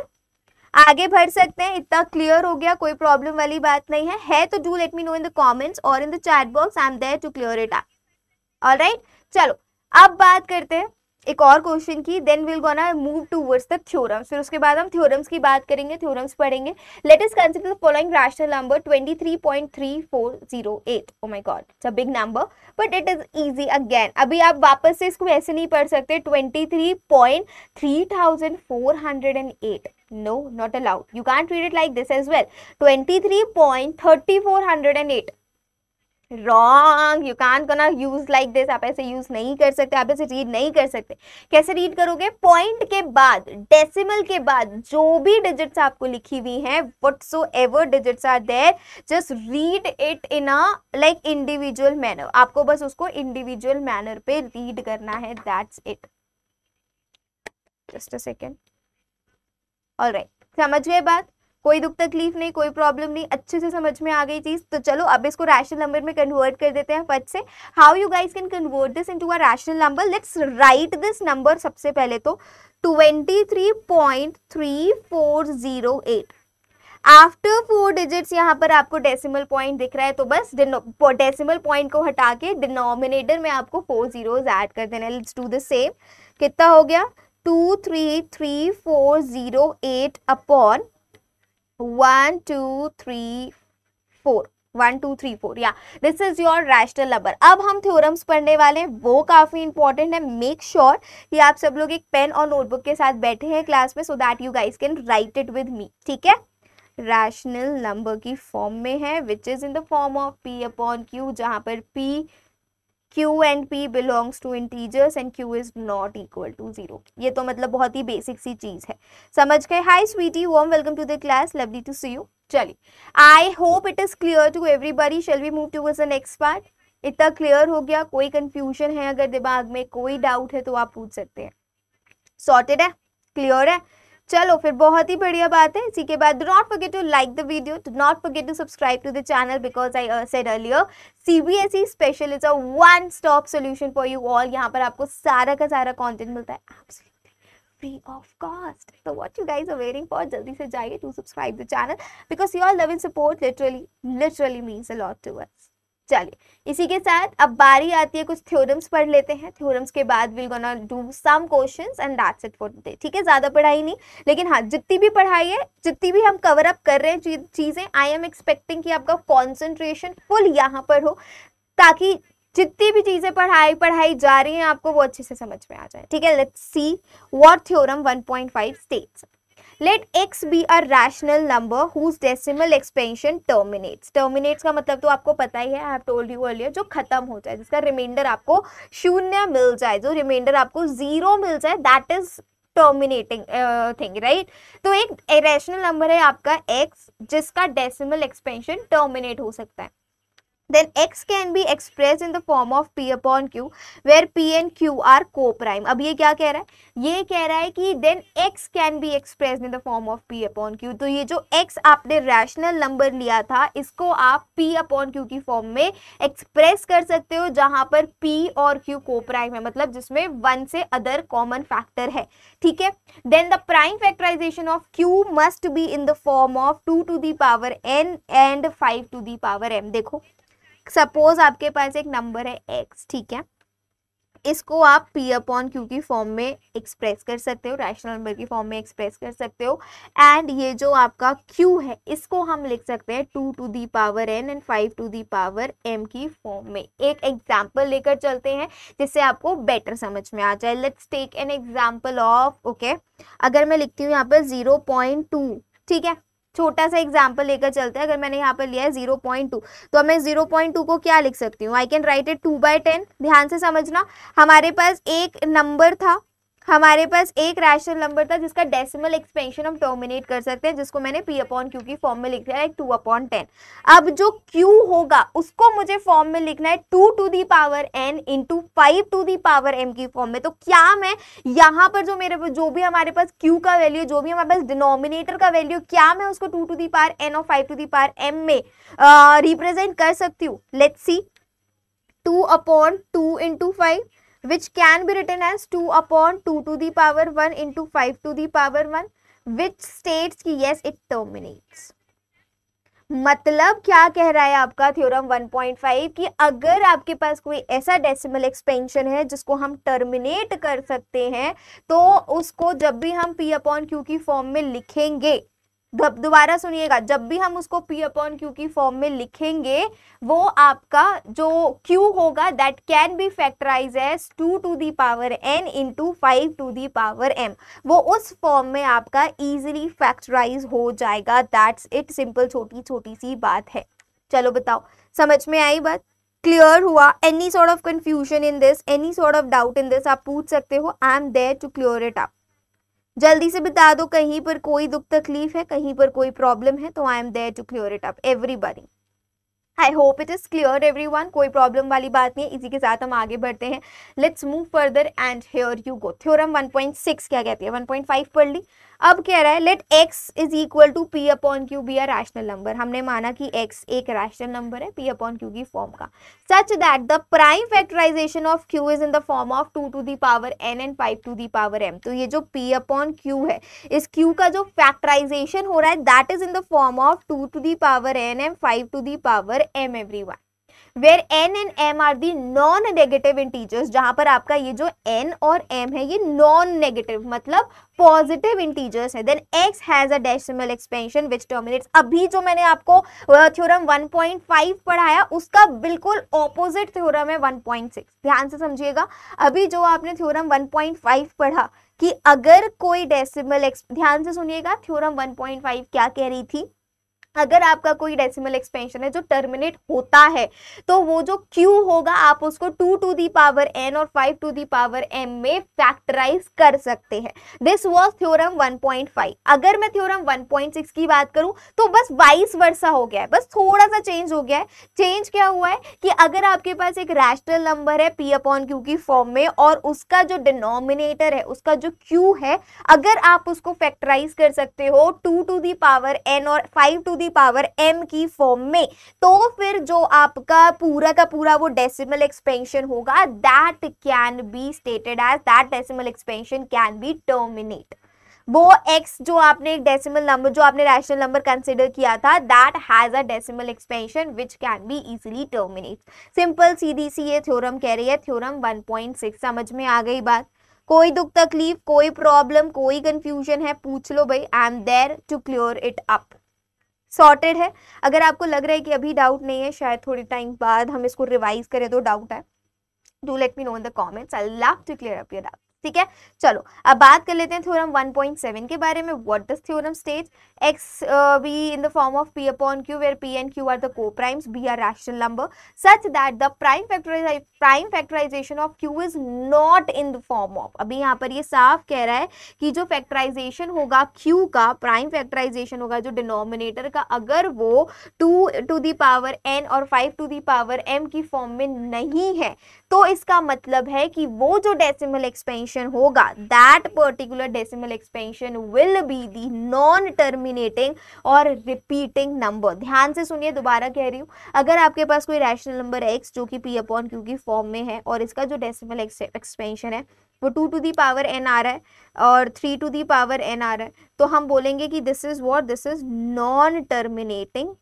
आगे बढ़ सकते हैं इतना क्लियर हो गया कोई प्रॉब्लम वाली बात नहीं है है तो do let me know in the comments और in the chat box I am there to clear it all right चलो अब बात करते हैं एक और क्वेश्चन की देन विल गो ना मूव टूवर्ड्स द थ्योरम्स फिर उसके बाद हम थ्योरम्स की बात करेंगे थ्योरम्स पढ़ेंगे let us consider the following rational number 23.3408 oh my god it's a big number but it is easy again अभी आप वापस से इसको ऐसे नहीं पढ़ सकते 23.3408 no not allowed you can't read it like this as well 23.3408 wrong you can को ना यूज लाइक दिस आप ऐसे यूज नहीं कर सकते आप ऐसे रीड नहीं कर सकते कैसे रीड करोगे पॉइंट के बाद डेसिमल के बाद जो भी डिजिट्स आपको लिखी हुई हैं whatsoever digits are there just read it in a like individual manner आपको बस उसको इंडिविजुअल मैनर पे रीड करना है that's it just a second all right समझ गए बात कोई दुख तकलीफ नहीं कोई प्रॉब्लम नहीं अच्छे से समझ में आ गई चीज़ तो चलो अब इसको रैशनल नंबर में कन्वर्ट कर देते हैं फट से how you guys can convert this into our rational number let's write this number सबसे पहले तो twenty three point three four zero eight after four digits यहाँ पर आपको डेसिमल पॉइंट दिख रहा है तो बस डेसिमल पॉइंट को हटा के डिनोमिनेटर में आपको फोर जीरोज ऐड कर देना लेट्स डू द सेम कितना हो गया two three three four zero eight upon one two three four one two three four या this is your rational number अब हम थ्योरम्स पढ़ने वाले हैं वो काफ़ी इंपॉर्टेंट है मेक श्योर sure कि आप सब लोग एक पेन और नोटबुक के साथ बैठे हैं क्लास में so that you guys can write it with me ठीक है रैशनल नंबर की फॉर्म में है which is in the form of P upon Q जहाँ पर P Q and P belongs to integers and Q is not equal to zero. ये तो मतलब बहुत ही basic सी चीज है समझ गए hi sweetie warm welcome to the class lovely to see you चलिए I hope it is clear to everybody shall we move towards next part इतना क्लियर हो गया कोई कंफ्यूजन है अगर दिमाग में कोई डाउट है तो आप पूछ सकते हैं सॉर्टेड है क्लियर है चलो फिर बहुत ही बढ़िया बात है इसी के बाद do not forget to like the video do not forget to subscribe to the channel because I said earlier E special is a one stop solution for you all यहाँ पर आपको सारा का सारा कॉन्टेंट मिलता है free of cost so what you guys are waiting for जल्दी से जाइए to subscribe the channel because your love and support literally literally means a lot to us चलिए इसी के साथ अब बारी आती है कुछ थ्योरम्स पढ़ लेते हैं थ्योरम्स के बाद will gonna do some questions and that's it for today ठीक है ज़्यादा पढ़ाई नहीं लेकिन हाँ जितनी भी पढ़ाई है जितनी भी हम कवर अप कर रहे हैं चीज़ें आई एम एक्सपेक्टिंग कि आपका कॉन्सेंट्रेशन फुल यहाँ पर हो ताकि जितनी भी चीज़ें पढ़ाई पढ़ाई जा रही है आपको वो अच्छे से समझ में आ जाए ठीक है let's see what theorem five states let X be a rational number whose decimal expansion terminates terminates का मतलब तो आपको पता ही है I have told you earlier जो खत्म हो जाए जिसका रिमाइंडर आपको शून्य मिल जाए जो रिमाइंडर आपको जीरो मिल जाए that is terminating thing right तो एक रैशनल नंबर है आपका एक्स जिसका डेसिमल एक्सपेंशन टर्मिनेट हो सकता है then x can be expressed in the form of p upon q where p and q are co-prime ab ye kya keh raha hai ye keh raha hai ki then x can be expressed in the form of p upon q to ye jo x aapne rational number liya tha isko aap p upon q ki form mein express kar sakte ho jahan par p aur q co-prime hai matlab jisme one se other common factor hai theek hai then the prime factorization of q must be in the form of 2 to the power n and 5 to the power m dekho suppose आपके पास एक number है x ठीक है इसको आप P upon Q की form में एक्सप्रेस कर सकते हो रैशनल नंबर की फॉर्म में एक्सप्रेस कर सकते हो एंड ये जो आपका क्यू है इसको हम लिख सकते हैं two to the power N and five to the power M की फॉर्म में एक एग्जाम्पल लेकर चलते हैं जिससे आपको बेटर समझ में आ जाए let's take an example of okay अगर मैं लिखती हूँ यहाँ पर जीरो पॉइंट टू ठीक है छोटा सा एग्जाम्पल लेकर चलते हैं अगर मैंने यहाँ पर लिया है जीरो पॉइंट टू तो मैं जीरो पॉइंट टू को क्या लिख सकती हूँ I can write it two by ten ध्यान से समझना हमारे पास एक नंबर था हमारे पास एक रैशनल नंबर था जिसका डेसिमल एक्सपेंशन हम टर्मिनेट कर सकते हैं जिसको मैंने पी अपॉन क्यू की फॉर्म में लिख दिया है टू अपॉन टेन अब जो क्यू होगा उसको मुझे फॉर्म में लिखना है two to the power N into five to the power M की फॉर्म में तो क्या मैं यहाँ पर जो मेरे जो भी हमारे पास क्यू का वैल्यू जो भी हमारे पास डिनोमिनेटर का वैल्यू क्या मैं उसको two to the power N और five to the power M में रिप्रेजेंट कर सकती हूँ let's see two upon two into five which can be written as 2 upon 2 to the power 1 into 5 to the power 1 which states कि yes it terminates. मतलब क्या कह रहा है आपका थ्योरम 1.5 कि अगर आपके पास कोई ऐसा डेसिमल एक्सपेंशन है जिसको हम टर्मिनेट कर सकते हैं तो उसको जब भी हम पी अपॉन क्यू की फॉर्म में लिखेंगे दोबारा सुनिएगा जब भी हम उसको पी अपॉन क्यू की फॉर्म में लिखेंगे वो आपका जो क्यू होगा that can be factorise as two to the power N into five to the power M वो उस फॉर्म में आपका इजीली फैक्टराइज हो जाएगा दैट्स इट सिंपल छोटी छोटी सी बात है चलो बताओ समझ में आई बात क्लियर हुआ any sort of confusion in this any sort of doubt in this आप पूछ सकते हो I am there to clear it up जल्दी से बता दो कहीं पर कोई दुख तकलीफ है कहीं पर कोई प्रॉब्लम है तो I am there to clear it up everybody I hope it is clear every one कोई प्रॉब्लम वाली बात नहीं है इसी के साथ हम आगे बढ़ते हैं let's move further and here you go theorem 1.6 क्या कहती है 1.5 पढ़ ली अब कह रहा है let x is equal to P upon Q be our rational number हमने माना कि x एक रैशनल नंबर है p अपॉन क्यू की फॉर्म का such that the prime factorisation of q is in the form of 2 to the power n and 5 to the power m तो ये जो p अपॉन q है इस q का जो फैक्टराइजेशन हो रहा है that is in the form of 2 to the power n and 5 to the power m everyone where N and M are the non negative integers जहां पर आपका ये जो एन और एम है ये नॉन नेगेटिव मतलब पॉजिटिव इंटीजर्स है then X has a decimal expansion which terminates अभी जो मैंने आपको थ्योरम 1.5 पढ़ाया उसका बिल्कुल ऑपोजिट थ्योरम है 1.6 ध्यान से समझिएगा अभी जो आपने थ्योरम 1.5 पढ़ा कि अगर कोई डेसिमल ध्यान से सुनिएगा थ्योरम 1.5 क्या कह रही थी अगर आपका कोई डेसिमल एक्सपेंशन है जो टर्मिनेट होता है तो वो जो क्यू होगा आप उसको two to the power N और five to the power M में फैक्टराइज कर सकते हैं दिस वॉज थ्योरम 1.5 अगर मैं थ्योरम 1.6 की बात करूं तो बस वाइस वर्षा हो गया है बस थोड़ा सा चेंज हो गया है चेंज क्या हुआ है कि अगर आपके पास एक रैशनल नंबर है पी अपॉन क्यू की फॉर्म में और उसका जो डिनोमिनेटर है उसका जो क्यू है अगर आप उसको फैक्टराइज कर सकते हो two to the power N और फाइव टू दी की पावर एम की फॉर्म में तो फिर जो आपका पूरा का पूरा वो डेसिमल एक्सपेंशन होगा that can be stated as that decimal expansion can be terminate वो एक्स जो आपने एक डेसिमल नंबर जो आपने रैशनल नंबर कंसिडर किया था that has a decimal expansion which can be easily terminate simple सीधी सी ये थ्योरम कह रही है थ्योरम 1.6 समझ में आ गई बात कोई दुख तकलीफ कोई प्रॉब्लम कोई कंफ्यूजन है पूछ लो भाई I am there to clear it up sorted है अगर आपको लग रहा है कि अभी डाउट नहीं है शायद थोड़ी टाइम बाद हम इसको रिवाइज करें तो डाउट है do let me know in the comments I love to clear up your doubt ठीक है चलो अब बात कर लेते हैं थ्योरम 1.7 के बारे में what does theorem state x uh, be in the form of p upon q where p and q are the coprimes b are rational number such that the prime factorization prime factorization of q is not in the form of abhi yahan par ye saaf keh raha hai ki jo factorization hoga q ka prime factorization hoga jo denominator ka agar wo 2 to the power n or 5 to the power m ki form mein nahi hai तो इसका मतलब है कि वो जो decimal expansion होगा that particular decimal expansion will be the non terminal determinating और repeating number ध्यान से सुनिए दोबारा कह रही हूँ अगर आपके पास कोई रैशनल नंबर है एक्स जो कि पी अपॉन क्यू की फॉर्म में है और इसका जो डेसिमल एक्सपेंशन है वो two to the power n आ रहा है और three to the power n आ रहा है तो हम बोलेंगे कि this is what this is non terminating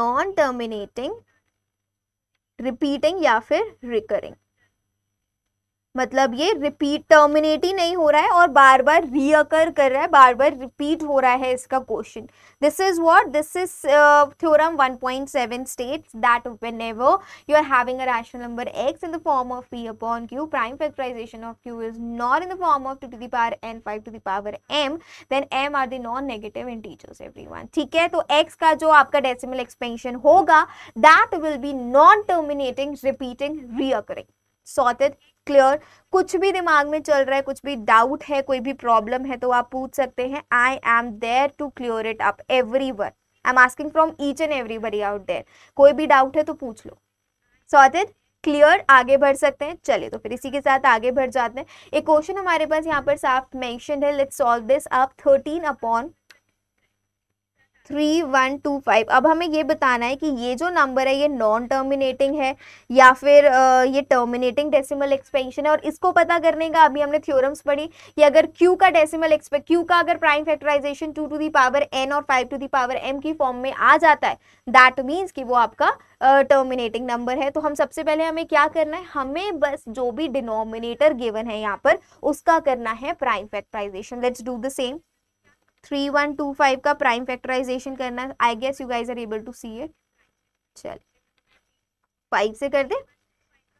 non terminating repeating या फिर रिकरिंग मतलब ये रिपीट टर्मिनेट ही नहीं हो रहा है और बार बार रीअकर कर रहा है बार बार रिपीट हो रहा है इसका question this is what this is theorem 1.7 point seven state that whenever you are having a rational number x in the form of P upon q prime factorisation of q is not in the form of two to the n five to the m then m are the non negative integers every ठीक है तो x का जो आपका decimal expansion होगा that will be non terminating repeating reoccurring sorted clear कुछ भी दिमाग में चल रहा है कुछ भी डाउट है कोई भी प्रॉब्लम है तो आप पूछ सकते हैं I am there to clear it up everyone I am asking from each and everybody out there कोई भी डाउट है तो पूछ लो सॉटेड क्लियर आगे बढ़ सकते हैं चले तो फिर इसी के साथ आगे बढ़ जाते हैं एक क्वेश्चन हमारे पास यहाँ पर साफ मेंशन है let's solve this up thirteen upon three one two five अब हमें ये बताना है कि ये जो नंबर है ये नॉन टर्मिनेटिंग है या फिर ये टर्मिनेटिंग डेसिमल एक्सपेंशन है और इसको पता करने का अभी हमने थ्योरम्स पढ़ी कि अगर क्यू का डेसिमल एक्सपे क्यू का अगर prime factorization two to the power N और five to the power M की फॉर्म में आ जाता है दैट मीन्स कि वो आपका टर्मिनेटिंग uh, नंबर है तो हम सबसे पहले हमें क्या करना है हमें बस जो भी डिनोमिनेटर गिवन है यहाँ पर उसका करना है prime factorisation let's do the same three one two five का प्राइम फैक्टराइजेशन करना I guess you guys are able to see it चल फाइव से कर दे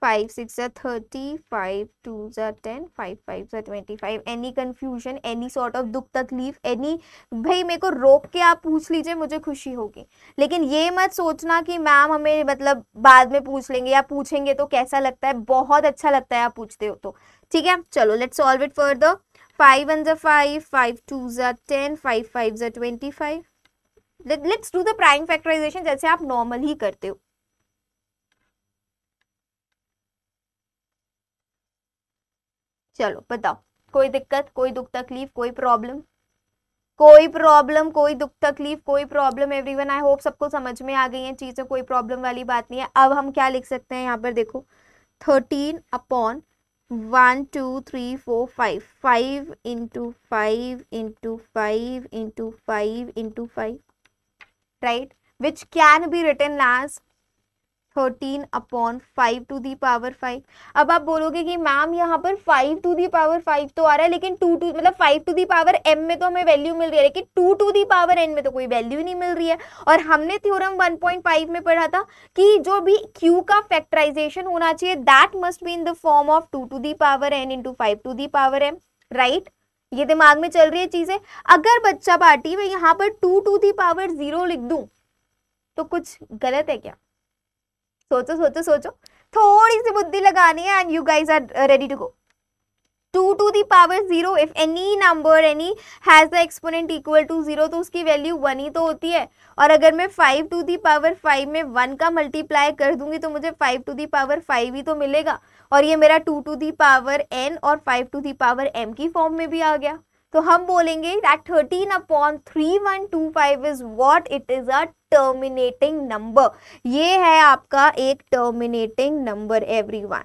फाइव सिक्स ज़ा थर्टी फाइव टू ज़ा टेन फाइव फाइव ज़ा twenty five any confusion any sort of दुख तकलीफ एनी भाई मेरे को रोक के आप पूछ लीजिए मुझे खुशी होगी लेकिन ये मत सोचना कि मैम हमें मतलब बाद में पूछ लेंगे या पूछेंगे तो कैसा लगता है बहुत अच्छा लगता है आप पूछते हो तो ठीक है चलो let solve it further 5 ones are 5, 5 twos are 10, 5 fives are 25. Let, let's do the prime factorization जैसे आप normal ही करते हो. चलो बताओ कोई दिक्कत कोई दुख तकलीफ कोई प्रॉब्लम कोई प्रॉब्लम कोई दुख तकलीफ कोई प्रॉब्लम एवरीवन आई होप सबको समझ में आ गई है चीज़ें कोई प्रॉब्लम वाली बात नहीं है अब हम क्या लिख सकते हैं यहाँ पर देखो thirteen upon 1, 2, 3, 4, 5. 5 into 5 into 5 into 5 into 5. Right? Which can be written as thirteen upon five to the power five अब आप बोलोगे कि मैम यहाँ पर five to the power five तो आ रहा है लेकिन टू टू मतलब five to the power M में तो हमें वैल्यू मिल रही है लेकिन two to the power n में तो कोई वैल्यू नहीं मिल रही है और हमने थ्योरम फाइव में पढ़ा था कि जो भी क्यू का फैक्टराइजेशन होना चाहिए that must be in the form of two to the power n into five to the power m right ये दिमाग में चल रही है चीज़ें अगर बच्चा पार्टी में यहाँ पर two to the power zero लिख दूँ तो कुछ गलत है क्या सोचो सोचो सोचो थोड़ी सी बुद्धि लगानी है and you guys are ready to go two to the power zero if any number any has the exponent equal to zero तो उसकी वैल्यू वन ही तो होती है और अगर मैं five to the power five में वन का मल्टीप्लाई कर दूंगी तो मुझे five to the power five ही तो मिलेगा और ये मेरा two to the power N और five to the power M की फॉर्म में भी आ गया तो हम बोलेंगे that thirteen upon three one two five is what it is a terminating number ये है आपका एक terminating number everyone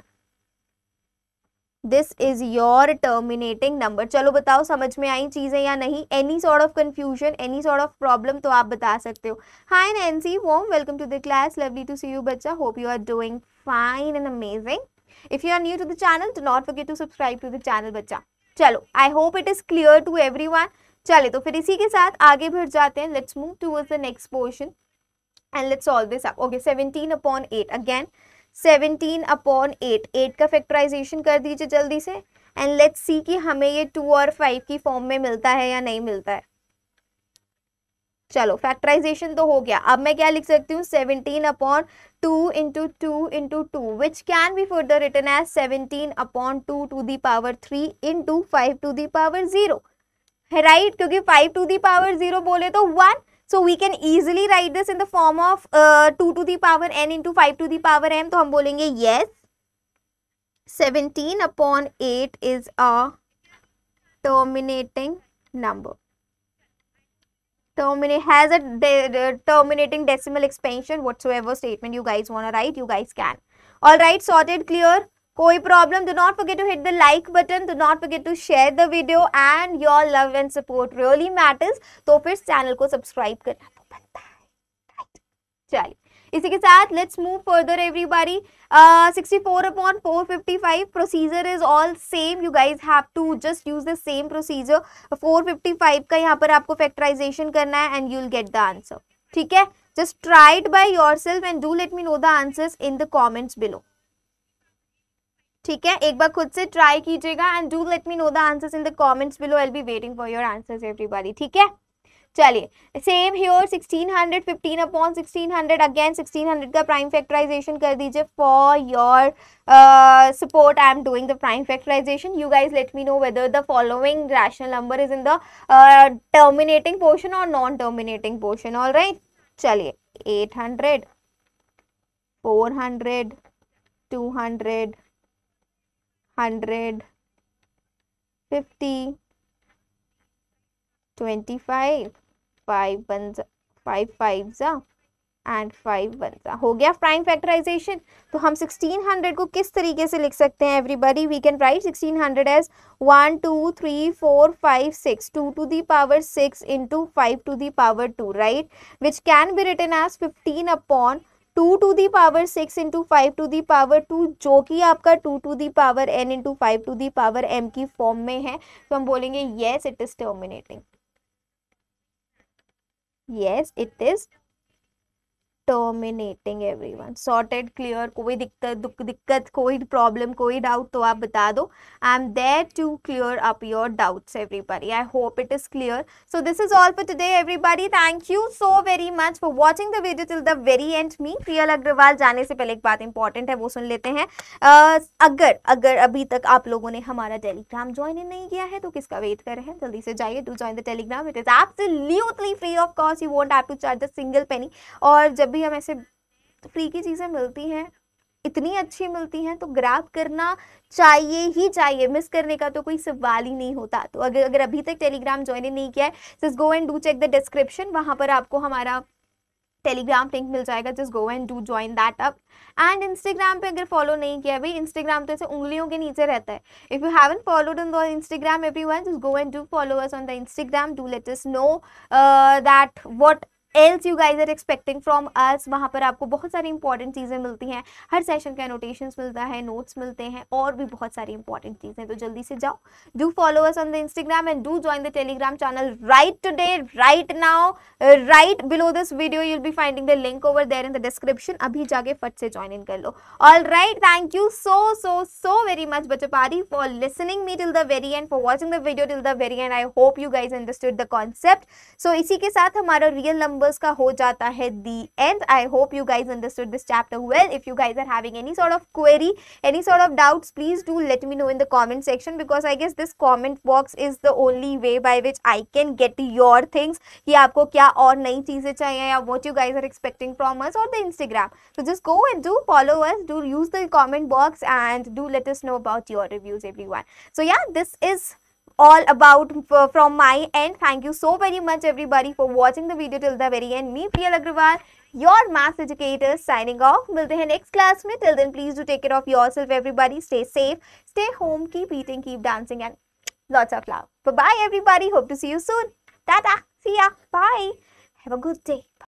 this is your terminating number चलो बताओ समझ में आई चीज़ें या नहीं any sort of confusion any sort of problem तो आप बता सकते हो हाई नैन्सी वोम welcome to the class lovely to see you बच्चा hope you are doing fine and amazing if you are new to the channel do not forget to subscribe to the channel बच्चा चलो I hope it is clear to every everyone चले तो फिर इसी के साथ आगे बढ़ जाते हैं let's move towards the next portion and let's solve this okay seventeen upon eight again seventeen upon eight eight का फैक्टराइजेशन कर दीजिए जल्दी से एंड लेट्स सी कि हमें ये टू और फाइव की फॉर्म में मिलता है या नहीं मिलता है चलो फैक्टराइजेशन तो हो गया अब मैं क्या लिख सकती हूँ seventeen upon two into two into two which can be further return as seventeen upon two to the power three into five to the power zero है राइट क्योंकि five to the power zero बोले तो one so we can easily write this in the form of two to the power N into five to the power m तो हम बोलेंगे yes seventeen upon eight is a terminating number Terminate has a de de terminating decimal expansion. Whatsoever statement you guys want to write, you guys can. All right, sorted, clear. koi problem do not forget to hit the like button do not forget to share the video and your love and support really matters to fir channel ko subscribe karna to banta hai right chaliye इसी के साथ let's move further everybody 64 अपॉन 455 procedure is all same you guys have to just use the same procedure 455 का यहाँ पर आपको factorization करना है and you will get the answer ठीक है just tried by yourself and do let me know the answers in the comments below ठीक है एक बार खुद से ट्राई कीजिएगा and do let me know the answers in the comments below I be waiting for your answers everybody ठीक है चलिए सेम ह्योर 1600 15 अपॉन 1600 अगेन 1600 का प्राइम फैक्टराइजेशन कर दीजिए for your support I am doing the prime factorization you guys let me know whether the following rational number is in the terminating portion और non terminating portion all right चलिए 800 400 200 hundred fifty twenty five five one five five and five one ज़ा हो गया prime factorisation तो हम sixteen hundred को किस तरीके से लिख सकते हैं everybody we can write sixteen hundred as one two three four five six two to the power six into five to the power two right which can be return as fifteen upon two to the power six into five to the power two जो कि आपका two to the power N into five to the power M की form में है तो हम बोलेंगे yes it is terminating yes it is terminating every one sorted clear कोई दिक्कत दिक्कत कोई प्रॉब्लम कोई डाउट तो आप बता दो I am there to clear up your doubts everybody I hope it is clear so this is all for today everybody thank you so very much for watching the video till the very end me Priyal Agarwal जाने से पहले एक बात important है वो सुन लेते हैं uh, अगर अगर अभी तक आप लोगों ने हमारा टेलीग्राम ज्वाइन नहीं किया है तो किसका वेट कर रहे हैं जल्दी से जाइए to join the Telegram it is absolutely free of cost you won't have to charge the single penny और जब भी भी हम ऐसे फ्री की चीज़ें मिलती हैं इतनी अच्छी मिलती हैं तो ग्राफ करना चाहिए ही चाहिए मिस करने का तो कोई सवाल ही नहीं होता तो अगर अगर अभी तक टेलीग्राम ज्वाइन नहीं किया है just go and do check the description वहाँ पर आपको हमारा टेलीग्राम लिंक मिल जाएगा just go and do join that up and Instagram पे अगर फॉलो नहीं किया भाई इंस्टाग्राम तो ऐसे उंगलियों के नीचे रहता है if you haven't followed on the Instagram every one just go and do followers on the Instagram do let us know that what else you guys are expecting from us वहाँ पर आपको बहुत सारी इंपॉर्टेंट चीज़ें मिलती हैं हर session का notation मिलता है नोट्स मिलते हैं और भी बहुत सारी इंपॉर्टेंट चीज़ें तो जल्दी से जाओ do follow us on the Instagram and do join the Telegram channel right today right now right below this video you'll be finding the link over there in the description अभी जाके फट से join in कर लो all right thank you so so so very much बचपारी for listening me till the very end for watching the video till the very end I hope you guys understood the concept so इसी के साथ हमारा real number chapters का हो जाता है दी and I hope you guys understood this chapter well if you guys are having any sort of query any sort of doubts please do let me know in the comment section because I guess this comment box is the only way by which I can get your things कि आपको क्या और नई चीज़ें चाहिए या what you guys are expecting from us और the Instagram so just go and do follow us do use the comment box and do let us know about your reviews every one so yeah this is all about uh, from my end. Thank you so very much everybody for watching the video till the very end. Me Priya Agrawal, your math educator signing off. Milte hain next class mein. Till then please do take care of yourself everybody. Stay safe, stay home, keep eating, keep dancing and lots of love. Bye-bye everybody. Hope to see you soon. Tata. See ya. Bye. Have a good day.